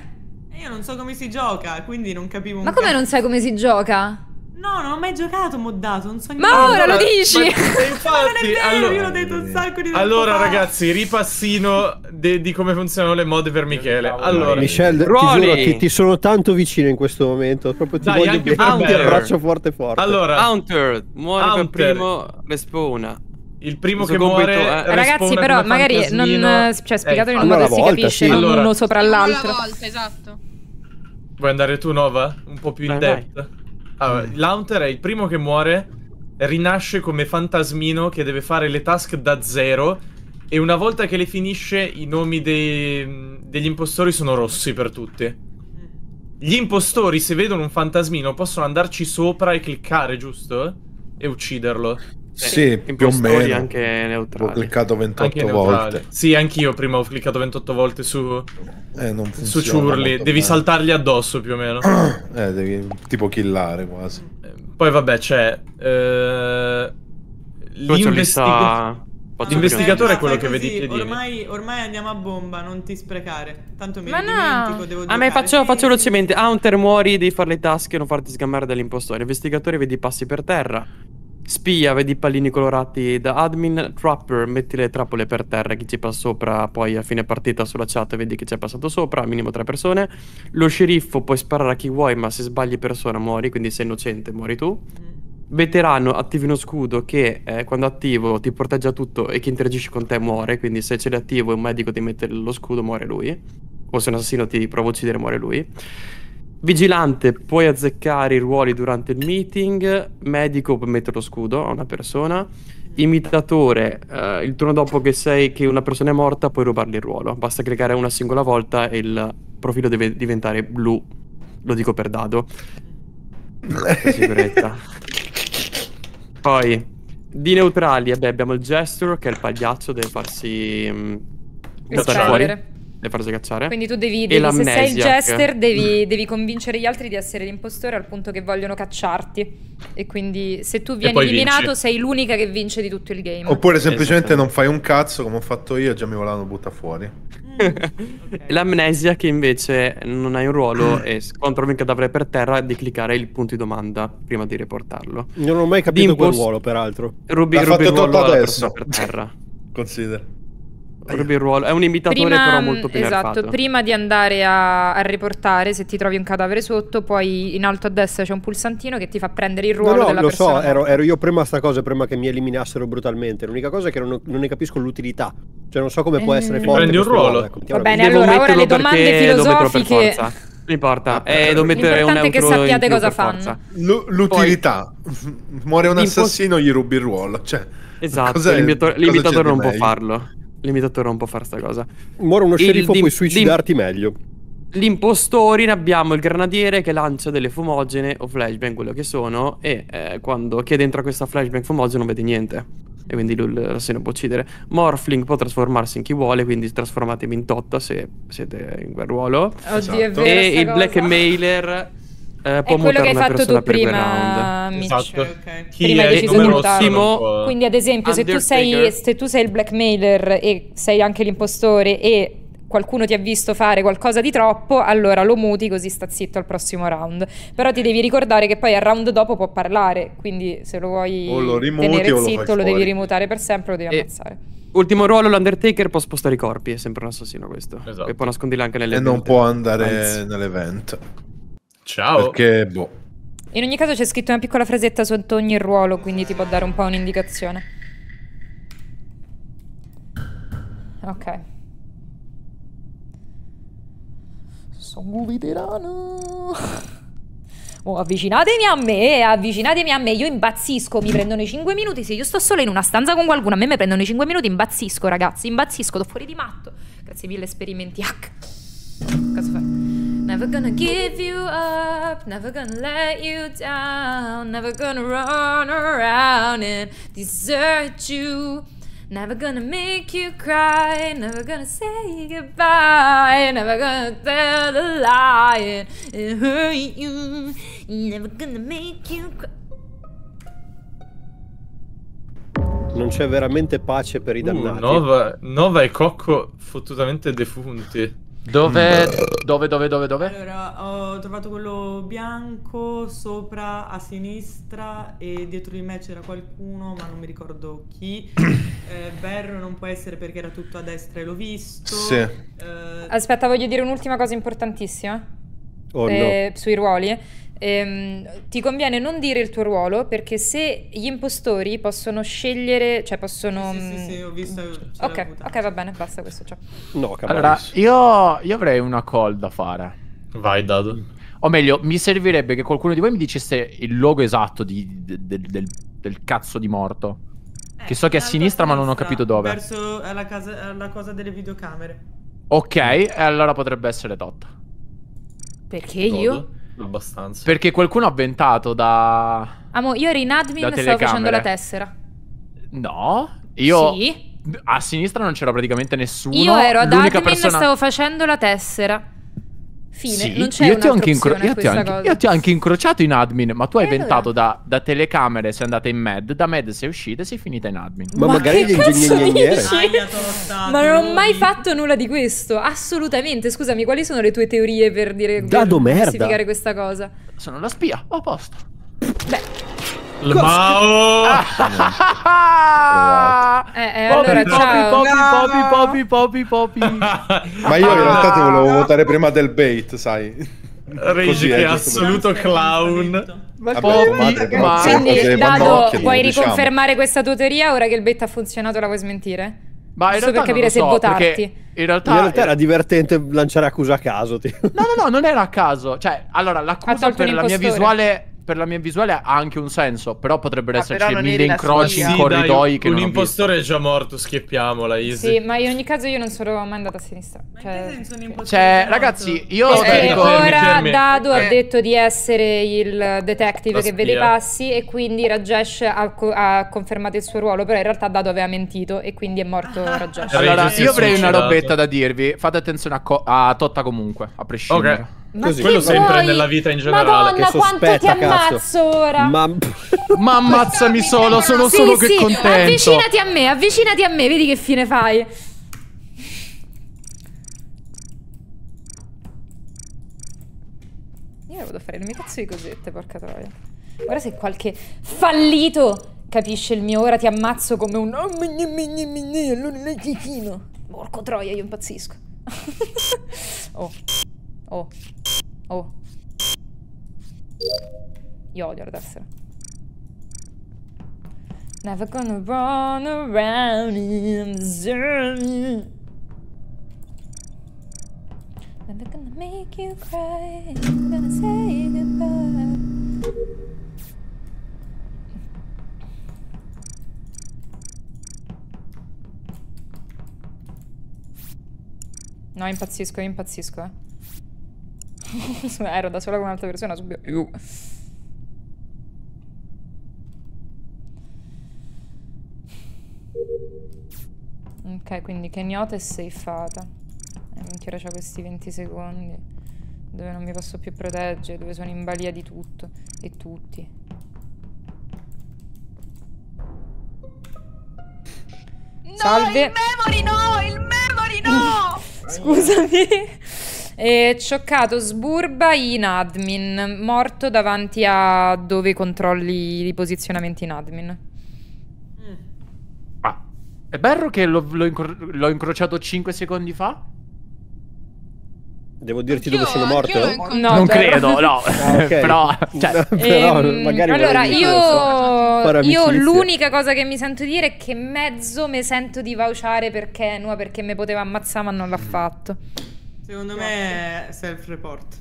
Eh, io non so come si gioca, quindi non capivo Ma come non sai come si gioca? No, non ho mai giocato moddato, non so niente. Ma ora allora, lo dici! Ma, [laughs] infatti, ma allora, io l'ho detto un sacco di Allora, fa. ragazzi, ripassino de, di come funzionano le mod per Michele. Allora, Michele, ti giuro che ti sono tanto vicino in questo momento. Proprio ti Dai, voglio bene, ti abbraccio forte forte. Allora, Hunter, muore Hunter. per primo, respawna. Il primo Uso che muore eh. Ragazzi però magari non, eh, Cioè spiegato eh, in un modo che volta, si capisce sì. Non allora, uno sopra l'altro esatto Vuoi andare tu Nova? Un po' più in depth allora, mm. Launter è il primo che muore, rinasce come fantasmino che deve fare le task da zero e una volta che le finisce i nomi dei, degli impostori sono rossi per tutti. Gli impostori se vedono un fantasmino possono andarci sopra e cliccare, giusto? E ucciderlo. Sì, più o meno. anche neutrali. Ho cliccato 28 volte. Sì, anch'io prima ho cliccato 28 volte su eh, su ciurli, devi saltargli addosso più o meno. [coughs] eh, devi tipo killare quasi. Eh, poi vabbè, c'è eh... l'investigatore L'investigatore è quello che vedi i piedini. Ormai, ormai, andiamo a bomba, non ti sprecare. Tanto mi Ma no. devo A me faccio, faccio velocemente. Hunter muori, devi fare le tasche e non farti sgamare dall'impostore. Investigatore vedi i passi per terra. Spia, vedi i pallini colorati da admin. Trapper, metti le trappole per terra. Chi ci passa sopra, poi a fine partita sulla chat vedi chi ci è passato sopra. Minimo tre persone. Lo sceriffo, puoi sparare a chi vuoi, ma se sbagli persona muori. Quindi sei innocente, muori tu. Mm. Veterano, attivi uno scudo che eh, quando attivo ti protegge tutto e chi interagisce con te muore. Quindi se ce l'attivo e un medico ti mette lo scudo, muore lui. O se un assassino ti prova a uccidere, muore lui. Vigilante, puoi azzeccare i ruoli durante il meeting. Medico, puoi mettere lo scudo a una persona. Imitatore, eh, il turno dopo che, sei, che una persona è morta, puoi rubargli il ruolo. Basta cliccare una singola volta e il profilo deve diventare blu. Lo dico per dado. sicurezza. [laughs] Poi, di neutrali, vabbè, abbiamo il gesture, che è il pagliaccio, deve farsi... Mh, mm, fuori le farsi cacciare. Quindi tu devi, devi se sei il jester, devi, mm. devi, convincere gli altri di essere l'impostore al punto che vogliono cacciarti. E quindi se tu vieni eliminato, vinci. sei l'unica che vince di tutto il game. Oppure eh, semplicemente esatto. non fai un cazzo come ho fatto io e già mi volano butta fuori. Mm, [laughs] okay. L'amnesia che invece non hai un ruolo mm. e scontrovi un cadavere per terra di cliccare il punto di domanda prima di riportarlo. Non ho mai capito Dimpost... quel ruolo, peraltro. Rubi, L'ha rubi fatto il adesso. per terra. [laughs] Considera. Avrebbe il ruolo. È un imitatore, prima, però mm, molto più Esatto, nerfato. prima di andare a, a, riportare, se ti trovi un cadavere sotto, poi in alto a destra c'è un pulsantino che ti fa prendere il ruolo no, no, della lo persona. Lo so, ero, ero, io prima a sta cosa, prima che mi eliminassero brutalmente. L'unica cosa è che non, non ne capisco l'utilità. Cioè, non so come può essere mm. forte. Prendi un ruolo. Ecco, Va bene, allora ora le domande filosofiche. Non importa, ah, eh, devo mettere un euro che sappiate cosa fanno. l'utilità. Muore un assassino, gli rubi il ruolo. Cioè, esatto, l'imitatore non può farlo. L'imitatore non può fare sta cosa. Mora uno sceriffo dim- puoi suicidarti dim- meglio. L'impostorine abbiamo il granadiere che lancia delle fumogene o flashbang, quello che sono, e eh, quando che entra questa flashbang fumogene non vede niente. E quindi lui la eh, se ne può uccidere. Morphling può trasformarsi in chi vuole, quindi trasformatemi in Totta se siete in quel ruolo. Oddio, esatto. è vero. E il cosa. Blackmailer eh, può è quello che hai fatto tu prima, Mitch. Esatto. Okay. Esatto. Chi prima hai deciso di mutare. Quindi, ad esempio, se tu, sei, se tu, sei, il blackmailer e sei anche l'impostore e qualcuno ti ha visto fare qualcosa di troppo, allora lo muti così sta zitto al prossimo round. Però ti devi ricordare che poi al round dopo può parlare, quindi se lo vuoi o lo rimuti, tenere o zitto, lo, lo devi rimutare per sempre, lo devi e... ammazzare. Ultimo ruolo, l'Undertaker può spostare i corpi, è sempre un assassino questo. Esatto. E può nascondirli anche nelle E non può andare nell'evento. Ciao. Perché, boh. In ogni caso c'è scritto una piccola frasetta sotto ogni ruolo, quindi ti può dare un po' un'indicazione. Ok. Sono un veterano. Oh, avvicinatemi a me, avvicinatemi a me, io impazzisco, mi prendono i 5 minuti, se io sto solo in una stanza con qualcuno, a me mi prendono i 5 minuti, impazzisco ragazzi, impazzisco, sto fuori di matto. Grazie mille esperimenti H. Cosa fai? Never gonna give you up, never gonna let you down, never gonna run around and desert you. Never gonna make you cry, never gonna say goodbye, never gonna tell a lie and hurt you, never gonna make you cry. Non c'è veramente pace per i uh, dannati. Uh, Nova, Nova e Cocco fottutamente defunti. Dove, mm. dove, dove, dove, dove? Allora, ho trovato quello bianco sopra a sinistra e dietro di me c'era qualcuno, ma non mi ricordo chi. [coughs] eh, Berro non può essere perché era tutto a destra e l'ho visto. Sì. Eh... Aspetta, voglio dire un'ultima cosa importantissima. Oh, eh, no. Sui ruoli ehm, ti conviene non dire il tuo ruolo perché se gli impostori possono scegliere, cioè possono... Sì, sì, sì, sì mm, ho visto... Mm, ok, ok, va bene, basta questo. Ciao. No, capisco. allora, io, io avrei una call da fare. Vai, Dado. O meglio, mi servirebbe che qualcuno di voi mi dicesse il logo esatto di, del, del, del cazzo di morto. Eh, che so che è a sinistra, ma non ho capito dove. Verso la, casa, la cosa delle videocamere. Ok, allora potrebbe essere Dot. Perché Dodo. io? Abbastanza. Perché qualcuno ha ventato da... Amo, io ero in admin e stavo facendo la tessera. No? Io... Sì? A sinistra non c'era praticamente nessuno. Io ero ad admin e persona... stavo facendo la tessera. Fine, sì, non c'è io ti ho anche incro- io, ti ho anche, io ti ho anche incrociato in admin, ma tu hai eh, ventato da, da, telecamere sei andata in med, da med sei uscita e sei finita in admin. Ma, ma magari l'ingegnere. ma non ho mai fatto nulla di questo, assolutamente. Scusami, quali sono le tue teorie per dire Dado per merda. questa cosa? Sono la spia, ho a posto. Beh il Mao! Ah! eh, eh, allora, popi, popi, popi, popi, Ma io in realtà ti volevo ah! votare prima del bait, sai. Rage che è eh, assoluto clown. Ma Vabbè, ma... Quindi, Dado, puoi riconfermare diciamo. questa tua teoria ora che il bait ha funzionato la vuoi smentire? Ma Giusto per capire se votarti. In realtà, in realtà era divertente lanciare accuse a caso. Tipo. No, no, no, non era a caso. Cioè, allora, l'accusa per la mia visuale per la mia visuale ha anche un senso, però potrebbero ah, esserci però mille incroci in sì, corridoi dai, che un non Un impostore è già morto, schieppiamola, easy. Sì, ma in ogni caso io non sono mai andata a sinistra. Cioè, cioè ragazzi, io... Perché dico... ora Dado eh. ha detto di essere il detective la che spia. vede i passi e quindi Rajesh ha, co ha, confermato il suo ruolo, però in realtà Dado aveva mentito e quindi è morto ah. Rajesh. Allora, io avrei una robetta da dirvi, fate attenzione a, a Totta comunque, a prescindere. Ok. Così. Quello sempre nella vita in generale. Madonna, che sospetta, quanto ti ammazzo cazzo. ora. Ma, Ma ammazzami [laughs] solo, sono sì, solo sì. che contento. Avvicinati a me, avvicinati a me, vedi che fine fai. Io devo fare le mie cazzo di cosette, porca troia. Guarda se qualche fallito capisce il mio ora ti ammazzo come un... Ah, Porco troia, io impazzisco. [laughs] oh. Oh. Oh. Io odio la tessera. Never gonna run around in Missouri. Never gonna make you cry. I'm gonna say goodbye. No, impazzisco, impazzisco, eh. [laughs] Ero da sola con un'altra persona, subito. Ok, quindi Kenyatta è safeata. E minchia c'ha questi 20 secondi. Dove non mi posso più proteggere, dove sono in balia di tutto e tutti. No, Salve. il memory no, il memory no! [laughs] Scusami. E cioccato Sburba in admin, morto davanti a dove controlli i posizionamenti in admin. Mm. Ah, è bello che l'ho, l'ho, incro- l'ho, incrociato 5 secondi fa? Devo dirti anch'io, dove sono morto? No, non credo, no. [laughs] Ah, okay. [laughs] però, [laughs] cioè, no, però ehm, magari allora, io, io l'unica cosa che mi sento dire è che mezzo mi sento di vouchare per Kenua perché mi poteva ammazzare ma non l'ha fatto. Secondo me è self-report.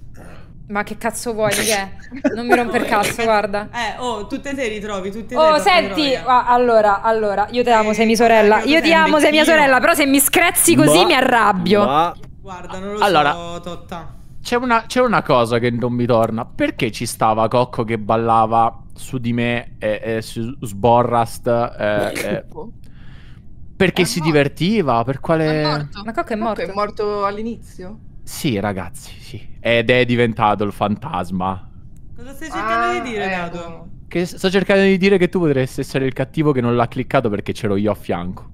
Ma che cazzo vuoi, che Non mi romper [laughs] cazzo, guarda. Eh, oh, tutte te ritrovi, tutte te Oh, senti, eh. ah, allora, allora, io te amo, sei eh, mia sorella. Io ti amo, sei mia sorella, però se mi screzzi così ma, mi arrabbio. Ma... Guarda, non lo allora, so, Totta. C'è una, una, cosa che non mi torna. Perché ci stava Cocco che ballava su di me e, e su Sborrast? Eh, eh, perché è si morto. divertiva? Per quale. È morto. Ma Cocco è morto. Cocco è morto all'inizio? Sì, ragazzi, sì. Ed è diventato il fantasma. Cosa stai cercando ah, di dire, Nado? Ecco. sto cercando di dire che tu potresti essere il cattivo che non l'ha cliccato perché c'ero io a fianco.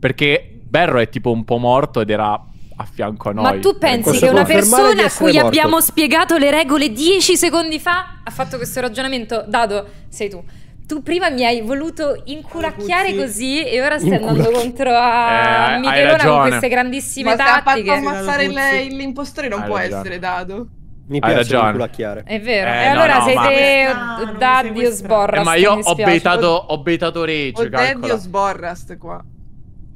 Perché Berro è tipo un po' morto ed era a fianco a noi. Ma tu ecco, pensi che una persona a cui morto. abbiamo spiegato le regole dieci secondi fa ha fatto questo ragionamento? Dado, sei tu. Tu prima mi hai voluto incuracchiare Incuzzi. così e ora stai andando contro a eh, Michelona con queste grandissime Ma tattiche. Ma se ha fatto ammazzare l'impostore non hai può ragione. essere dato. Mi piace Hai ragione. È vero. Eh, e allora no, no, sei ma... te no, Daddio Sborrast. Eh, ma io ho beitato, ho beitato Rage, calcola. Sborrast qua.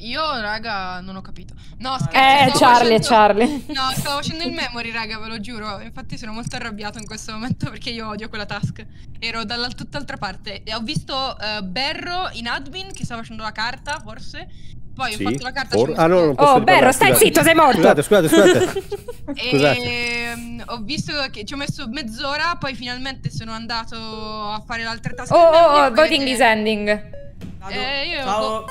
Io, raga, non ho capito. No, ah. scherzo. Eh, Charlie, facendo... Charlie. [laughs] No, stavo facendo il memory, raga, ve lo giuro. Infatti sono molto arrabbiato in questo momento [laughs] perché io odio quella task. Ero dalla tutt'altra parte. E ho visto uh, Berro in admin che stava facendo la carta, forse. Poi sì, ho fatto la carta. For... Ah, no, non posso oh, Berro, stai scusate. zitto, sei morto. Scusate, scusate, scusate. [laughs] E, um, ho visto che ci ho messo mezz'ora, poi finalmente sono andato a fare l'altra task. Oh, oh, oh, voting is ending. Eh, io... Ciao. Ho...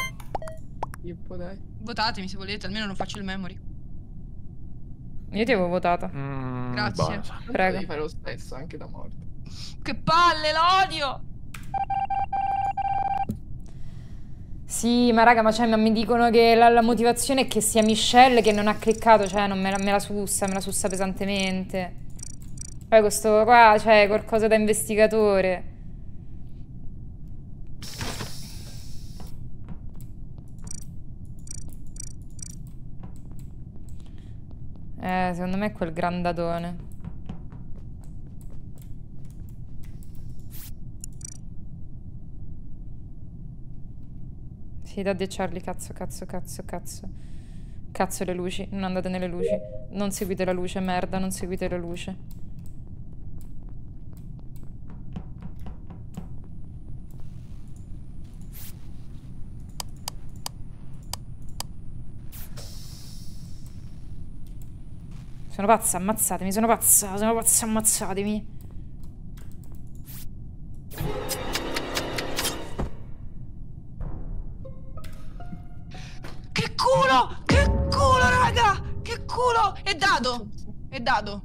Ippo, dai. Votatemi se volete, almeno non faccio il memory. Io ti avevo votato. Mm, Grazie. Basta. Prego. Devi fare lo stesso, anche da morto. Che palle, l'odio! Sì, ma raga, ma, cioè, ma mi dicono che la, la, motivazione è che sia Michelle che non ha cliccato, cioè non me, la, me la sussa, me la sussa pesantemente. Poi questo qua, cioè, qualcosa da investigatore. Eh, secondo me è quel grandadone. Sì, da De Charlie, cazzo, cazzo, cazzo, cazzo. Cazzo le luci, non andate nelle luci. Non seguite la luce, merda, non seguite la luce. Sono pazza, ammazzatemi, sono pazza, sono pazza, ammazzatemi. Che culo! Che culo, raga! Che culo! È dado! È dado.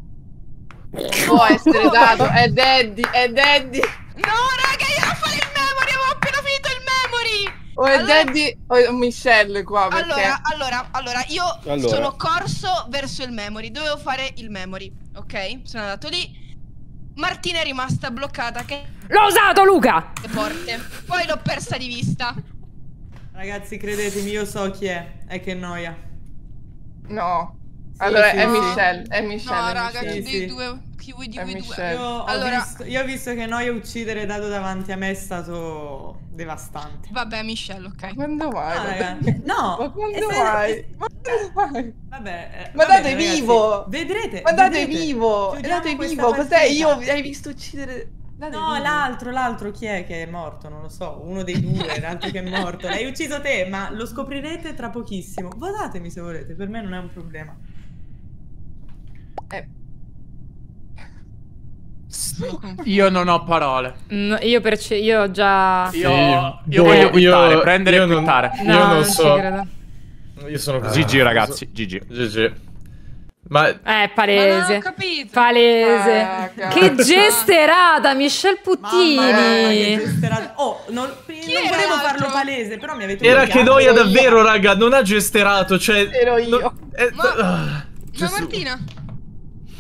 Può essere dato, è Daddy, è Daddy. No, raga, io ho fare il memory, avevo appena finito il memory! O oh, è allora... Daddy o oh, è Michelle qua perché... allora, allora, allora, io allora. sono corso verso il memory Dovevo fare il memory, ok? Sono andato lì Martina è rimasta bloccata che... L'ho usato Luca! Le porte Poi l'ho persa di vista Ragazzi, credetemi, io so chi è È che noia No sì, Allora, sì, è, no. Michelle, è Michelle No, è raga, Michelle. Sì, due chi vuoi di eh, voi due? Io, allora... ho visto, io ho visto che noia uccidere dato davanti a me è stato devastante. Vabbè, Michelle, ok. Ma quando ah, vai? Ah, no, ma quando [laughs] vai? Ma quando vai? Vabbè, eh, ma vabbè, date vivo! Vedrete! Ma date vedrete. vivo! Date vivo! Cos'è? Io hai visto uccidere... Date no, l'altro, l'altro chi è che è morto? Non lo so, uno dei due, [laughs] l'altro che è morto. L'hai ucciso te, ma lo scoprirete tra pochissimo. Votatemi se volete, per me non è un problema. Eh, io non ho parole. No, mm, io, perce- io ho già. Sì. Io, io boh, voglio quittare, io, prendere io e quittare. Non, io no, non so. Io sono così. GG, ragazzi. GG. GG. Ma... Eh, palese. Ma palese. Eh, che gesterata, Michel Puttini. Mamma, che gesterata. Oh, non, non volevo farlo palese, però mi avete Era che noia davvero, raga, non ha gesterato, cioè... Ero io. Non... Eh, Ma... Ma ah, Martina...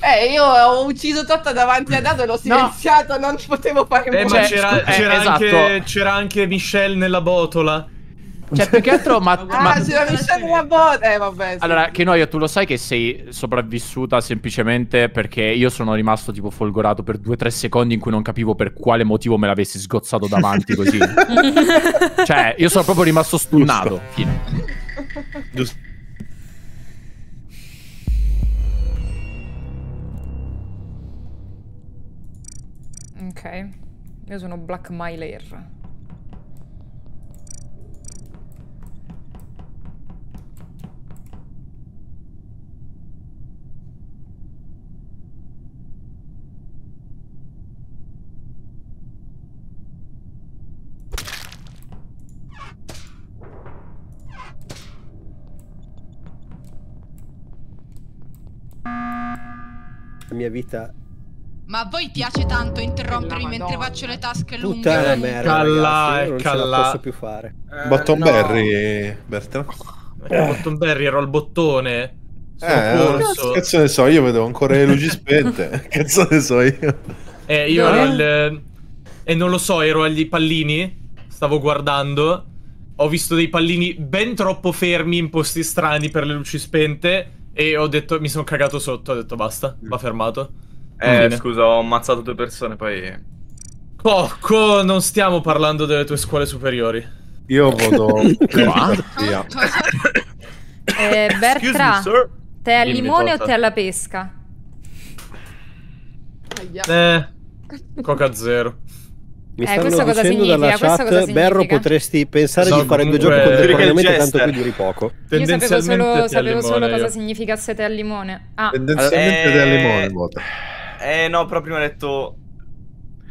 Eh, io ho ucciso Totta davanti a Dado e l'ho silenziato, no. non potevo fare eh, molto. C'era, eh, esatto. anche, anche, Michelle nella botola. Cioè, più che altro, ma. ah, ma... c'era Michelle nella botola. Eh, vabbè. Sì. Allora, che noia, tu lo sai che sei sopravvissuta semplicemente perché io sono rimasto tipo folgorato per 2-3 secondi in cui non capivo per quale motivo me l'avessi sgozzato davanti così. [laughs] cioè, io sono proprio rimasto stunnato. Giusto. Fine. Giusto. [laughs] Io sono Blackmailer. La mia vita ma a voi piace tanto interrompermi mentre faccio le tasche lunghe? Puttana merda, calla, ragazzi, calla. non posso più fare. Eh, Bottonberry, no. Bertram. Eh. Bottonberry era il bottone. Eh, cazzo ne so, io vedo ancora le luci spente. [laughs] cazzo ne so io. Eh, io no. ero al... Eh, e eh, non lo so, ero agli pallini, stavo guardando, ho visto dei pallini ben troppo fermi in posti strani per le luci spente e ho detto, mi sono cagato sotto, ho detto basta, va fermato. Eh, scusa, ho ammazzato due persone, poi... Porco, non stiamo parlando delle tue scuole superiori. Io voto... [laughs] [laughs] eh, Bertra, me, te al limone o te alla pesca? Eh, coca zero. Eh, Mi eh, stanno cosa dicendo cosa dalla chat, cosa Berro potresti pensare so, di fare due giochi contemporaneamente tanto che duri poco. Tendenzialmente Io sapevo solo, sapevo solo cosa significasse te al limone. Ah. Eh, Tendenzialmente eh... te al limone, vota. Eh no, però prima ho detto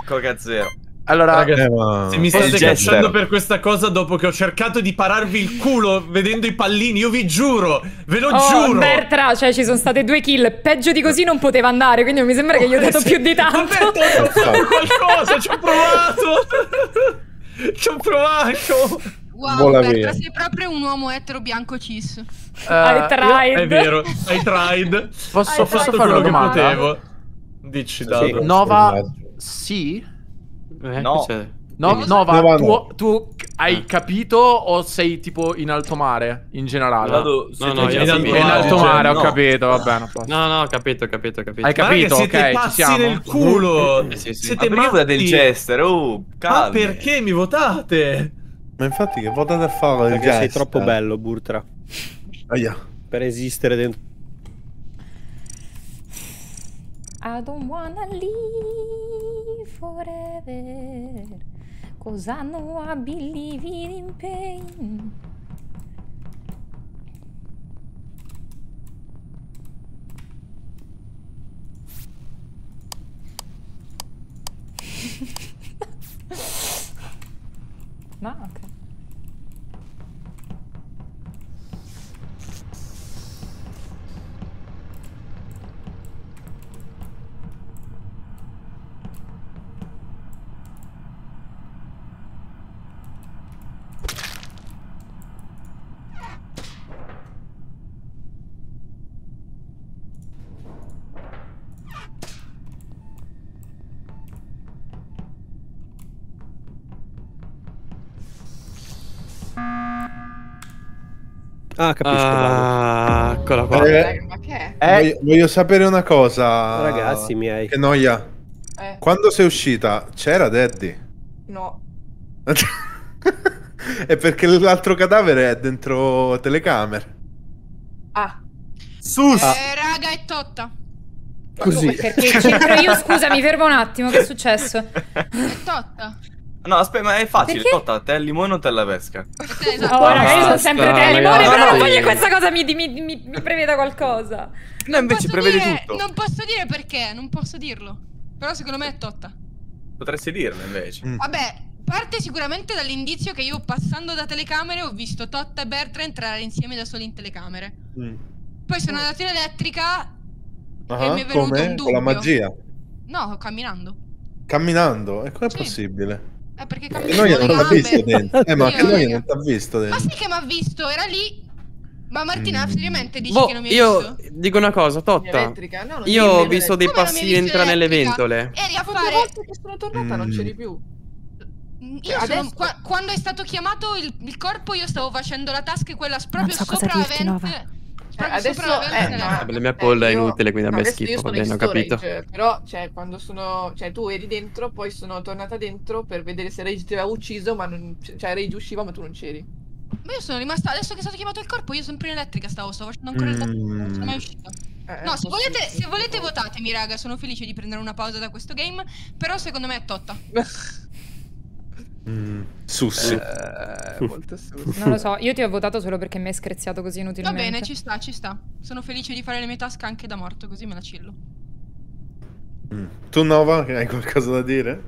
Coca Zero. Allora, Ragazzi, eh, se mi state cacciando per questa cosa dopo che ho cercato di pararvi il culo vedendo i pallini, io vi giuro, ve lo oh, giuro. Bertra, cioè ci sono state due kill, peggio di così non poteva andare, quindi non mi sembra oh, che gli ho oh, dato eh, sì. più di tanto. Bertra, ho fatto [laughs] qualcosa, ci ho provato. [laughs] ci ho provato. Wow, Vola Bertra, via. sei proprio un uomo etero bianco cis. Uh, eh, I tried. Io, è vero, I tried. Posso, I posso tried. fare quello che potevo. Dici da sì. Nova sì? Eh, no. no Nova, no. Tu, tu, hai eh. capito o sei tipo in alto mare in generale? Vado, no, no, in, alto mare, in alto cioè, mare ho capito, va bene. No, no, ho capito, ho capito, capito. Hai capito, ok, pazzi ci siamo. nel culo. Eh, sì, sì. Siete ma matti. del Chester, oh, calmi. Ma perché mi votate? Ma infatti che votate a fare? Perché sei troppo bello, Burtra. Aia. Per esistere dentro I don't wanna leave forever. Cause I know I believe in pain. [laughs] no, okay. Ah, capisco. Ah, eccola qua. Eh, eh ma che è? Voglio, eh. voglio, sapere una cosa. Ragazzi miei. Che noia. Eh. Quando sei uscita c'era Daddy? No. è [laughs] perché l'altro cadavere è dentro telecamere. Ah. Sus. Ah. Eh, raga, è totta. Così. perché [laughs] io, scusa, mi fermo un attimo, che è successo? [laughs] È totta. No, aspetta, ma è facile. Totta, te il limone o te la pesca? Eh, esatto. Oh, ragazzi, io sono sempre te al limone, però non voglio che questa cosa mi, mi, mi, mi, preveda qualcosa. No, invece prevede dire, tutto. Non posso dire perché, non posso dirlo. Però secondo me è Totta. Potresti dirlo invece. Mm. Vabbè, parte sicuramente dall'indizio che io passando da telecamere ho visto Totta e Bertra entrare insieme da soli in telecamere. Mm. Poi sono andata in elettrica uh -huh, e ah, mi è venuto Come? un dubbio. Con la magia? No, camminando. Camminando? E com'è sì. possibile? Eh, perché e noi non ha visto dentro. Eh, ma che noi non t'ha visto dentro. Ma sì che mi ha visto, era lì. Ma Martina, mm. seriamente dici boh, che non mi hai io visto? Io dico una cosa, Totta. No, io ho visto dei passi entra nelle ventole. Eri a fare... volte che sono tornata mm. non c'eri più. Mm, io cioè, Adesso... sono, qua, quando è stato chiamato il, il, corpo io stavo facendo la tasca e quella proprio so sopra la ventola. Cioè, eh, adesso eh, no, la mia poll è inutile, quindi a me schifo, va bene, ho capito. però, cioè, quando sono... Cioè, tu eri dentro, poi sono tornata dentro per vedere se Rage ti aveva ucciso, ma non... Cioè, Rage usciva, ma tu non c'eri. Ma io sono rimasta... Adesso che è stato chiamato il corpo, io sono in elettrica stavo, stavo facendo ancora il... Mm. Non sono mai uscita. Eh, eh, no, se volete, se volete votatemi, raga, sono felice di prendere una pausa da questo game, però secondo me è totta. [laughs] Mm. Sussi. Eh, molto sussi. Non lo so, io ti ho votato solo perché mi hai screziato così inutilmente. Va bene, ci sta, ci sta. Sono felice di fare le mie tasche anche da morto, così me la cillo. Mm. Tu Nova, hai qualcosa da dire?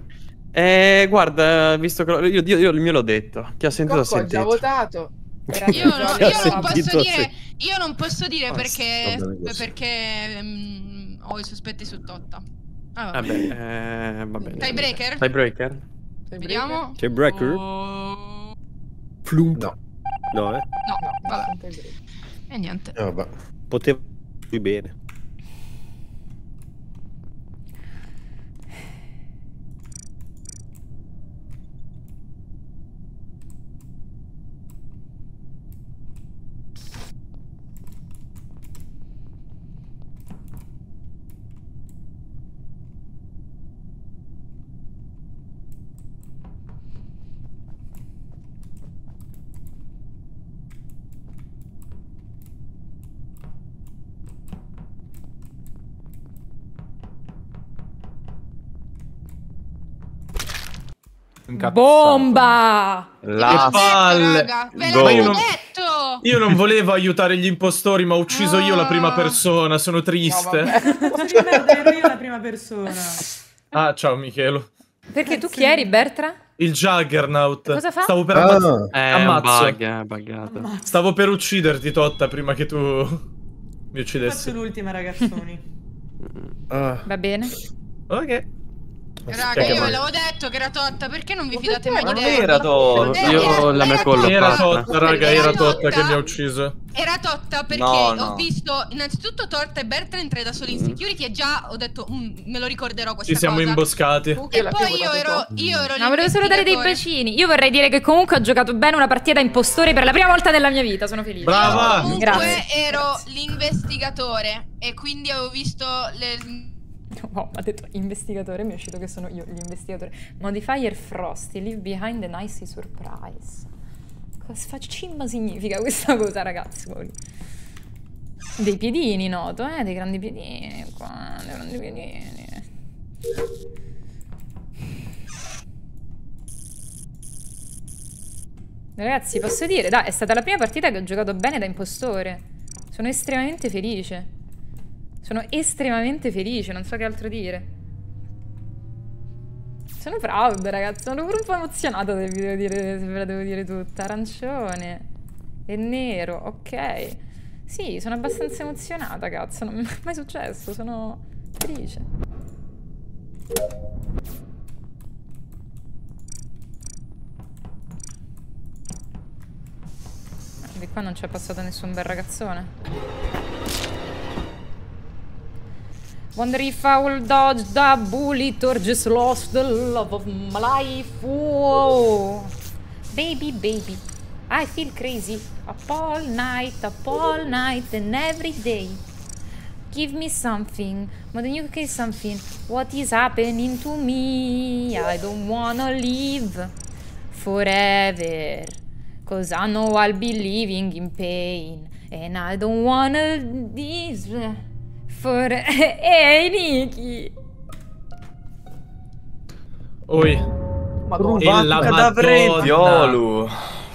Eh, guarda, visto che io, io, io il mio l'ho detto. Chi ha sentito Cocco, ha sentito. già votato. Io, non, io non posso dire, io non posso dire oh, ah, perché, perché mh, mm, ho i sospetti su Totta. Ah, vabbè. vabbè, eh, va bene. Tiebreaker? Tiebreaker? Vediamo. Breaker? Oh... No. No, eh? No, no vabbè. E niente. No, eh, vabbè. Potevo bene. cazzo. Bomba! La palle! Ve l'avevo detto! Io non volevo aiutare gli impostori, ma ho ucciso io la prima ah. persona, sono triste. No, ero io la prima persona. Ah, ciao Michelo. Perché tu chi eri, Bertra? Il Juggernaut. Cosa fa? Stavo per ammazz- ah, eh, ammazzo. Bug, buggato. Ammazzo. Stavo per ucciderti, Totta, prima che tu mi uccidessi. Faccio l'ultima, ragazzoni. ah. Va bene. Ok. Raga, io ve l'avevo detto che era Totta, perché non vi fidate mai di lei? era Totta. Io la mia colpa. Era Totta, raga, era Totta che mi ha ucciso. Era Totta perché ho visto innanzitutto Torta e Bertrand 3 da soli in mm. security e già ho detto mm, me lo ricorderò questa Ci siamo imboscati. E poi io ero, io ero No, volevo solo dare dei bacini. Io vorrei dire che comunque ho giocato bene una partita da impostore per la prima volta nella mia vita, sono felice. Brava! Io comunque ero l'investigatore e quindi avevo visto le [laughs] wow, ha detto investigatore, mi è uscito che sono io l'investigatore. Modifier Frosty, leave behind an icy surprise. Cosa cimma significa questa cosa, ragazzi? Dei piedini noto, eh, dei grandi piedini qua, dei grandi piedini. Ragazzi, posso dire, dai, è stata la prima partita che ho giocato bene da impostore. Sono estremamente felice. Sono estremamente felice, non so che altro dire. Sono proud, ragazzi. Sono pure un po' emozionata se, devo dire, se ve la devo dire tutta. Arancione e nero, ok. Sì, sono abbastanza emozionata, cazzo. Non mi è mai successo, sono felice. Di qua non c'è passato nessun bel ragazzone. Wonder if I will dodge the bullet or just lost the love of my life. Whoa. Baby, baby, I feel crazy. Up all night, up all night and every day. Give me something, more than you can something. What is happening to me? I don't wanna live forever. Cause I know I'll be living in pain. And I don't wanna... This... For... [laughs] Ehi, Niki! Oi. Madonna. il la cadavere Violu.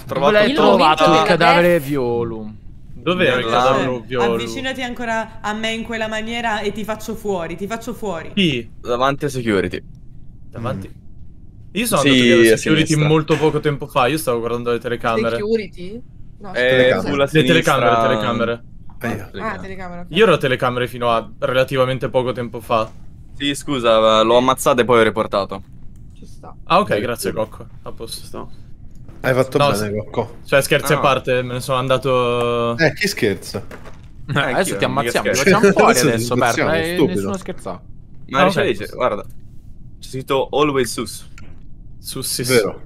Trovato il trovato il cadavere Violu. Dov'è il cadavere Violu? Avvicinati ancora a me in quella maniera e ti faccio fuori, ti faccio fuori. Sì, davanti a security. Davanti. Mm. Io sono sì, andato via security molto poco tempo fa, io stavo guardando le telecamere. Security? No, eh, telecamere. le telecamere, le telecamere. Ah, telecamera. Ah, telecamera okay. Io ero telecamere fino a relativamente poco tempo fa. Sì, scusa, l'ho eh. ammazzato e poi ho riportato. Ci sta. Ah, ok, grazie, Cocco. A posto. Sto. Hai fatto no, bene, Cocco. Cioè, scherzi ah. a parte, me ne sono andato... Eh, chi scherza? Eh, eh adesso ti ammazziamo, ti facciamo [laughs] fuori adesso, Berta, e eh, stupido. nessuno scherzava. Ma ah, okay. dice, guarda, c'è scritto always sus. Sussis. Vero.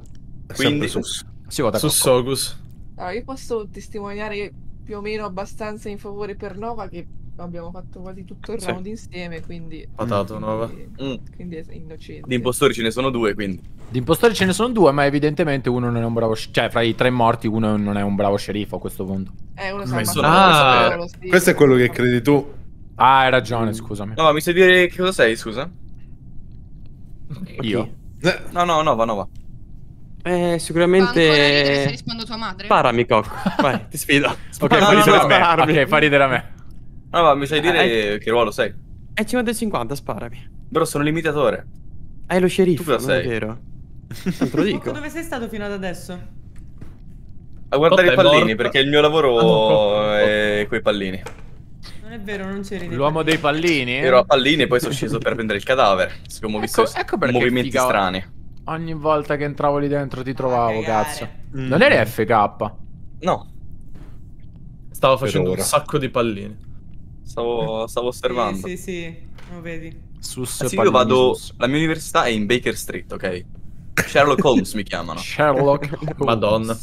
Quindi... Sus. Si vota Sussogus. Allora, io posso testimoniare più o meno abbastanza in favore per Nova che abbiamo fatto quasi tutto il sì. round insieme, quindi... Patato mm. mm. quindi, Nova. Quindi, mm. è innocente. Di impostori ce ne sono due, quindi. Di impostori ce ne sono due, ma evidentemente uno non è un bravo... Cioè, fra i tre morti uno non è un bravo sceriffo a questo punto. Eh, uno sa... Sono... Ah, solo, sì. questo è quello che credi tu. Ah, hai ragione, mm. scusami. No, ma mi sai dire che cosa sei, scusa? Io. Eh. No, no, Nova, Nova. Eh, sicuramente. Stai rispondo tua madre. Sparami, Cocco. Vai, ti sfido. [laughs] ok, fa ridere a me. Ok, fa ridere a me. Ah, mi sai dire eh, eh, che ruolo sei? È 50-50, sparami. Però sono l'imitatore. Hai lo sceriffo, tu cosa sei? è vero. non te lo [laughs] dico. Dove sei stato fino ad adesso? A guardare Cotto i pallini, morto. perché il mio lavoro ah, è quei pallini. Non è vero, non c'eri L'uomo dei pallini? Ero a pallini e poi sono sceso per prendere il cadavere. Siamo ecco, visto ecco perché movimenti figa... strani. Ogni volta che entravo lì dentro ti ah, trovavo, cazzo. Mm. Non eri FK? No. Stavo facendo un sacco di palline. Stavo, stavo osservando. Sì, sì, sì. vedi. Sus, ah, sì, io vado... Sus. La mia università è in Baker Street, ok? Sherlock Holmes mi chiamano. [laughs] Sherlock [laughs] Holmes. Madonna.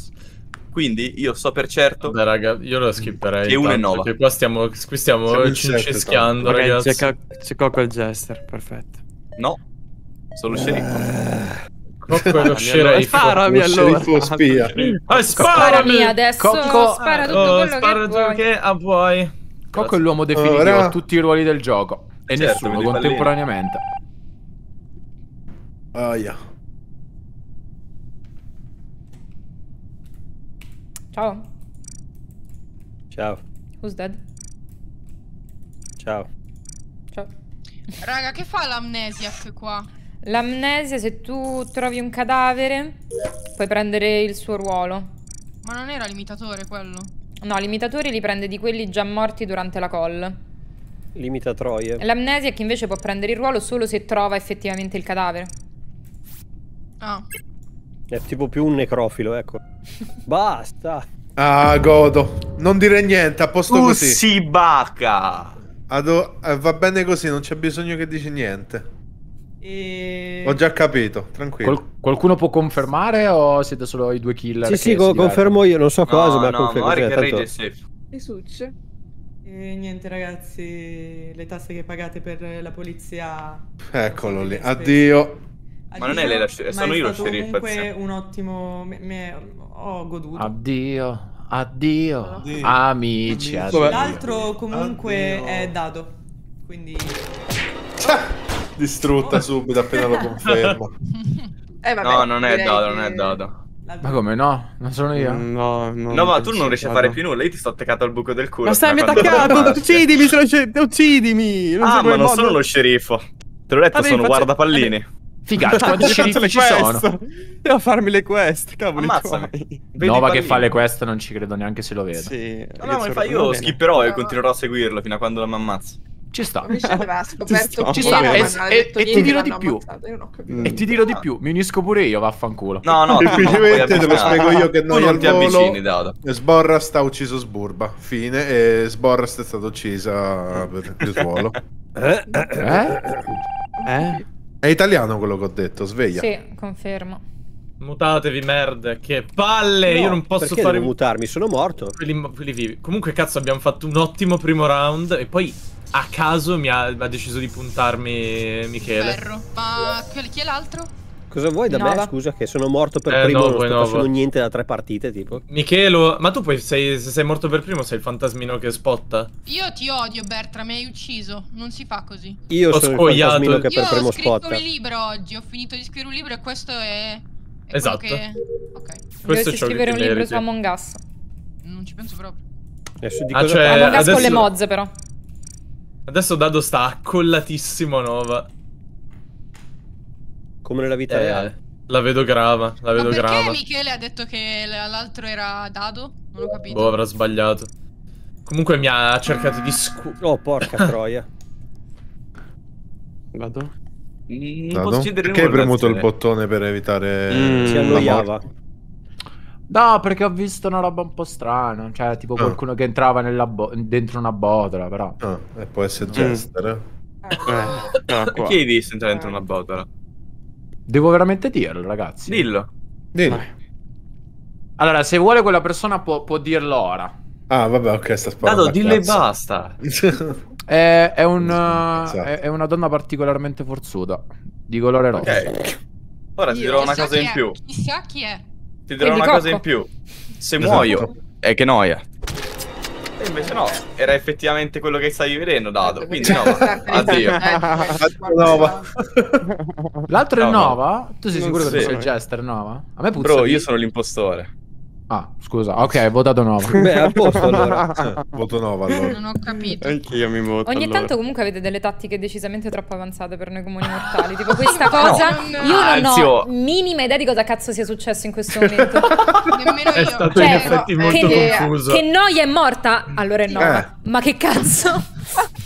Quindi io so per certo. Beh, raga, io lo skipperei. Che 1 e 9. Perché qua stiamo, qui stiamo cinceschiando, ragazzi. C'è, c'è Coco il Jester, perfetto. No, sono lo sceriffo. Eh. Cocco è lo sceriffo. Sparami allora. [laughs] Sparami, allora. Ah, sparami adesso. Cocco, spara tutto eh, oh, quello spara che, vuoi. che ah, vuoi. Cocco è l'uomo definitivo Ora... a tutti i ruoli del gioco. E certo, nessuno contemporaneamente. Aia. Oh, yeah. Ciao. Ciao. Who's dead? Ciao. Ciao. Raga, che fa l'amnesiac qua? L'amnesia, se tu trovi un cadavere, puoi prendere il suo ruolo. Ma non era limitatore quello? No, limitatore li prende di quelli già morti durante la call. Limita troie. L'amnesia che invece può prendere il ruolo solo se trova effettivamente il cadavere. Ah. È tipo più un necrofilo, ecco. [laughs] Basta. Ah, godo. Non dire niente, a posto Ussibaka. Uh, così. Ussibaka. Eh, va bene così, non c'è bisogno che dici niente. E... Ho già capito, tranquillo. Qual- qualcuno può confermare o siete solo i due killer? Sì, sì, co- confermo io, non so cosa, no, ma no, confermo. Cioè, tanto... E succe. E niente ragazzi, le tasse che pagate per la polizia... Eccolo lì, addio. Addio, ma non è lei la scelta, sono io lo sceriffo. Comunque un ottimo. Me, me, ho goduto. Addio, addio, addio. amici. Addio. L'altro comunque addio. è Dado. Quindi. Ah! distrutta [laughs] subito appena lo confermo. [laughs] Eh, vabbè, no, non è Dado, che... non è Dado. Ma come no? Non sono io. Mm, no, no, no ma tu non riesci a fare più nulla. Io ti sto attaccato al buco del culo. Ma stai attaccato! Uccidimi, sono... uccidimi! Non ah, ma non modo. sono lo sceriffo. Te l'ho detto, vabbè, sono faccio... guardapallini. Figata, quanti sceriffi ci sono? Devo farmi le quest, cavolo. Nova che fa le quest non ci credo neanche se lo vedo. Sì, no, no, ma io schipperò e continuerò a seguirlo fino a quando la mi ammazzo. Ci sta. [laughs] scoperto ci sta. E, e, e ti dirò di più. Mm. E ti dirò di più. Mi unisco pure io, vaffanculo. No, no. Semplicemente te lo spiego io che noi non ti avvicini, Dado. Sborrast ha ucciso Sburba. Fine. E Sborrast è stata uccisa per il suolo. [laughs] eh? Eh? eh? È italiano quello che ho detto, sveglia. Sì, confermo. Mutatevi, merda. Che palle! No, Io non posso fare. mutarmi, sono morto. Quelli, quelli vivi. Comunque, cazzo, abbiamo fatto un ottimo primo round. E poi a caso mi ha, ha deciso di puntarmi Michele. Ferro. Ma chi è l'altro? Cosa vuoi da Nova. me? Scusa, che sono morto per eh, primo, no, non sto facendo niente da tre partite, tipo. Michele, ma tu poi sei, se sei morto per primo sei il fantasmino che spotta? Io ti odio, Bertra, mi hai ucciso. Non si fa così. Io ho sono scogliato. il fantasmino che Io per primo spotta. Io ho scritto un libro oggi, ho finito di scrivere un libro e questo è... è esatto. Che... Ok. Questo Dovresti scrivere un libro su Among Us. Non ci penso proprio. Adesso eh, di ah, cosa cioè, Among Us adesso... con le mozze, però. Adesso Dado sta accollatissimo a Nova. Come nella vita eh, reale. La vedo grava, la vedo Ma perché grava. Michele ha detto che l'altro era Dado? Non ho capito. Boh, avrà sbagliato. Comunque mi ha cercato di scu... Oh, porca [laughs] troia. Vado? Non mm, posso chiedere Perché hai premuto il bottone per evitare... Mm, si annoiava. No, perché ho visto una roba un po' strana. Cioè, tipo ah. qualcuno che entrava dentro una botola, però. Ah, e può essere mm. Jester. Eh, no, ecco Chi hai visto entrare dentro eh. una botola? Devo veramente dirlo, ragazzi. Dillo. Dillo. Vai. Allora, se vuole quella persona può, può dirlo ora. Ah, vabbè, ok, sta sparando. Dato, dillo e basta. [laughs] è, è, un, è, eh, esatto. è, una donna particolarmente forzuta, di colore rosso. Ok. Ora ti dirò una cosa in più. Chissà chi è. Ti darò una cocco. cosa in più. Se esatto. muoio, è eh, che noia. E invece no, era effettivamente quello che stavi vedendo, Dado. Certo, quindi no, [laughs] certo, addio. Certo. [laughs] L'altro è Nova? Tu sei sicuro che sei il Jester Nova? A me puzza. Bro, io sono l'impostore. Ah, scusa, ok, hai votato 9. [laughs] Beh, a posto allora. [laughs] Cioè, voto 9 allora. Non ho capito. Anch'io mi voto. Ogni allora. tanto comunque avete delle tattiche decisamente troppo avanzate per noi comuni mortali. Tipo questa [laughs] cosa, no. io non Anzi, ho minima idea di cosa cazzo sia successo in questo momento. Nemmeno io. È stato cioè, in effetti no, molto che, confuso. Che noia è morta? Allora è 9. Eh. Ma che cazzo?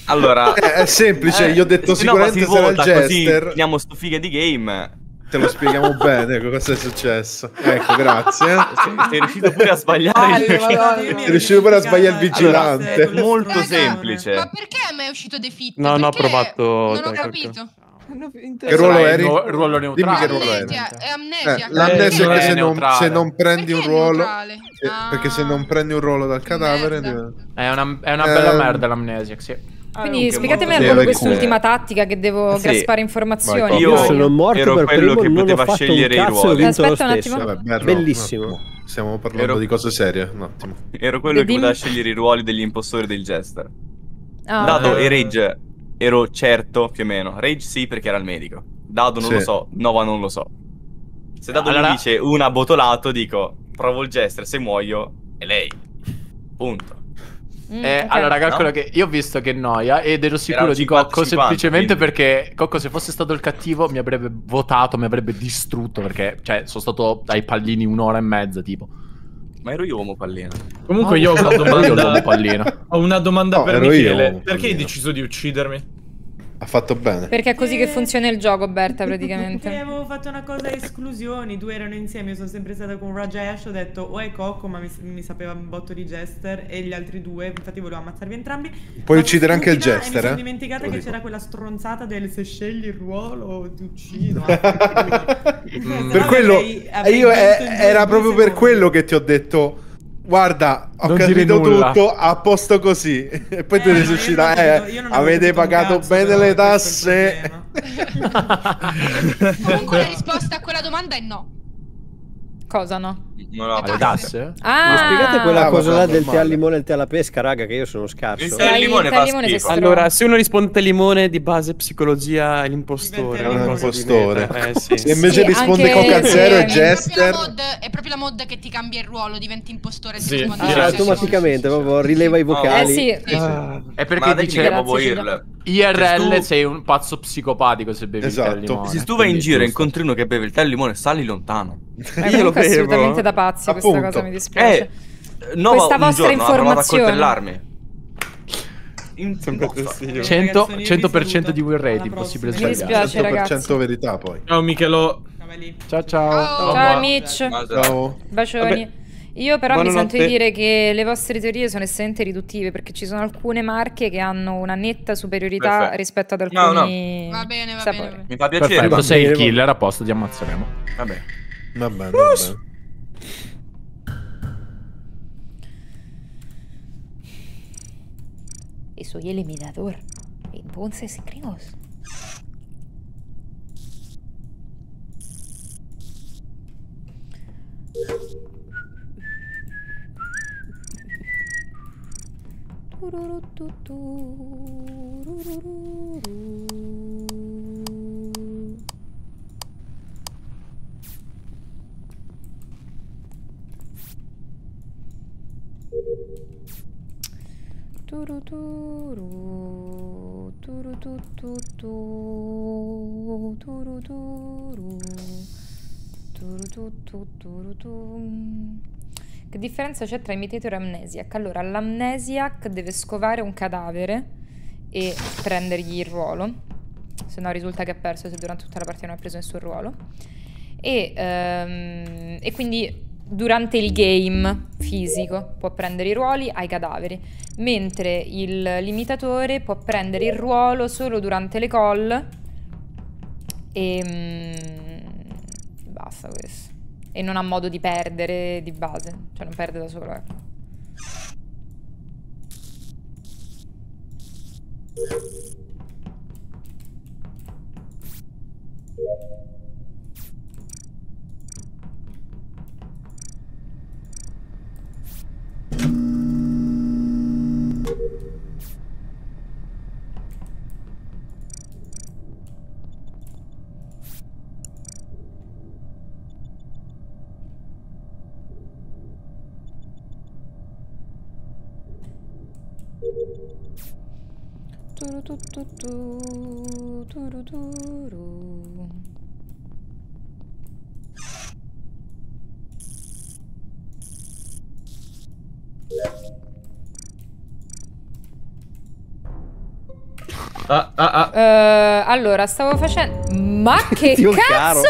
Allora... È, eh, è semplice, eh. io ho detto eh, se sicuramente no, si sarà il jester. Così, sto figa di game te lo spieghiamo [laughs] bene ecco, cosa è successo. Ecco, grazie. [laughs] Sei, riuscito pure a sbagliare. Sei ah, riuscito pure a sbagliare il vigilante. Eh, molto semplice. Ma perché a me è uscito De Fit? No, no, ho provato. Non ho ecco. capito. No, che ruolo eri? ruolo neutrale. Dimmi che ruolo eri. È amnesia. Eh, l'amnesia è se non, prendi un ruolo. Eh, perché se ah. non prendi un ruolo dal cadavere. È una, bella merda l'amnesia, sì. Ah, Quindi spiegatemi almeno quest'ultima tattica che devo eh, sì. graspare informazioni. Io, io sono morto per quello primo, che poteva scegliere i ruoli. Aspetta un attimo. Vabbè, Bellissimo. No, no. Stiamo parlando ero... di cose serie, un attimo. Ero quello The che poteva scegliere i ruoli degli impostori del Jester. Ah. Dado eh. e Rage ero certo più o meno. Rage sì perché era il medico. Dado non sì. lo so, Nova non lo so. Se Dado allora... mi dice una botolato dico provo il Jester, se muoio è lei. Punto. Mm, eh, okay. Allora, calcolo no? che io ho visto che noia ed ero sicuro di Cocco 50, semplicemente quindi. perché Cocco se fosse stato il cattivo mi avrebbe votato, mi avrebbe distrutto perché, cioè, sono stato dai pallini un'ora e mezza tipo. Ma ero io uomo pallino. Comunque oh, io ho una domanda. Ho una domanda no, per Michele. Perché hai deciso di uccidermi? Ha fatto bene. Perché è così che eh. funziona il gioco, Berta, praticamente. Perché [laughs] avevo fatto una cosa a esclusioni, due erano insieme, io sono sempre stata con Rajesh, ho detto o è Cocco, ma mi, mi sapeva un botto di Jester, e gli altri due, infatti volevo ammazzarvi entrambi. Puoi uccidere anche il Jester, Mi sono eh? dimenticata Lo che c'era quella stronzata del se scegli il ruolo ti uccido. [laughs] Cioè, per quello, avrei, avrei io è, eh, era proprio per quello che ti ho detto Guarda, ho non capito tutto a posto così. [laughs] E poi eh, ti risuscita. Eh, avete pagato bene le tasse. Eh. [laughs] Comunque la risposta a quella domanda è no. Cosa no? Non la le tasse? Ah, Ma spiegate quella ah, cosa là del tè al limone e il tè alla pesca, raga, che io sono scarso. Il tè al limone, tè al limone Allora, se uno risponde tè al limone, di base psicologia è l'impostore. L'impostore. Eh, sì. Se invece sì, risponde anche... coca zero sì, e jester... È proprio la mod che ti cambia il ruolo, diventi impostore. Sì. sì. automaticamente, proprio rileva i vocali. Eh sì. Ah. È perché diciamo morirle. IRL sei un pazzo psicopatico se bevi il tè al esatto. limone. Se tu vai in giro e incontri uno che beve il tè al limone, sali lontano. Io lo sapevo. Boh. assolutamente da pazzi Appunto. questa cosa, mi dispiace. Eh, questa vostra informazione. Ha provato a coltellarmi. In... Sempre no, 100, 100 di win rate, impossibile sbagliare. Mi dispiace, 100% ragazzi. verità poi. Ciao Michelo. Ciao ciao. Oh, ciao Mitch. Ciao. Bacioni. Vabbè. Io però Buonanotte. mi sento di dire che le vostre teorie sono estremamente riduttive perché ci sono alcune marche che hanno una netta superiorità Perfetto. rispetto ad alcuni no, no. Va bene, va sapori. bene. Mi fa piacere. Perfetto, sei il killer, a posto, ti ammazzeremo. Va bene. Mamá, mamá. not Y soy el emidador. Entonces, gringos. Tururu Turu turu turu turu turu turu turu Che differenza c'è tra imitator e amnesiac? Allora, l'amnesiac deve scovare un cadavere e prendergli il ruolo, se no risulta che ha perso se durante tutta la partita non ha preso nessun ruolo. E, um, e quindi durante il game fisico può prendere i ruoli ai cadaveri, mentre il limitatore può prendere il ruolo solo durante le call e mm, basta questo. E non ha modo di perdere di base, cioè non perde da solo, ecco. Yeah. 두루두뚜뚜 두루두루 Ah, ah, ah. Uh, allora, stavo facendo... Ma [laughs] che Dio cazzo? Caro.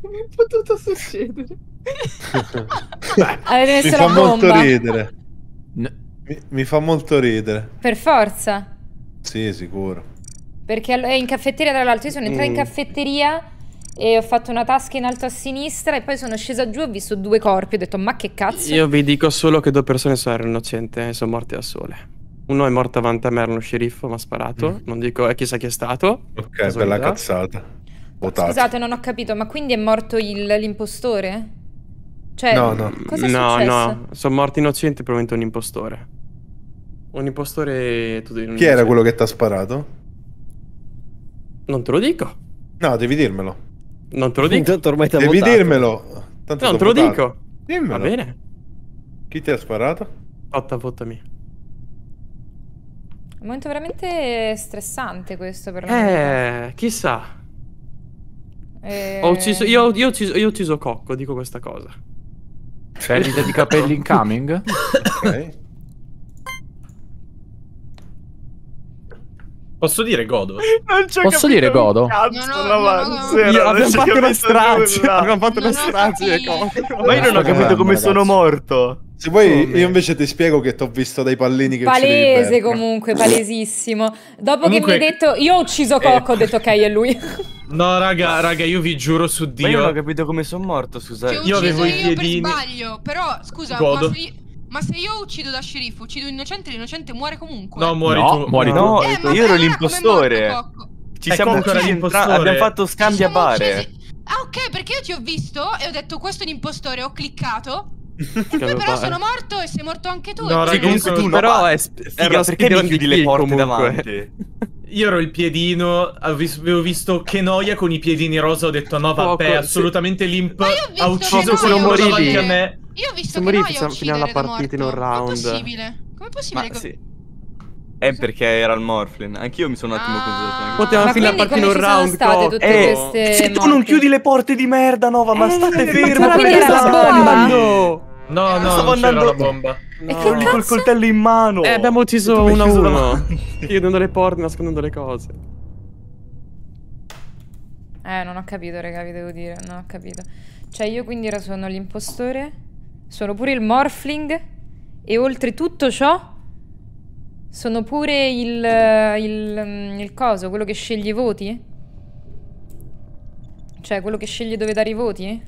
Come [laughs] è potuto succedere? allora, mi fa molto ridere. No. Mi, mi, fa molto ridere. Per forza? Sì, sicuro. Perché è in caffetteria, tra l'altro, io sono entrato mm. in caffetteria e ho fatto una tasca in alto a sinistra e poi sono scesa giù e ho visto due corpi. Ho detto, ma che cazzo? Io vi dico solo che due persone sono innocenti e sono morte da sole. Uno è morto davanti a me, era uno sceriffo, mi ha sparato. Mm. Non dico eh, chissà chi è stato. Ok, bella cazzata. Votato. Scusate, non ho capito, ma quindi è morto l'impostore? Cioè, no, no. Cosa no, no, sono morti innocenti probabilmente un impostore. Un impostore... Tu devi, Chi era quello che ti ha sparato? Non te lo dico. No, devi dirmelo. Non te lo dico. Tanto ormai Devi votato. dirmelo. Tanto non te lo dico. Dimmelo. Va bene. Chi ti ha sparato? Otta, È Un momento veramente stressante questo per me. Eh, chissà. Eh... Ho ucciso, io, io, ho ucciso, io ho ucciso Cocco, dico questa cosa. Perdita di capelli incoming? [laughs] ok. Posso dire godo? Non c'è Posso dire godo? Cazzo, no, no, no, no, no. Abbiamo fatto una strage. Abbiamo fatto una strazio. Ma io non ho capito come sono morto. Se vuoi, oh, io invece ti spiego che ti ho visto dai pallini che Palese comunque, palesissimo. Dopo comunque, che mi hai detto, io ho ucciso eh. Cocco, eh. ho detto ok, è lui. [laughs] No, raga, raga, io vi giuro su Dio. Ma io non ho capito come sono morto, scusa. Io avevo i piedini. Io per sbaglio, però scusa, Godo. posso ma se io uccido da sceriffo, uccido innocente, l'innocente muore comunque. No, muori no, tu. Muori no, tu. Eh, eh, io ero l'impostore. Ci eh, siamo uccisi entrambi. Abbiamo fatto scambi a bare. Uccisi. Ah, ok, perché io ti ho visto e ho detto questo è l'impostore, Ho cliccato. [laughs] e poi però sono morto e sei morto anche tu. No, cioè, comunque tu però è figa, perché mi chiudi le porte comunque. davanti? [laughs] Io ero il piedino, avevo visto che noia con i piedini rosa, ho detto no vabbè, Poco, assolutamente sì. l'imp ha ucciso quello morivi. davanti a me. Io ho visto Siamo che Noia uccide la partita in un round. Com'è possibile? Com'è possibile? Ma, sì. È perché era il Morflin. Anch'io mi sono un attimo ah. confuso. Potevamo finire la partita in un round. State tutte eh, queste se morte. tu non chiudi le porte di merda, Nova, ma state eh, state fermo. Ma quindi era la bomba? No, no, eh, no stavo andando la bomba. No, e che col coltello in mano. Eh, abbiamo ucciso uno a uno. [laughs] Chiudendo le porte, nascondendo le cose. Eh, non ho capito, raga, vi devo dire. Non ho capito. Cioè, io quindi ora sono l'impostore sono pure il Morphling e oltre tutto ciò sono pure il, eh, il, mm, il coso, quello che sceglie i voti. Cioè, quello che sceglie dove dare i voti.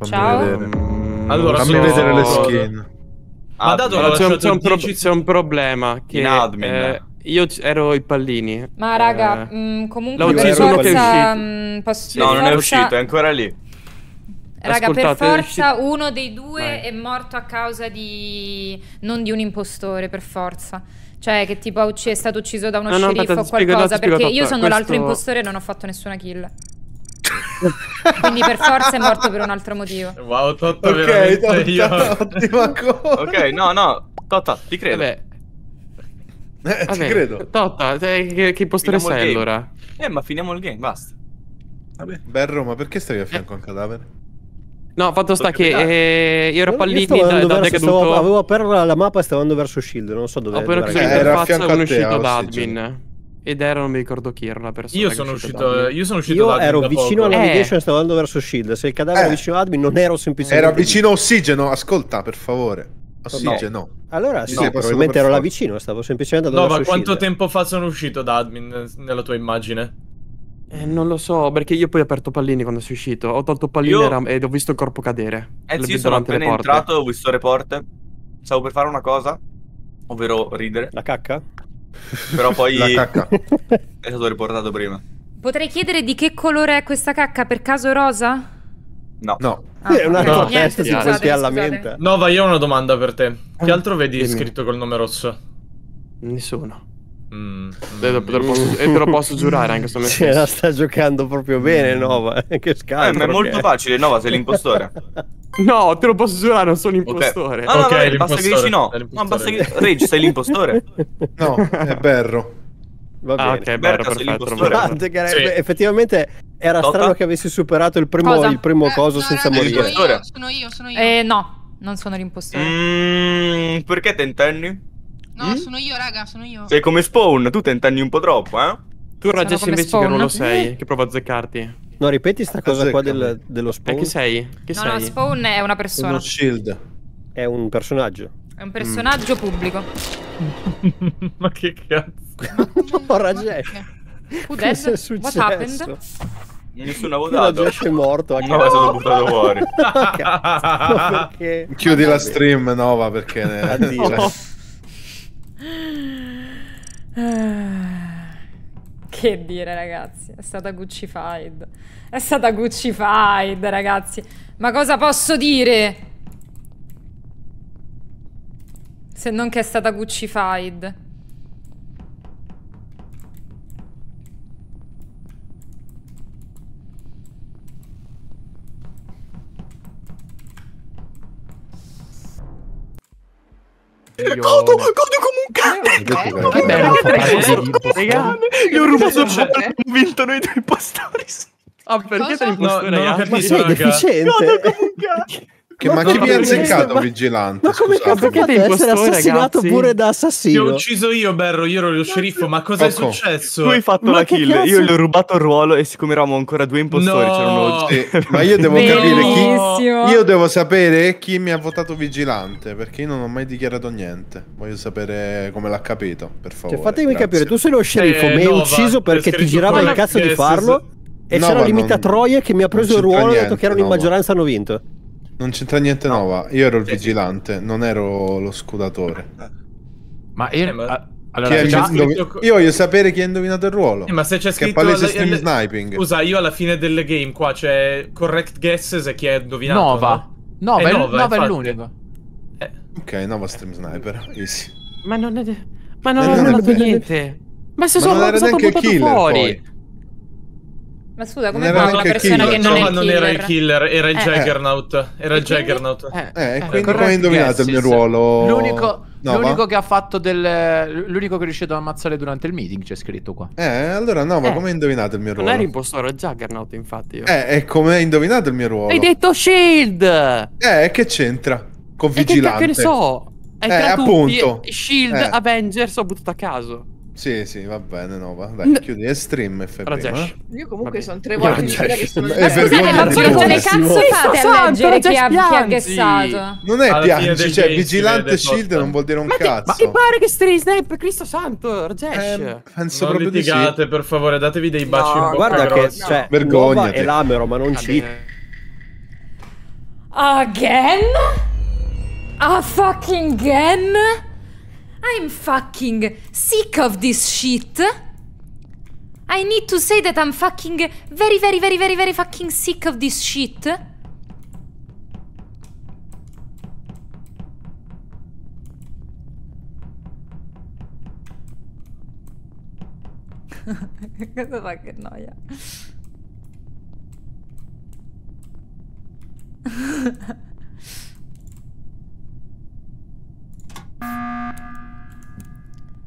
Fammi Ciao. Vedere. Mm, allora, Fammi sono... vedere le skin. Ma ah, dato che c'è, un, un, pro un, problema che in admin. Eh, io ero i pallini. Ma raga, eh... mh, mm, comunque per forza, mh, posso, no, per forza... no, non è uscito, è ancora lì. Raga, per forza uno dei due Vai. è morto a causa di... non di un impostore, per forza. Cioè che tipo è stato ucciso da uno ah, sceriffo no, o qualcosa, perché io sono questo... l'altro impostore e non ho fatto nessuna kill. [laughs] Quindi per forza è morto per un altro motivo. Wow, Totta, okay, veramente io. Ottima [laughs] cosa. Ok, no, no, Totta, ti credo. Vabbè. Eh, Vabbè, credo. Totta, che, che impostore finiamo sei allora? Eh, ma finiamo il game, basta. Vabbè. Berro, ma perché stavi a fianco eh. a un cadavere? No, fatto sta che eh, io ero eh, pallini da, da stavo, avevo aperto la mappa e stavo andando verso Shield, non so dove. era. Ho appena chiuso l'interfaccia e sono uscito da eh, admin. Ed era, non mi ricordo chi era la persona. Io sono uscito. Io sono uscito. Io ero vicino alla navigation e eh. stavo andando verso Shield. Se il cadavere era vicino ad admin, non ero semplicemente. Era vicino a ossigeno. Ascolta, per favore. Ossigeno. No. Allora, sì, no, probabilmente ero là vicino. Stavo semplicemente andando no, verso Shield. No, ma quanto tempo fa sono uscito da admin nella tua immagine? Eh, non lo so, perché io poi ho aperto pallini quando sono uscito. Ho tolto pallini io... ed ho visto il corpo cadere. Eh sì, sono appena entrato, ho visto le porte. Stavo per fare una cosa, ovvero ridere. La cacca? Però poi La cacca. [laughs] è stato riportato prima. Potrei chiedere di che colore è questa cacca, per caso rosa? No. No. Ah, è una no, testa si può che alla mente. Nova, io ho una domanda per te. Che eh, altro vedi Dimmi. scritto col nome rosso? Nessuno. Mm, mm. te te posso, e te lo posso giurare anche se Ce cioè, la sta giocando proprio bene mm. Nova. [laughs] che scambio. Eh, ma è molto facile, Nova, sei l'impostore. [laughs] no, te lo posso giurare, non sono impostore. Okay. Ah, no, okay, vabbè, basta che dici no. no basta che... Rage, sei l'impostore. [laughs] No, è Berro. Va ah, bene. Ah, ok, Berro, perfetto. perfetto. Era... Sì. Effettivamente era Totta? strano che avessi superato il primo, il primo eh, coso no, senza no, morire. Sono io, sono io, sono io. Eh, no, non sono l'impostore. Mm, perché tentenni? No, mm? sono io, raga, sono io. Sei come Spawn, tu tentanni un po' troppo, eh? Tu Rages invece spawn. che non lo sei, che provo a azzeccarti. No, ripeti sta cosa Azzecca. qua del, dello eh, Spawn. E eh, sei? Chi no, sei? no, Spawn è una persona. Uno shield. È un personaggio. È un personaggio mm. pubblico. [laughs] Ma che cazzo? [laughs] oh, Rajesh. Cosa è successo? What happened? Nessuno ha votato. Rajesh è morto. No, è stato buttato fuori. [laughs] Cazzo, perché? Chiudi la stream, Nova, perché... Addio. Cioè, [sighs] Che dire ragazzi, è stata Guccified. È stata Guccified ragazzi. Ma cosa posso dire? Se non che è stata Guccified. Codo, codo come un cane! È eh, eh, eh, bello, Io ho rubato il cane, vinto noi due impostori. Ah, perché te l'impostori? No, non ho capito, raga. Codo come un cane! Che, ma, ma chi vi ha azzeccato ma... vigilante? Ma come cazzo che deve essere assassinato ragazzi? pure da assassino? Ti ho ucciso io, Berro. Io ero lo sceriffo. Ma cosa è Poco. Ecco. successo? Tu hai fatto ma la kill. Cazzo? Io gli ho rubato il ruolo. E siccome eravamo ancora due impostori, no. c'erano sì, [laughs] Ma io devo capire chi. Io devo sapere chi mi ha votato vigilante. Perché io non ho mai dichiarato niente. Voglio sapere come l'ha capito. Per cioè, favore. Cioè, fatemi grazie. capire, tu sei lo sceriffo. Eh, mi hai Nova, ucciso perché ti girava il cazzo di farlo. E c'era l'imita Troie che mi ha preso il ruolo e ha detto che erano in maggioranza hanno vinto. Non c'entra niente no. Nova, io ero il vigilante, non ero lo scudatore. Ma io... Eh, allora, già... scritto... Io voglio sapere chi ha indovinato il ruolo. Eh, ma se c'è scritto... Che palese alla... Eh, sniping. Scusa, io alla fine del game qua c'è correct guesses e chi ha indovinato. Nova. No? Nova, è, Nova, Nova è l'unico. Eh. Ok, Nova stream sniper, easy. Ma non è... Ma non, eh, non ho fatto niente. Ma se ma sono stato buttato fuori. Poi. Ma scusa, come parla la persona killer. che non, no, è non era il killer, era il eh. Jaggernaut. Era il Jaggernaut. Eh, eh, eh quindi come hai indovinato il mio ruolo? L'unico, no, l'unico che ha fatto del... L'unico che è riuscito ad ammazzare durante il meeting, c'è scritto qua. Eh, allora no, ma eh. come hai indovinato il mio ruolo? Non eri impostore, Jaggernaut, infatti. Io. Eh, e come hai indovinato il mio ruolo? Hai detto Shield! Eh, che c'entra? Con Vigilante. E che, che ne so? È eh, appunto. Shield, eh. Avengers, ho buttato a caso. Sì, sì, va bene, no, va. bene. chiudi e stream e fai prima, Io comunque sono tre volte in fila che sono... Ma scusate, ma come cazzo fate a leggere chi ha, chi Non è piangi, cioè, vigilante shield non vuol dire un cazzo. Ma ti pare che stream Snape, Cristo santo, Rajesh? Eh, penso proprio di sì. per favore, datevi dei baci un po' guarda che, cioè, vergogna è l'amero, ma non ah, ci... Again? A fucking again? I'm fucking sick of this shit. I need to say that I'm fucking very, very, very, very, very fucking sick of this shit. Cosa fa che noia?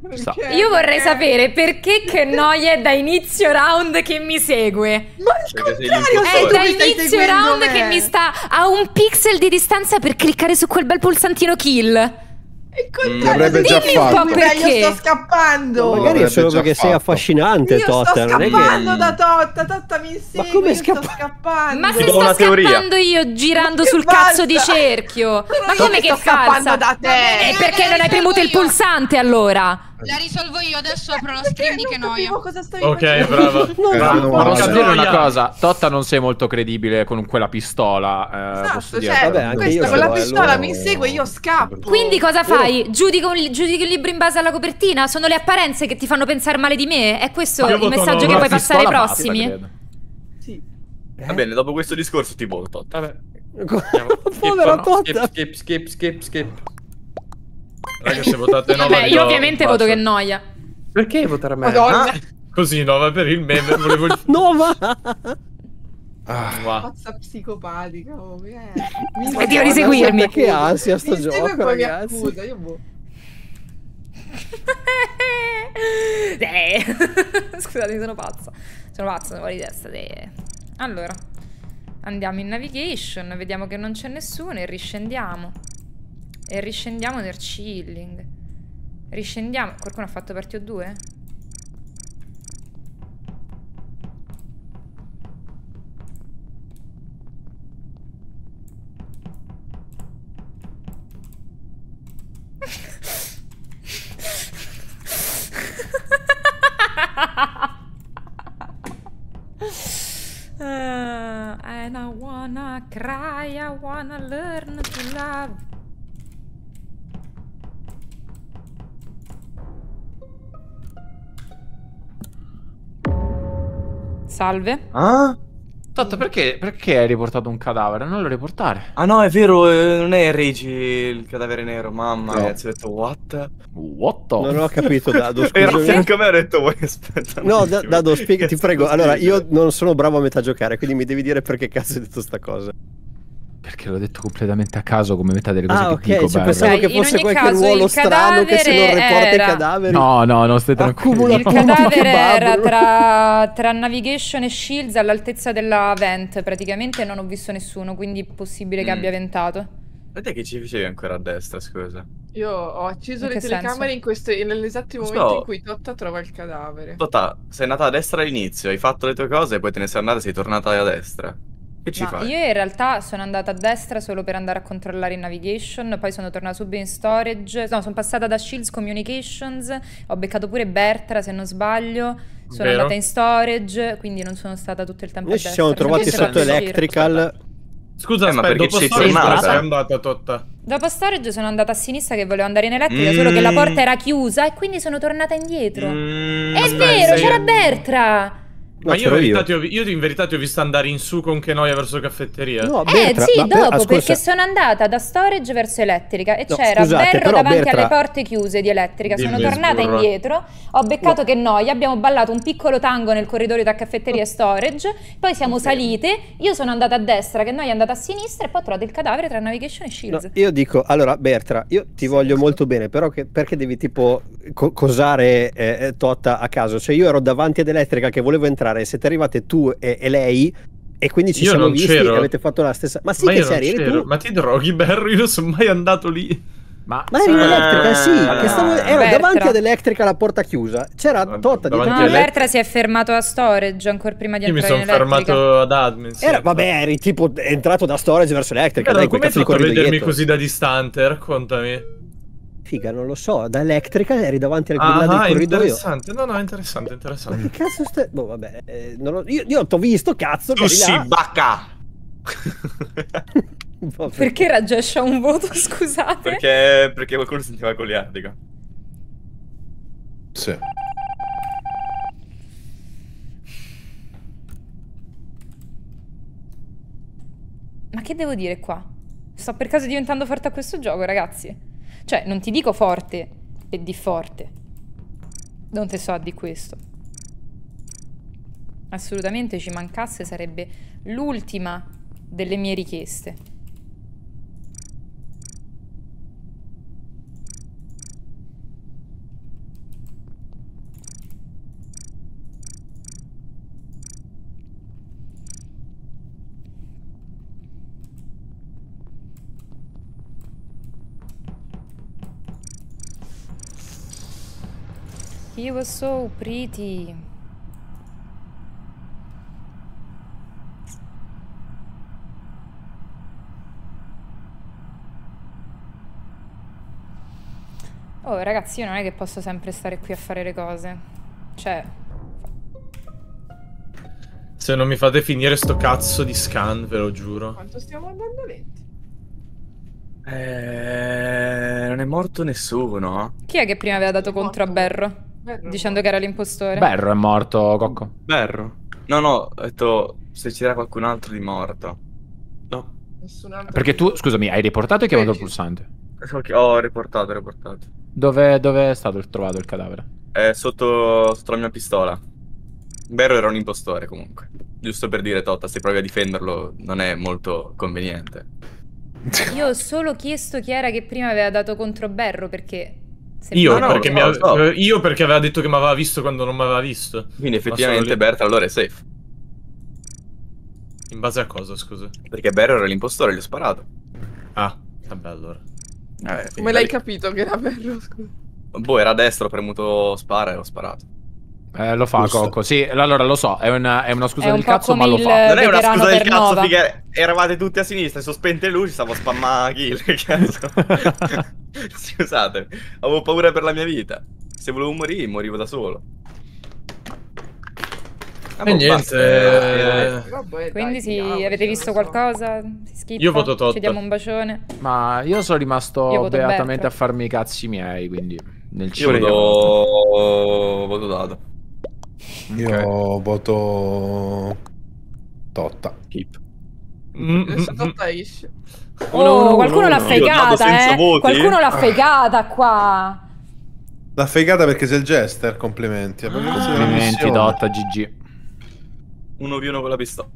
Perché? Io vorrei sapere perché che noia è da inizio round che mi segue. Ma il contrario, è da inizio round me. che mi sta a un pixel di distanza per cliccare su quel bel pulsantino kill. Il contrario, mm, dimmi un po' perché. Io sto scappando. Ma magari è solo perché fatto. sei affascinante, io Totta. Sto scappando che... da mm. Totta, Totta mi insegue. Ma come scappa... sto scappando? Ma se sto scappando teoria. io girando sul basta. cazzo di cerchio. ma come che sto falsa? scappando da te? Eh, perché non hai premuto io. il pulsante allora? La risolvo io adesso apro lo stream [laughs] che noia. cosa sto Ok, brava. [laughs] non brava. Posso dire una cosa, Totta non sei molto credibile con quella pistola. Eh, esatto, posso dire. Cioè, Vabbè, questo con la pistola mi insegue, io scappo. Quindi cosa fai? Giudico, giudico il libro in base alla copertina? Sono le apparenze che ti fanno pensare male di me? È questo il messaggio che puoi passare ai prossimi? sì. Eh? Va bene, dopo questo discorso ti voto. Totta [laughs] Povera Totta. Skip, skip, skip, skip. skip. Raga, se votate no, Vabbè, io ovviamente voto che noia. Perché votare me? Ah, così, Nova, per il meme, volevo... Il... [laughs] Nova! Ah, wow. Pazza psicopatica, oh, yeah. [laughs] Mi Oddio, riseguirmi. Che ansia sto mi gioco, ragazzi. Mi accusa, io boh. [laughs] Eh. Scusate, sono pazza. Sono pazza, sono fuori di testa. De. Allora, andiamo in navigation, vediamo che non c'è nessuno e riscendiamo. E riscendiamo nel chilling. Riscendiamo. Qualcuno ha fatto per TO2? uh, [laughs] eh, and I wanna cry, I wanna learn to love. Salve. Ah? Tanto perché, perché, hai riportato un cadavere? Non lo riportare. Ah no, è vero, eh, non è Rigi il cadavere nero, mamma no. mia, ti detto what? What? Non ho capito, [laughs] Dado, scusami. Era fianco a me, ho detto vuoi aspetta. No, da, Dado, spiega, ti [laughs] prego. Allora, io non sono bravo a metà giocare, quindi mi devi dire perché cazzo hai detto sta cosa perché l'ho detto completamente a caso come metà delle cose ah, che okay, dico. Cioè, pensavo che fosse qualche caso, ruolo strano che se non riporta era... i cadaveri. No, no, no, stai tranquillo. Il cadavere era tra, tra, Navigation e Shields all'altezza della Vent, praticamente non ho visto nessuno, quindi è possibile che mm. abbia ventato. vedete che ci facevi ancora a destra, scusa? Io ho acceso in le telecamere nell'esatto momento so, in cui Totta trova il cadavere. Totta, sei nata a destra all'inizio, hai fatto le tue cose e poi te ne sei andata e sei tornata a destra. Che ci Ma fai? Io in realtà sono andata a destra solo per andare a controllare in navigation, poi sono tornata subito in storage, no, sono passata da Shields Communications, ho beccato pure Bertra se non sbaglio, sono Vero. andata in storage, quindi non sono stata tutto il tempo a destra. Noi ci siamo trovati sotto Electrical. Scusa, eh, Aspetta, ma perché dopo c'è storage sei andata tutta? Dopo storage sono andata a sinistra che volevo andare in elettrica, mm. solo che la mm. porta era chiusa e quindi sono tornata indietro. Mm, È vero, c'era io... Bertra! ma io in, verità, io. Ti ho, io in verità ti ho visto andare in su con che noia verso caffetteria. No, eh, Bertra, eh sì, dopo, per, perché sono andata da storage verso elettrica e no, c'era scusate, Berro davanti Bertra... alle porte chiuse di elettrica. Dimmi, sono tornata sburra. indietro, ho beccato no. che noia, abbiamo ballato un piccolo tango nel corridoio tra caffetteria e storage, poi siamo okay. salite, io sono andata a destra, che noia è andata a sinistra e poi ho trovato il cadavere tra navigation e shields. No, io dico, allora Bertra, io ti voglio sì. molto bene, però che, perché devi tipo co- cosare eh, eh, Totta a caso? Cioè io ero davanti ad elettrica che volevo entrare sembrare siete arrivate tu e, e lei e quindi ci io siamo visti c'ero. e avete fatto la stessa. Ma sì, ma che sei eri Ma ti droghi, Barry? Io non sono mai andato lì. Ma, ma eri in eh, elettrica, sì. Ah, stavo... Eh, ero Bertra. davanti ad elettrica alla porta chiusa. C'era Totta di No, elect... Bertra si è fermato a storage ancora prima di entrare in elettrica. Io mi sono fermato ad admin. Sì. Era, vabbè, eri tipo entrato da storage verso elettrica. Ma allora, come cazzo fatto a vedermi così da distante? Raccontami. Figa, non lo so. Da elettrica eri davanti al grillade ah, del ah, corridoio. interessante. No, no, interessante, interessante. Ma che cazzo stai... Boh, vabbè. Eh, ho... Io, io t'ho visto, cazzo. Tu si bacca! [laughs] perché Rajesh ha un voto, [laughs] scusate? Perché, perché qualcuno sentiva Goliardica. Sì. Ma che devo dire qua? Sto per caso diventando forte a questo gioco, ragazzi. Cioè, non ti dico forte e di forte. Non te so di questo. Assolutamente ci mancasse sarebbe l'ultima delle mie richieste. He was so pretty. Oh, ragazzi, io non è che posso sempre stare qui a fare le cose. Cioè... Se non mi fate finire sto cazzo di scan, ve lo giuro. Quanto stiamo andando lenti? Eh, non è morto nessuno. Chi è che prima aveva dato contro a Berro? Dicendo che era l'impostore. Berro è morto, Cocco. Berro. No, no, ho detto se c'era qualcun altro di morto. No. Nessun altro. Perché tu, scusami, hai riportato e chiamato il pulsante? Okay, ho riportato, ho riportato. Dove, dove, è stato trovato il cadavere? È sotto, sotto la mia pistola. Berro era un impostore comunque. Giusto per dire, Totta, se provi a difenderlo non è molto conveniente. Io ho solo chiesto chi era che prima aveva dato contro Berro perché io, no, perché no, so. ave... Eh, io, perché aveva detto che mi aveva visto quando non mi aveva visto. Quindi effettivamente Bert allora è safe. In base a cosa, scusa? Perché Bert era l'impostore, gli ho sparato. Ah, vabbè allora. Vabbè, eh, Come l'hai capito che era Berro, Boh, era a destra, ho premuto spara e ho sparato. Eh, lo fa Giusto. Coco, sì, allora lo so, è una, è una scusa è un del cazzo, ma lo fa. Non è una scusa del cazzo, figa, eravate tutti a sinistra, sono spente le luci, stavo spammando kill, cazzo. Scusate, avevo paura per la mia vita. Se volevo morire, morivo da solo. Ah, e boh, niente. Eh, eh. Quindi sì, avete visto qualcosa? Schippa, io voto Todd. Ci diamo un bacione. Ma io sono rimasto io beatamente Berto. a farmi i cazzi miei, quindi nel Io voto... voto Dato. Io okay. voto Totta. Keep. Mm, mm Totta mm. esce. Oh, no, no, qualcuno no, l'ha fregata, eh. Voti. Qualcuno l'ha ah. fregata qua. L'ha fregata perché sei il jester, complimenti. Ah. Complimenti, Dotta, GG. Uno più uno con la pistola.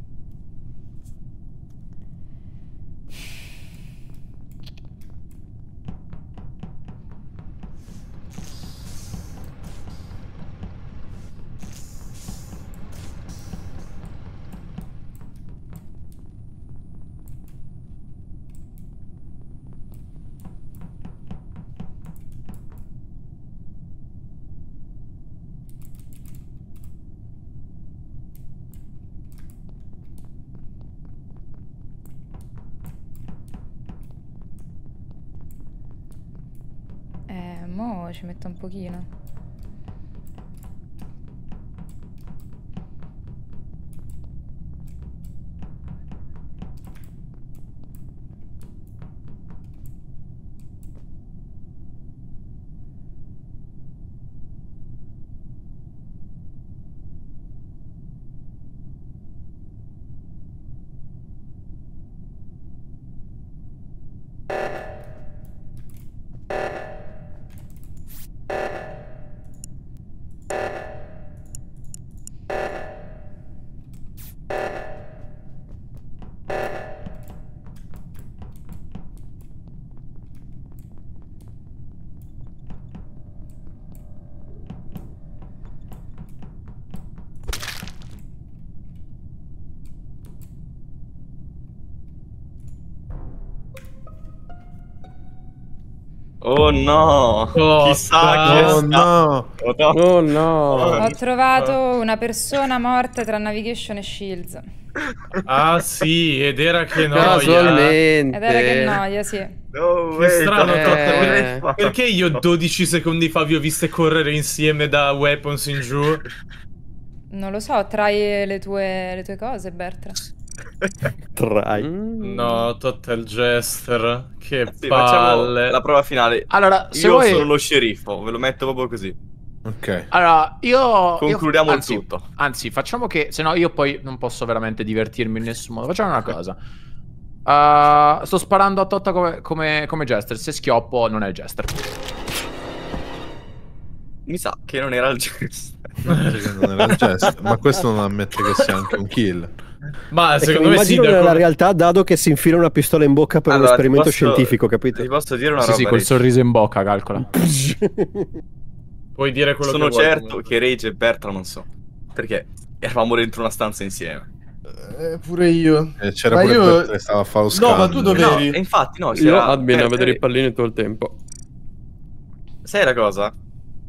ci metto un pochino. Oh no! Oh, Chissà oh, che no. oh no! Ho trovato una persona morta tra Navigation e Shields. Ah sì, ed era che noia. Casualmente. Ed era che noia, sì. No, che strano, eh. perché io 12 secondi fa vi ho viste correre insieme da Weapons in giù? Non lo so, trai le tue, le tue cose, Bertra. [laughs] Try. Mm. No, Total Jester. Che eh sì, palle. La prova finale. Allora, se io vuoi... sono lo sceriffo, ve lo metto proprio così. Ok. Allora, io. Concludiamo io, anzi, il tutto. Anzi, facciamo che. Se no, io poi non posso veramente divertirmi in nessun modo. Facciamo una cosa. Uh, sto sparando a Totta come, come, come Jester. Se schioppo, non è il Jester. Mi sa che non era il Jester. non era il Jester. Ma questo non ammette che sia anche un kill. Ma ecco, secondo me immagino sì, nella con... realtà Dado che si infila una pistola in bocca per allora, un esperimento posso... scientifico, capito? Ti posso dire una sì, roba? Sì, sì, col sorriso in bocca, calcola. [laughs] Puoi dire quello Sono che vuoi. Sono certo comunque. che Rage e Bertra non so, perché eravamo dentro una stanza insieme. Eh, pure io. Eh, c'era ma pure io... che stava a fare lo scambio. No, ma tu dovevi. No, eh, infatti, no, c'era... Io admin a vedere i pallini tutto il tempo. Sai la cosa?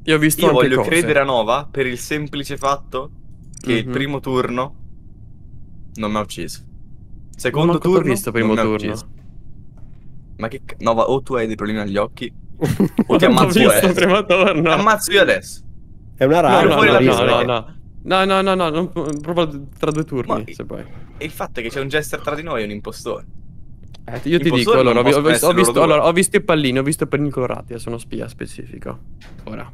Io ho visto Io voglio cose. credere a Nova per il semplice fatto che mm-hmm. il mhm. primo turno non mi ha ucciso. Secondo non turno? Visto primo non turno. Ma che c- No, va- o tu hai dei problemi agli occhi [laughs] o ti ammazzo io adesso. Primo turno. ammazzo io adesso. È una rara. No, no, no, no, perché... no. No, no, no, no, non, proprio tra due turni, Ma... se puoi. E il fatto è che c'è un jester tra di noi e un impostore. Eh, io ti dico, allora, ho, ho, visto, allora, ho visto i pallini, ho visto i pallini colorati, eh, sono spia specifico. Ora.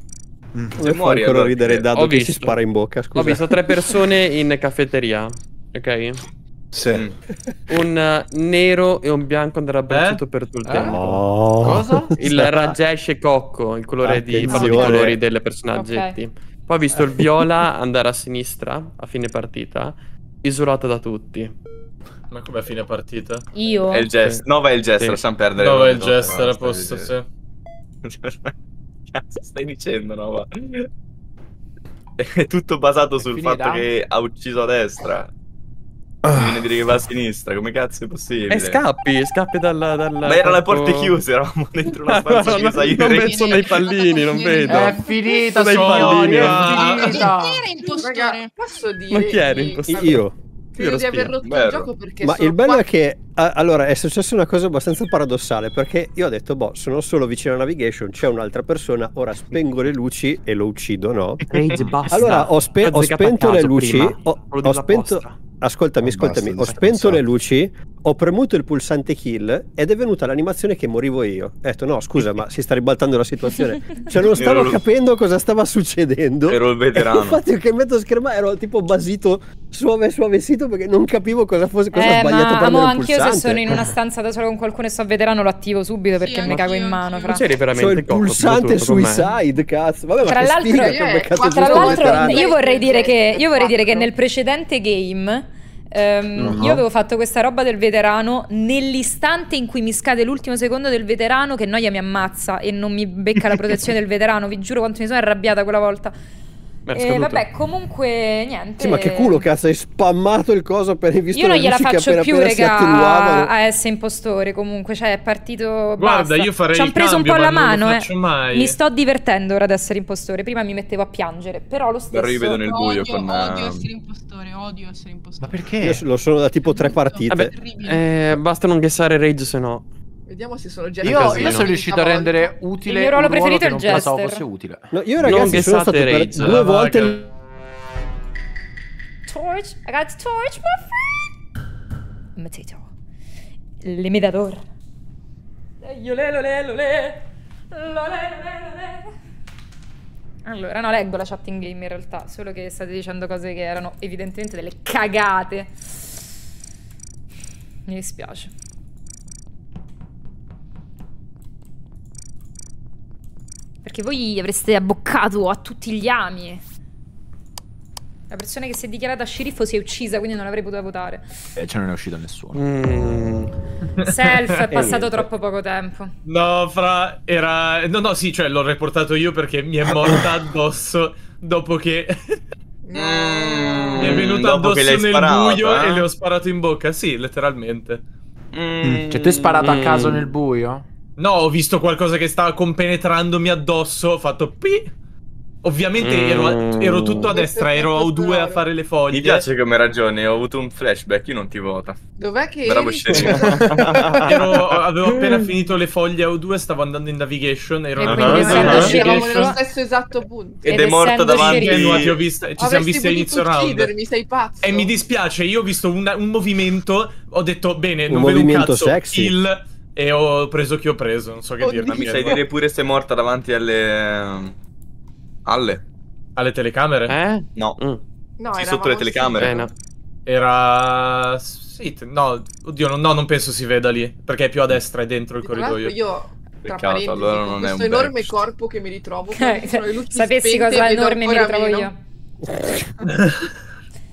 Mm. mm. Se muori, ancora allora, ridere il eh, che si spara in bocca, scusa. Ho visto tre persone in caffetteria. Ok? Sì. Mm. Un uh, nero e un bianco andranno abbracciato eh? per tutto il eh? tempo. Oh. Cosa? Il Rajesh e Cocco, il colore di parlo di colori delle personaggi. Okay. Poi ho visto il viola andare a sinistra a fine partita, isolato da tutti. Ma come a fine partita? Io. È il gesto. sì. Nova è il gesto, sì. lasciamo perdere. Nova è il gesto, a posto, sì. [laughs] Cazzo stai dicendo, Nova? [laughs] È tutto basato sul finita. fatto che ha ucciso a destra. Ah. Viene a dire che va a sinistra, come cazzo è possibile? E eh, scappi, scappi dalla... dalla Ma erano le porte chiuse, eravamo dentro una [laughs] stanza no, chiusa. No, non penso nei pallini, non vedo. È finita, dai pallini. È Chi era impostore? posso dire? Ma chi era impostore? Io. Credo di aver rotto il gioco perché Ma il bello è che allora è successa una cosa abbastanza paradossale perché io ho detto boh sono solo vicino alla navigation c'è un'altra persona ora spengo le luci e lo uccido no? allora ho, spe ho spento le luci ho, ho, spento Ascoltami, ah, ascoltami, ho spento le luci, ho premuto il pulsante kill ed è venuta l'animazione che morivo io. Ho detto no, scusa, ma si sta ribaltando la situazione. [laughs] Cioè non stavo capendo cosa stava succedendo. Ero il veterano. [laughs] Infatti che metto mezzo scherma ero tipo basito suave suave sito perché non capivo cosa fosse cosa eh, sbagliato ma, amo, anch'io pulsante. se sono in una [laughs] stanza da solo con qualcuno e so veterano lo attivo subito perché sì, mi cago in mano, fra. C'eri cioè, veramente cioè, il pulsante suicide, cazzo. Vabbè, tra l'altro, figa, io, tra l'altro io vorrei dire che io vorrei dire che nel precedente game Um, uh-huh. Io avevo fatto questa roba del veterano nell'istante in cui mi scade l'ultimo secondo del veterano che noia mi ammazza e non mi becca la protezione del veterano, vi giuro quanto mi sono arrabbiata quella volta. E eh, vabbè, comunque niente. Sì, ma che culo, cazzo, hai spammato il coso per il visto Io non gliela faccio appena, più, appena raga, a S impostore comunque, cioè è partito Guarda, basta. io farei Ci hanno preso cambio, un po' la mano, eh. Mai. Mi sto divertendo ora ad essere impostore. Prima mi mettevo a piangere, però lo stesso Però io vedo nel buio odio, con odio eh, essere impostore, odio essere impostore. Ma perché? Io lo sono da tipo tre partite. Vabbè, eh, basta non guessare Rage se no. Vediamo se sono già io, io sono diciamo riuscito a rendere utile il mio ruolo preferito ruolo è il gester. fosse utile. No, io ragazzi non sono stato per due volte Torch, I got torch my friend. Matito. Le medador. Io le lo le lo le. Lo le Allora, no, leggo la chat in game in realtà, solo che state dicendo cose che erano evidentemente delle cagate. Mi dispiace. Perché voi avreste abboccato a tutti gli ami. La persona che si è dichiarata sceriffo si è uccisa, quindi non avrei potuto votare. E cioè non è uscito nessuno. Mm. Self è [laughs] passato troppo poco tempo. No, fra era. No, no, sì, cioè l'ho riportato io perché mi è morta [laughs] addosso dopo che. mm. mi è venuta addosso nel sparato, buio eh? e le ho sparato in bocca. Sì, letteralmente. Mm. Cioè, tu hai sparato a caso nel buio? No, ho visto qualcosa che stava compenetrandomi addosso, ho fatto pi. Ovviamente mm. ero, ero, tutto a destra, ero a U2 a fare le foglie. Mi piace come ragione, ho avuto un flashback, io non ti vota. Dov'è che Bravo [laughs] ero, Avevo appena finito le foglie a U2, stavo andando in navigation, ero e quindi essendo uh-huh. eravamo nello stesso esatto punto. Ed, Ed è morto davanti. Genua, ti ho visto, ci siamo visti all'inizio round. Sei pazzo. E mi dispiace, io ho visto una, un movimento, ho detto bene, un non vedo un cazzo, sexy. il e ho preso chi ho preso, non so che Oddio. dirne. Mi sai dire pure se è morta davanti alle... Alle. Alle telecamere? Eh? No. Mm. no sì, sotto le telecamere. Eh, Era... Sì, no, oddio, no, no, non penso si veda lì, perché è più a destra, è dentro il corridoio. Io Peccato, allora non questo è un enorme backstop. corpo che mi ritrovo. Eh, sapessi cosa enorme mi ritrovo meno. io. [laughs]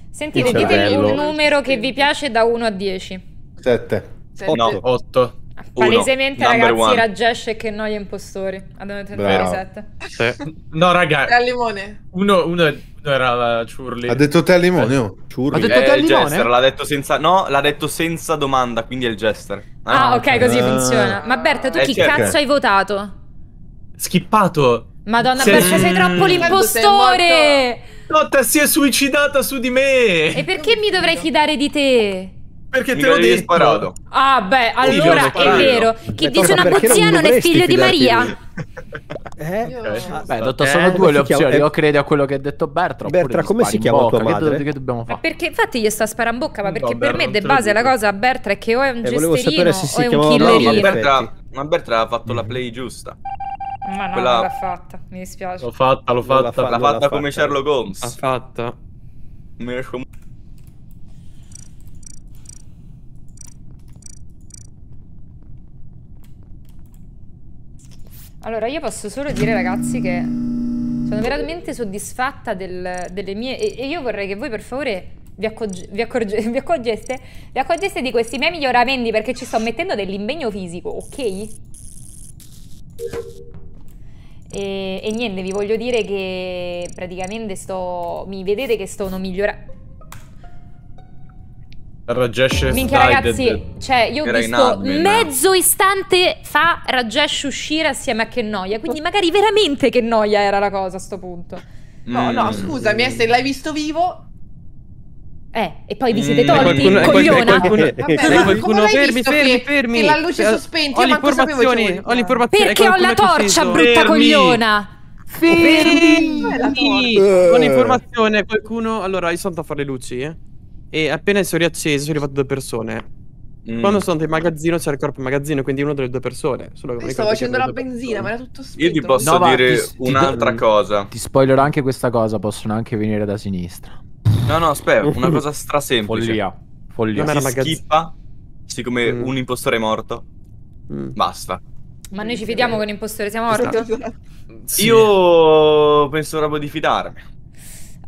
Sentite, ditemi un numero che vi piace da 1 a 10. 7. 8. Palesemente, Uno, ragazzi, one. Rajesh e che noia impostori. Abbiamo 37. Sì. [laughs] No, raga. Al limone. Uno, uno, uno era la Ciurli. Ha detto te al limone, eh. oh. Ciurli. Ha detto eh, te al limone? l'ha detto senza... No, l'ha detto senza domanda, quindi è il jester. Ah, ah ok, così ah. funziona. Ma Berta, tu eh, chi certo. cazzo hai votato? Schippato. Madonna, sei... Berta, sei troppo l'impostore! Notte si è suicidata su di me! E perché mi dovrei fidare di te? Perché te l'ho detto. sparato. Ah, beh, allora è vero. Chi dice una pazzia non è figlio di Maria. Eh? Beh, dottor, eh, sono eh, due le opzioni. Chiama... Io credo a quello che ha detto Bertra. Bertra, come si chiama tua madre? Che, dobbiamo fare? perché infatti gli sta sparando in bocca, ma perché per me de base la cosa a Bertra è che o è un eh, gesterino o è un killerino. ma, Bertra, ha fatto la play giusta. Ma no, l'ha fatta, mi dispiace. L'ho fatta, l'ho fatta. L'ha fatta, come Sherlock Holmes. L'ha fatta. Mi riesco Allora, io posso solo dire, ragazzi, che sono veramente soddisfatta del, delle mie... E, e, io vorrei che voi, per favore, vi, accogge, vi, accorge, [laughs] vi, accorgeste, vi accorgeste di questi miei miglioramenti, perché ci sto mettendo dell'impegno fisico, ok? E, e, niente, vi voglio dire che praticamente sto... Mi vedete che sto migliorando... Rajesh Minchia ragazzi, dead. cioè io ho Era visto mezzo istante fa Rajesh uscire assieme a Che Noia, quindi magari veramente Che Noia era la cosa a sto punto. No, mm. no, scusami, mm. se l'hai visto vivo... Eh, e poi vi mm. siete tolti, mm. cogliona. Qualcuno, Vabbè, qualcuno fermi, fermi, fermi. Che la luce eh, sospenta, ho l'informazione, ho l'informazione. Perché ho la torcia, brutta fermi. cogliona. Fermi! Con informazione, qualcuno... Allora, io sono a fare le luci, eh. E appena sono riacceso sono arrivate due persone. Mm. Quando sono andato in magazzino c'era il corpo in magazzino, quindi una delle due persone. Solo che stavo facendo la benzina, ma era tutto spento. Io ti posso no, dire ti, un'altra ti, cosa. Ti spoilerò anche questa cosa, possono anche venire da sinistra. No, no, aspetta, una cosa [laughs] strasemplice. Follia. Follia. Non era magazzino. Schippa, siccome mm. un impostore è morto, mm. basta. Ma noi ci fidiamo che un impostore sia morto? Io penso proprio di fidarmi.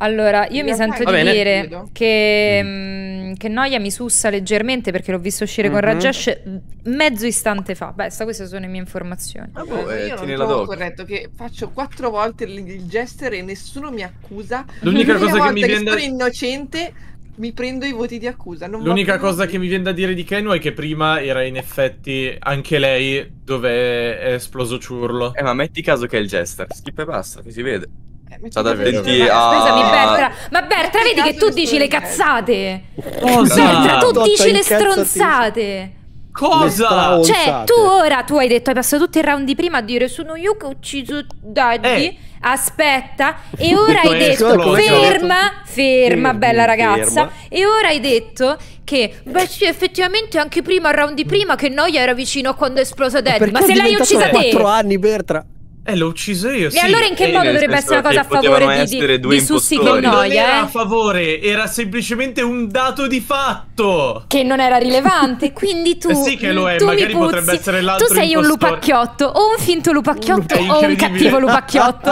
Allora, io mi sento di dire che, mm. mh, mm, che, Noia mi sussa leggermente perché l'ho visto uscire mm -hmm. con mm-hmm. Rajesh mezzo istante fa. Beh, queste sono le mie informazioni. Ma ah, eh, boh, eh, io non trovo corretto che faccio quattro volte il gesture e nessuno mi accusa. L'unica cosa che mi viene da... sono innocente mi prendo i voti di accusa. L'unica cosa che mi viene da dire di Kenu è che prima era in effetti anche lei dove è esploso ciurlo. Eh, ma metti caso che è il jester. Skip e basta, che si vede. Eh, State attenti a... Scusami Bertra, ma Bertra vedi che tu dici le cazzate! Cosa? Bertra, tu dici le stronzate! Cosa? Cioè, tu ora tu hai detto, hai passato tutti i round di prima a dire sono io che ho ucciso Daddy. Eh. Aspetta, e ora hai [laughs] detto ferma, ferma, bella ragazza. E ora hai detto che, beh, sì, effettivamente anche prima, al round di prima, che noia era vicino a quando è esploso Daddy. Ma, ma se l'hai uccisa te? 4 anni, Bertra. Eh, l'ho ucciso io. E allora in che e eh, modo dovrebbe essere una cosa a favore di, di, di Sussi che noia? Non era eh? a favore, era semplicemente un dato di fatto. Che non era rilevante, [laughs] quindi tu... Eh sì che lo è, magari potrebbe essere l'altro Tu sei impostore. un lupacchiotto, o un finto lupacchiotto un o un cattivo lupacchiotto.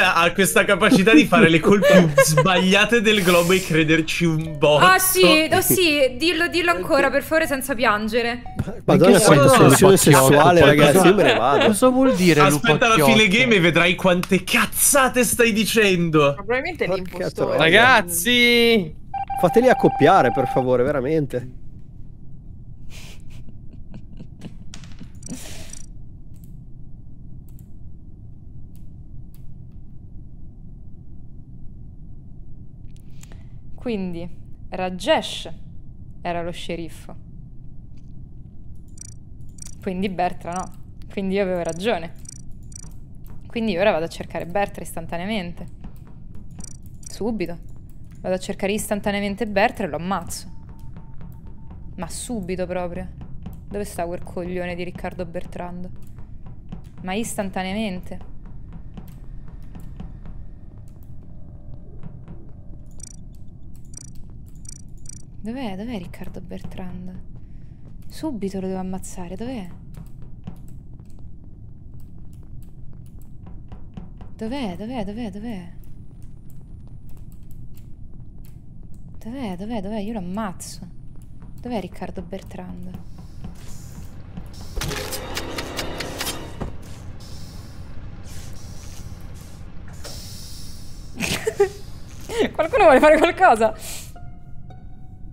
[laughs] ha questa capacità di fare le colpe [laughs] sbagliate del globo e crederci un botto. Ah sì, oh, sì, dillo, dillo ancora per favore senza piangere. Madonna, quanta soluzione sessuale ragazzi, Cosa vuol dire Aspetta lupacchiotto? fine game e vedrai quante cazzate stai dicendo. Probabilmente l'impostore. Ragazzi! Fateli accoppiare, per favore, veramente. Quindi Rajesh era lo sceriffo. Quindi Bertra no. Quindi io avevo ragione. Quindi ora vado a cercare Bertra istantaneamente. Subito. Vado a cercare istantaneamente Bertra e lo ammazzo. Ma subito proprio. Dove sta quel coglione di Riccardo Bertrando? Ma istantaneamente. Dov'è? Dov'è Riccardo Bertrando? Subito lo devo ammazzare, dov'è? Dov'è? Dov'è? Dov'è? Dov'è? Dov'è? Dov'è? Dov'è? Io lo ammazzo. Dov'è Riccardo Bertrand? [laughs] Qualcuno vuole fare qualcosa?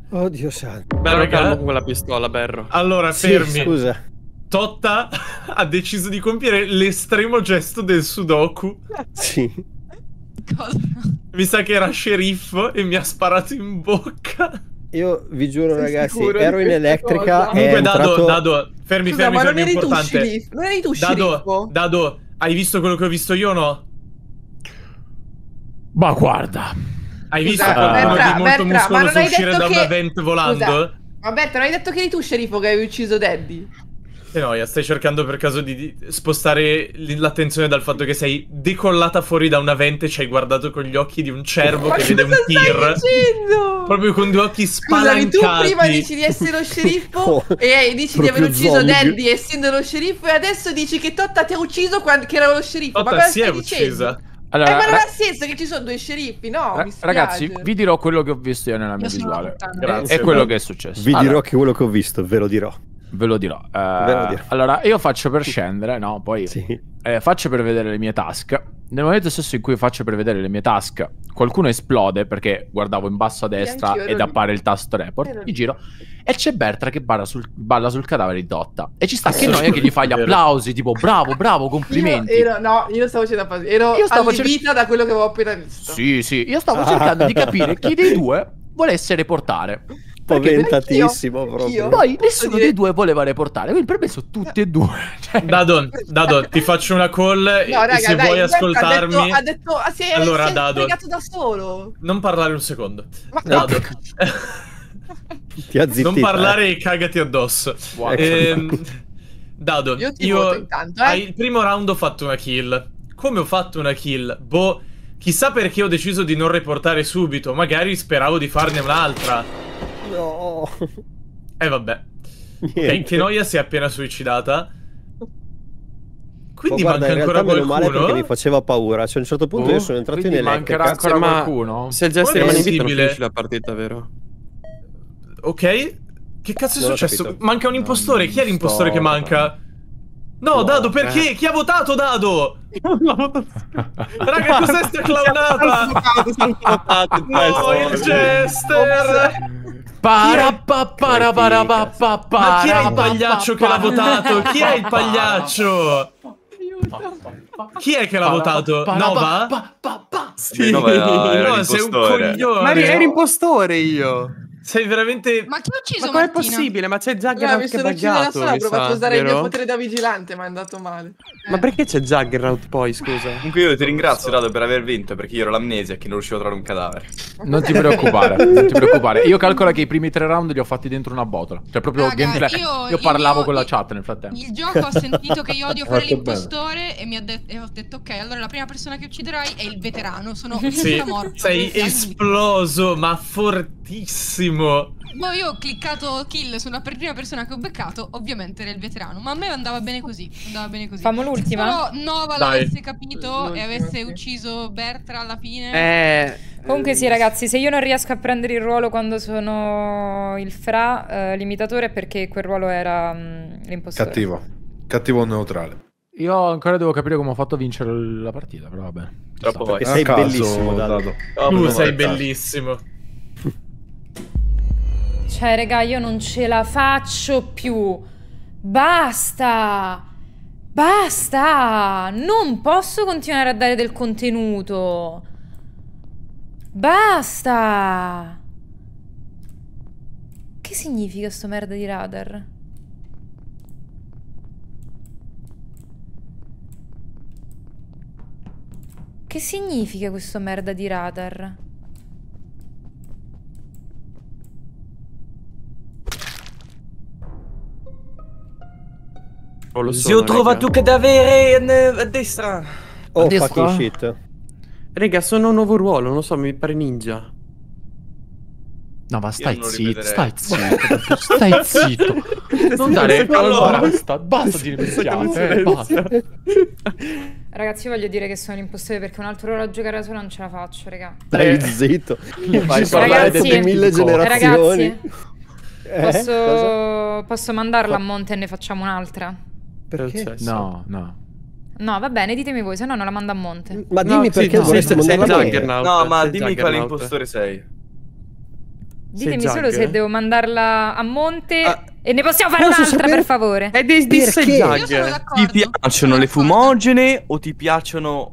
Oddio santo. Bello che con quella pistola, Berro. Allora, fermi. Sì, scusa. Totta ha deciso di compiere l'estremo gesto del Sudoku. Sì. Cosa? Mi sa che era sceriffo e mi ha sparato in bocca. Io vi giuro, Sei ragazzi, ero in elettrica. Comunque, entrato... Dado, Dado, fermi, Scusa, fermi, fermi. Non importante. non eri tu, Dado, sceriffo? Dado, hai visto quello che ho visto io o no? Ma guarda. Hai visto Scusa, esatto, qualcuno Bertra, di molto Bertra, muscoloso uscire da che... una vent volando? Scusa. Ma Berta, non detto che eri tu, sceriffo, che avevi ucciso Daddy? Che noia, stai cercando per caso di spostare l'attenzione dal fatto che sei decollata fuori da una vente, ci hai guardato con gli occhi di un cervo che vede un tir. Ma Dicendo? Proprio con due occhi spalancati. Scusami, tu prima dici di essere lo sceriffo [laughs] oh, e dici di aver ucciso zombie. Daddy essendo lo sceriffo e adesso dici che Totta ti ha ucciso quando che era lo sceriffo. Totta Ma cosa si è uccisa. Dicendo? Allora, eh, ma non ha senso che ci sono due sceriffi, no? ragazzi, vi dirò quello che ho visto io nella mia io visuale. Grazie, è quello che è successo. Vi allora. dirò che quello che ho visto, ve lo dirò. Ve lo dirò. Eh, Ve lo dirò. Allora, io faccio per scendere, no? Poi sì. eh, faccio per vedere le mie task. Nel momento stesso in cui faccio per vedere le mie task, qualcuno esplode perché guardavo in basso a destra ed lì. appare il tasto report. mi giro e c'è Bertra che balla sul, balla sul cadavere di Dotta. E ci sta che noia che gli fa gli applausi, tipo bravo, bravo, complimenti. Io ero, no, io stavo facendo applausi. Ero io stavo cer- da quello che avevo appena visto. Sì, sì, io stavo cercando di capire chi dei due volesse reportare. Paventatissimo proprio. Poi nessuno dire... dei due voleva reportare, quindi per me sono tutti e due. [laughs] Cioè... Dado, Dado, ti faccio una call no, raga, se dai, vuoi ascoltarmi. Ha detto, ha detto ah, si allora, si è Dado, da solo. Non parlare un secondo. Ma... Dado. [laughs] ti ha zittita, Non eh. parlare eh. e cagati addosso. Wow. Ehm, [laughs] Dado, io, io intanto, eh. al primo round ho fatto una kill. Come ho fatto una kill? Boh, chissà perché ho deciso di non reportare subito. Magari speravo di farne un'altra. No. E [laughs] eh, vabbè. Niente. noia si è appena suicidata. Quindi guarda, manca ancora qualcuno. Ma Male perché mi faceva paura. Cioè, a un certo punto uh, io oh, sono entrato in elettrica. Mancherà ancora ma qualcuno. Se il gesto rimane in vita non finisce la partita, vero? Ok. Che cazzo è non successo? Manca un impostore. Non Chi è l'impostore che manca? No, no, boh, Dado, perché? Eh. Chi ha votato Dado? [laughs] Raga, cos'è sta clownata? no, il jester! Para Ma chi è il pagliaccio che l'ha votato? Chi è il pagliaccio? Chi è che l'ha votato? Nova? Sì. Nova [laughs] no, sei un coglione. Ma eri impostore io. Sei veramente. Ma chi ha ucciso Ma è possibile? Ma c'è Zaggerout no, anche buggato. Sola, ho provato a usare vero? il mio potere da vigilante, ma è andato male. Eh. Ma perché c'è Zaggerout poi, scusa? Comunque io ti ringrazio, Rado, per aver vinto, perché io ero l'amnesia che non riuscivo a trovare un cadavere. Non ti preoccupare, [laughs] non ti preoccupare. Io calcolo che i primi tre round li ho fatti dentro una botola. Cioè, proprio Raga, gameplay. Io, io parlavo mio, con la chat nel frattempo. Il gioco ha sentito che io odio fare ecco, l'impostore e mi ha detto, e ho detto, ok, allora la prima persona che ucciderai è il veterano. Sono sì. morto. Sei esploso, ma fortissimo. Bellissimo! No, io ho cliccato kill sulla prima persona che ho beccato, ovviamente era il veterano, ma a me andava bene così, andava bene così. Famo l'ultima? Però Nova l'avesse capito e avesse ucciso Bertra alla fine... Eh... Comunque sì eh, ragazzi, se io non riesco a prendere il ruolo quando sono il fra eh, limitatore è perché quel ruolo era mh, mm, l'impostore. Cattivo, cattivo o neutrale. Io ancora devo capire come ho fatto a vincere la partita, però vabbè. Troppo vai. Sei caso, bellissimo, Dato. tu sei bellissimo. Cioè, raga, io non ce la faccio più. Basta! Basta! Non posso continuare a dare del contenuto. Basta! Che significa sto merda di radar? Che significa questo merda di radar? Oh, lo so. Zio, trova raga. tu che da avere eh, a destra. Oh, a destra? fucking shit. Raga, sono un nuovo ruolo, non lo so, mi pare ninja. No, ma stai zitto, stai [laughs] zitto, stai zitto. non dare allora. Basta, basta di iniziare. Eh, basta. Ragazzi, io voglio dire che sono impostore perché un'altra ora a giocare da solo non ce la faccio, raga. Stai eh. zitto. Mi fai parlare delle mille generazioni. Ragazzi, eh? posso, posso mandarla a monte e ne facciamo un'altra? Perché? No, no. No, va bene, ditemi voi, se no non la mando a monte. Ma dimmi no, perché sì, no, vorreste no, mandarla a monte. No, ma dimmi quale impostore sei. Ditemi sei solo se devo mandarla a monte ah. e ne possiamo ah, fare un'altra, sapere... per favore. È di, di Ti piacciono le fumogene o ti piacciono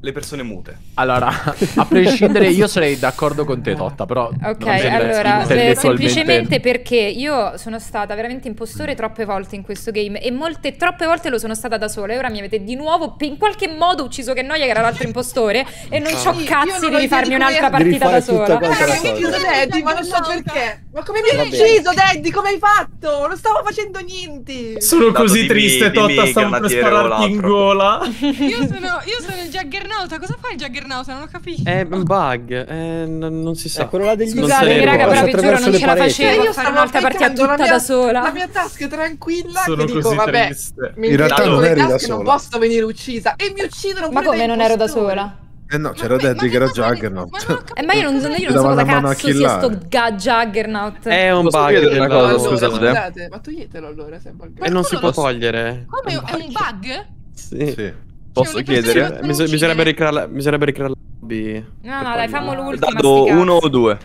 le persone mute? Allora, [laughs] a prescindere, io sarei d'accordo con te, Totta, però... Ok, allora, eh, semplicemente perché io sono stata veramente impostore troppe volte in questo game e molte, troppe volte lo sono stata da sola e ora mi avete di nuovo, in qualche modo, ucciso che noia che era l'altro impostore e non ah. ho cazzi di rifarmi un'altra partita da sola. Ma mi hai ucciso Daddy, ma non so perché. Ma come mi hai ucciso Daddy? Come hai fatto? Non stavo facendo niente. Sono così triste, Totta, stavo per spararti in gola. Io sono, il Juggernaut, cosa fai il Juggernaut? astronauta, non ho capito. È un bug, è, non si sa. È quello là degli Scusate, raga, però vi giuro, non ce la facevo Io fare un'altra partita tutta mia, da sola. La mia tasca tranquilla Sono che dico, vabbè, triste. mi in realtà non eri da sola. non posso venire uccisa e mi uccidono Ma come non ero da sola? Eh no, c'era Daddy che era Juggernaut. Eh, ma, io non, so cosa cazzo sia sto Juggernaut. È un bug. Scusate, ma toglietelo allora se è un bug. E non si può togliere. Come? È un bug? Sì. Posso cioè, chiedere? Mis bisognerebbe ricreare la, bisognerebbe ricreare la lobby. No, no, dai, fammo l'ultima. Dado uno o due.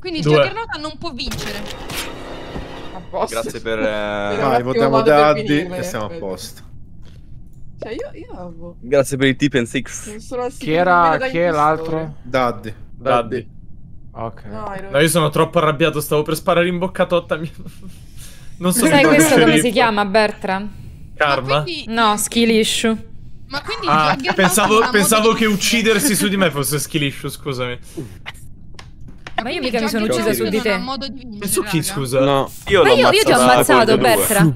Quindi due. Juggernaut non può vincere. A posto. Grazie per... Eh... Dai, votiamo Daddy e siamo a posto. Cioè, io, io avevo... Grazie per il tip and six. Chi era... chi è l'altro? Daddy. Daddy. Ok. No, no, io sono troppo arrabbiato, stavo per sparare in bocca totta. [laughs] non so Sai questo come si chiama, Bertrand? Karma? Quindi... No, skill issue. Ma ah, quindi ah, pensavo, pensavo che uccidersi su di me fosse skill scusami. Ma io mica mi sono uccisa su di te. E su chi, scusa? No, io, io, io ti ho ammazzato, Bertra.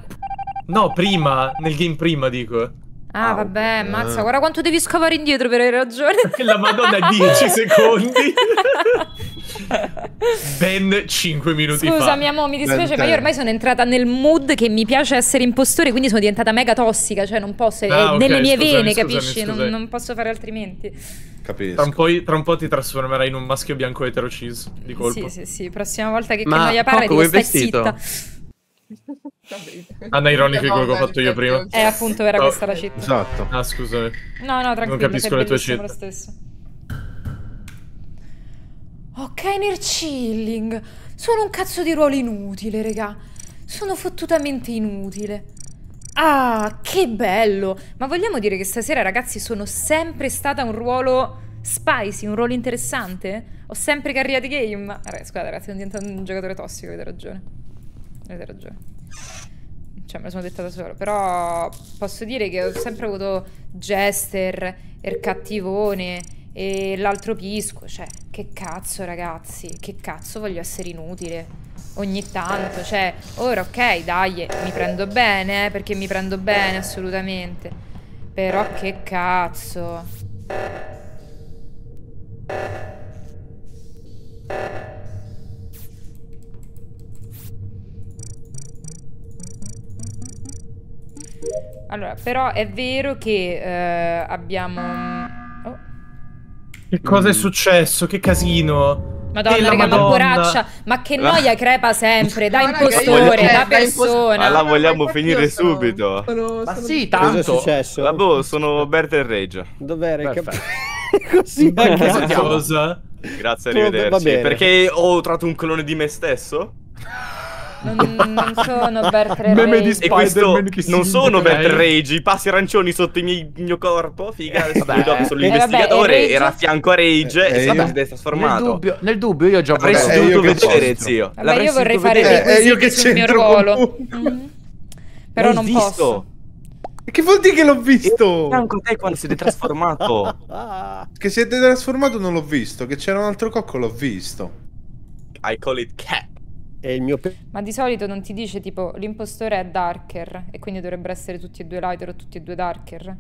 No, prima, nel game prima dico. Ah, vabbè, no. mazza, guarda quanto devi scavare indietro per avere ragione. La madonna, 10 [laughs] secondi. [laughs] ben 5 minuti Scusa, fa. Scusa, mia mo, mi dispiace, ma io ormai sono entrata nel mood che mi piace essere impostore, quindi sono diventata mega tossica, cioè non posso, ah, eh, okay, nelle mie scusami, vene, scusami, capisci? Scusami. Non, non, posso fare altrimenti. Capisco. Tra un, po', tra un po' ti trasformerai in un maschio bianco etero cis, di colpo. Sì, sì, sì, prossima volta che, ma, che noia parla devo stai vestito. zitta. Anna ah, ironico quello che ho fatto io prima. Eh, appunto, era no. Oh. questa la città. Esatto. Ah, scusami. No, no, tranquillo. Non capisco le tue città. Ok, oh, nel chilling. Sono un cazzo di ruolo inutile, raga. Sono fottutamente inutile. Ah, che bello! Ma vogliamo dire che stasera, ragazzi, sono sempre stata un ruolo spicy, un ruolo interessante? Ho sempre carriato game. Allora, scusate, ragazzi, sono diventato un giocatore tossico, avete ragione. Avete ragione. Cioè, me lo sono detta da solo. Però posso dire che ho sempre avuto jester, er cattivone e l'altro pisco, cioè, che cazzo ragazzi, che cazzo voglio essere inutile. Ogni tanto, eh. cioè, ora ok, dai, mi prendo bene, eh, perché mi prendo bene assolutamente. Però che cazzo. Allora, però è vero che eh, abbiamo che cosa mm. è successo? Che casino. Madonna, raga, ma poraccia, ma che ah. noia crepa sempre, [laughs] da eh, impostore, da persona. Ma la vogliamo finire sono... subito. Sono, ma sono... sì, tanto. Cos'è successo? Vabbè, boh, sono Berta e Reggio. Dov'era? Che... [laughs] Così cosa? Grazie, arrivederci. Perché ho trovato un clone di me stesso? [laughs] Non, non sono Bertrand [laughs] Rage. Meme di Spider-Man Non sono Bertrand Rage, i passi arancioni sotto il mio, mio corpo, figa. Eh, vabbè. Dopo sono eh, l'investigatore, Rage... era a fianco a Rage eh, e si è trasformato. Nel dubbio, nel dubbio io già vorrei eh, io vedere, zio. Vabbè, io vorrei fare vedere. Eh, io che sul mio ruolo. Mm. Però non visto. posso. Che vuol dire che l'ho visto? Franco, te quando siete trasformato. [laughs] che siete trasformato non l'ho visto, che c'era un altro cocco l'ho visto. I call it cat il mio... Pe- Ma di solito non ti dice tipo l'impostore è darker e quindi dovrebbero essere tutti e due lighter o tutti e due darker?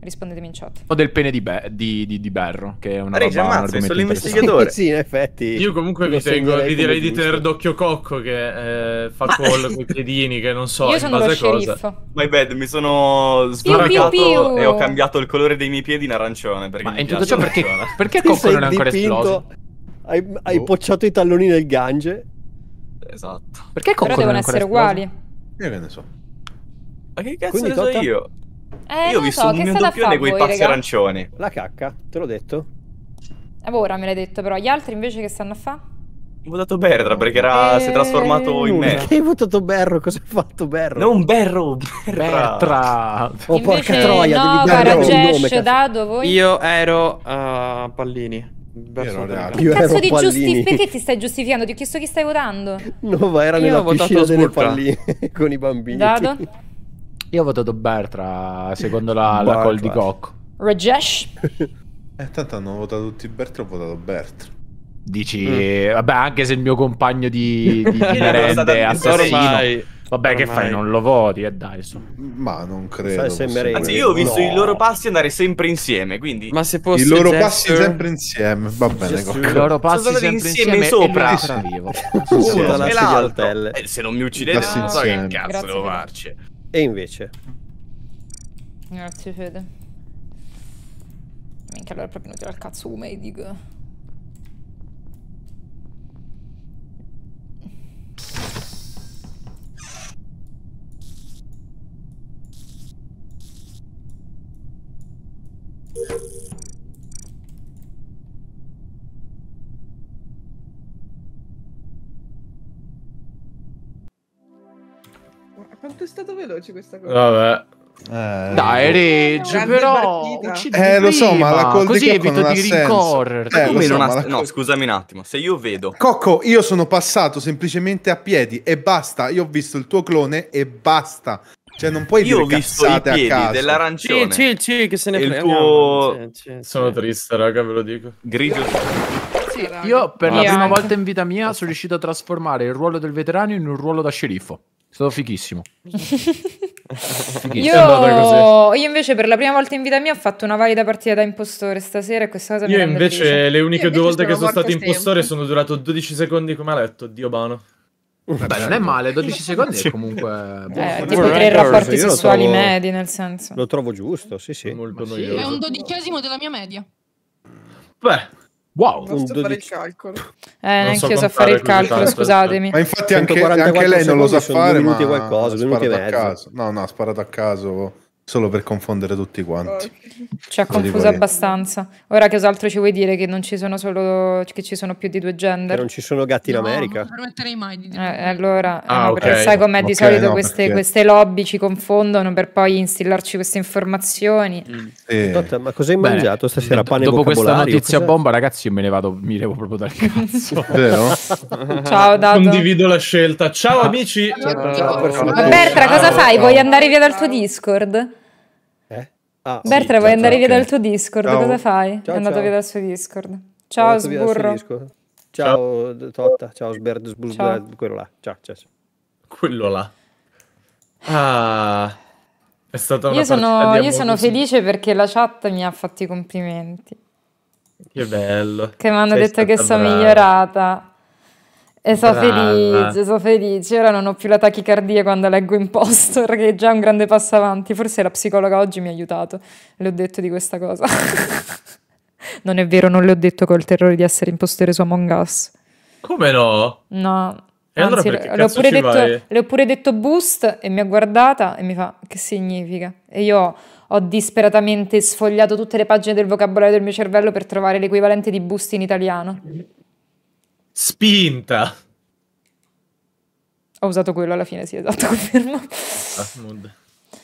Rispondetemi in chat. O del pene di, be- di, di, di Berro, che è una Risa, roba ammazza, sono l'investigatore. [laughs] sì, in effetti. Io comunque vi tengo, vi direi di tenere d'occhio Cocco che eh, fa call [laughs] con i piedini, che non so, Io sono in base lo cosa. My bad, mi sono sbaraccato e ho cambiato il colore dei miei piedi in arancione. Ma in tutto ciò perché, perché Cocco non è ancora esploso? Hai, hai oh. pocciato i talloni del Gange. Esatto. Perché Però devono essere uguali. Io eh, che ne so. Ma che cazzo Quindi, ne so io? Eh, io ho visto so, un mio doppione con i pazzi arancioni. La cacca, te l'ho detto. Eh, boh, ora me l'hai detto, però gli altri invece che stanno a fa? Ho votato Berra perché era, e... Eh, si è trasformato in me. Perché hai votato Berro? Cosa hai fatto Berro? Non Berro, Berra. Berra. Oh, porca troia, no, devi dare un nome. Dado, voi? Io ero uh, Pallini. Verso era più cazzo di giusti... Perché ti stai giustificando? Ti ho chiesto chi stai votando. No, ma era Io nella piscina delle palline [laughs] con i bambini. Dado? Io ho votato Bertra, secondo la, la call di Cocco. Rajesh? eh, tanto hanno votato tutti Bertra, ho votato Bertra. Dici, mm. vabbè, anche se il mio compagno di, di, di [laughs] merende è assassino. Vabbè, Ormai... che fai? Non lo voti, e eh, dai. So. Ma non credo. Sai, Anzi, io ho visto no. i loro passi andare sempre insieme. Quindi... Ma se fosse I loro gesture... passi sempre insieme. Va bene. I loro passi sono sempre insieme, insieme sopra. Sopravvivo. Uno e l'altro. Eh, se non mi uccidete, Passi non so insieme. che cazzo Grazie, devo farci. E invece? Grazie, Fede. Minchia, allora è proprio inutile al cazzo come dico. Ma quanto è stato veloce questa cosa? Vabbè. Eh, Dai, eh, Regge, però Eh, lo so, ma la col Così evito di rincorrere. Eh, cioè, so, una... No, scusami un attimo, se io vedo... Cocco, io sono passato semplicemente a piedi e basta, io ho visto il tuo clone e basta. Cioè, non puoi Io dire cazzate a caso. dell'arancione. Sì, sì, sì, che se ne frega. Tuo... Sono triste, raga, ve lo dico. Grigio. Sì, io per ah, la prima volta in vita mia sono riuscito a trasformare il ruolo del veterano in un ruolo da sceriffo. È stato fichissimo. [laughs] io... io... invece per la prima volta in vita mia ho fatto una valida partita da impostore stasera e questa cosa Io invece le uniche io due volte che sono stato impostore sono durato 12 secondi come a letto, Dio bano. Beh, non è male, 12 secondi è comunque... eh, tipo tre rapporti Io sessuali trovo... medi, nel senso. Lo trovo giusto, sì, sì. Molto sì. È un dodicesimo della mia media. Beh, Wow, non so 12... fare il calcolo. Eh, neanche so io so fare il calcolo, scusatemi. Ma infatti anche, anche lei non lo sa fare, ma... qualcosa, due minuti e mezzo. No, no, ha sparato a caso solo per confondere tutti quanti. Ci ha confuso abbastanza. Ora che cos'altro ci vuoi dire? Che non ci sono solo che ci sono più di due gender? Che non ci sono gatti in America. Non permetterei mai di dire. Eh, allora, eh, ah, eh, okay. sai com'è okay, di solito no, queste, perché... queste, lobby ci confondono per poi instillarci queste informazioni. Mm. Sì. Dotta, ma cosa hai Beh, mangiato stasera? Pane dopo questa notizia cos'è? bomba, ragazzi, io me ne vado, mi levo proprio dal cazzo. [laughs] Vero? Ciao Dato. Condivido la scelta. Ciao amici. Ciao, ciao, ciao, ciao. Bertra, cosa fai? Vuoi andare via dal tuo Discord? Ah, Bertra, sì, vuoi andare via dal tuo Discord? Ciao. Cosa fai? Ciao, È ciao. andato via dal suo Discord. Ciao, Sburro. Discord. Ciao, ciao, Totta. Ciao, Sberd, Sberd, quello là. Ciao, ciao, ciao. Quello là. Ah... ah è stata una io sono, io sono felice perché la chat mi ha fatto i complimenti. Che bello. Che mi hanno Sei detto che sono brava. migliorata. E sono felice, sono felice. Ora non ho più la tachicardia quando leggo Impostor, [laughs] che è già un grande passo avanti. Forse la psicologa oggi mi ha aiutato. Le ho detto di questa cosa. [laughs] non è vero, non le ho detto col terrore di essere impostore su Among Us. Come no? No. E Anzi, allora le, ho pure detto, le ho pure detto boost e mi ha guardata e mi fa che significa? E io ho disperatamente sfogliato tutte le pagine del vocabolario del mio cervello per trovare l'equivalente di boost in italiano. Spinta. Ho usato quello alla fine, sì, esatto, [laughs] confermo. Asmund. Ah,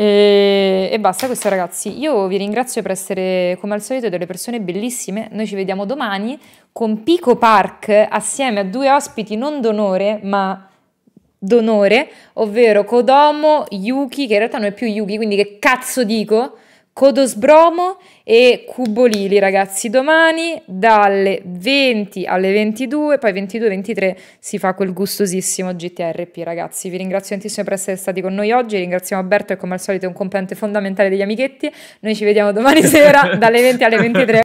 e, e, basta questo ragazzi, io vi ringrazio per essere come al solito delle persone bellissime, noi ci vediamo domani con Pico Park assieme a due ospiti non d'onore ma d'onore, ovvero Kodomo, Yuki, che in realtà non è più Yuki, quindi che cazzo dico? Codosbromo e Cubolili, ragazzi, domani dalle 20 alle 22, poi 22-23 si fa quel gustosissimo GTRP, ragazzi. Vi ringrazio tantissimo per essere stati con noi oggi, ringraziamo Alberto che come al solito è un componente fondamentale degli amichetti. Noi ci vediamo domani sera dalle 20 alle 23.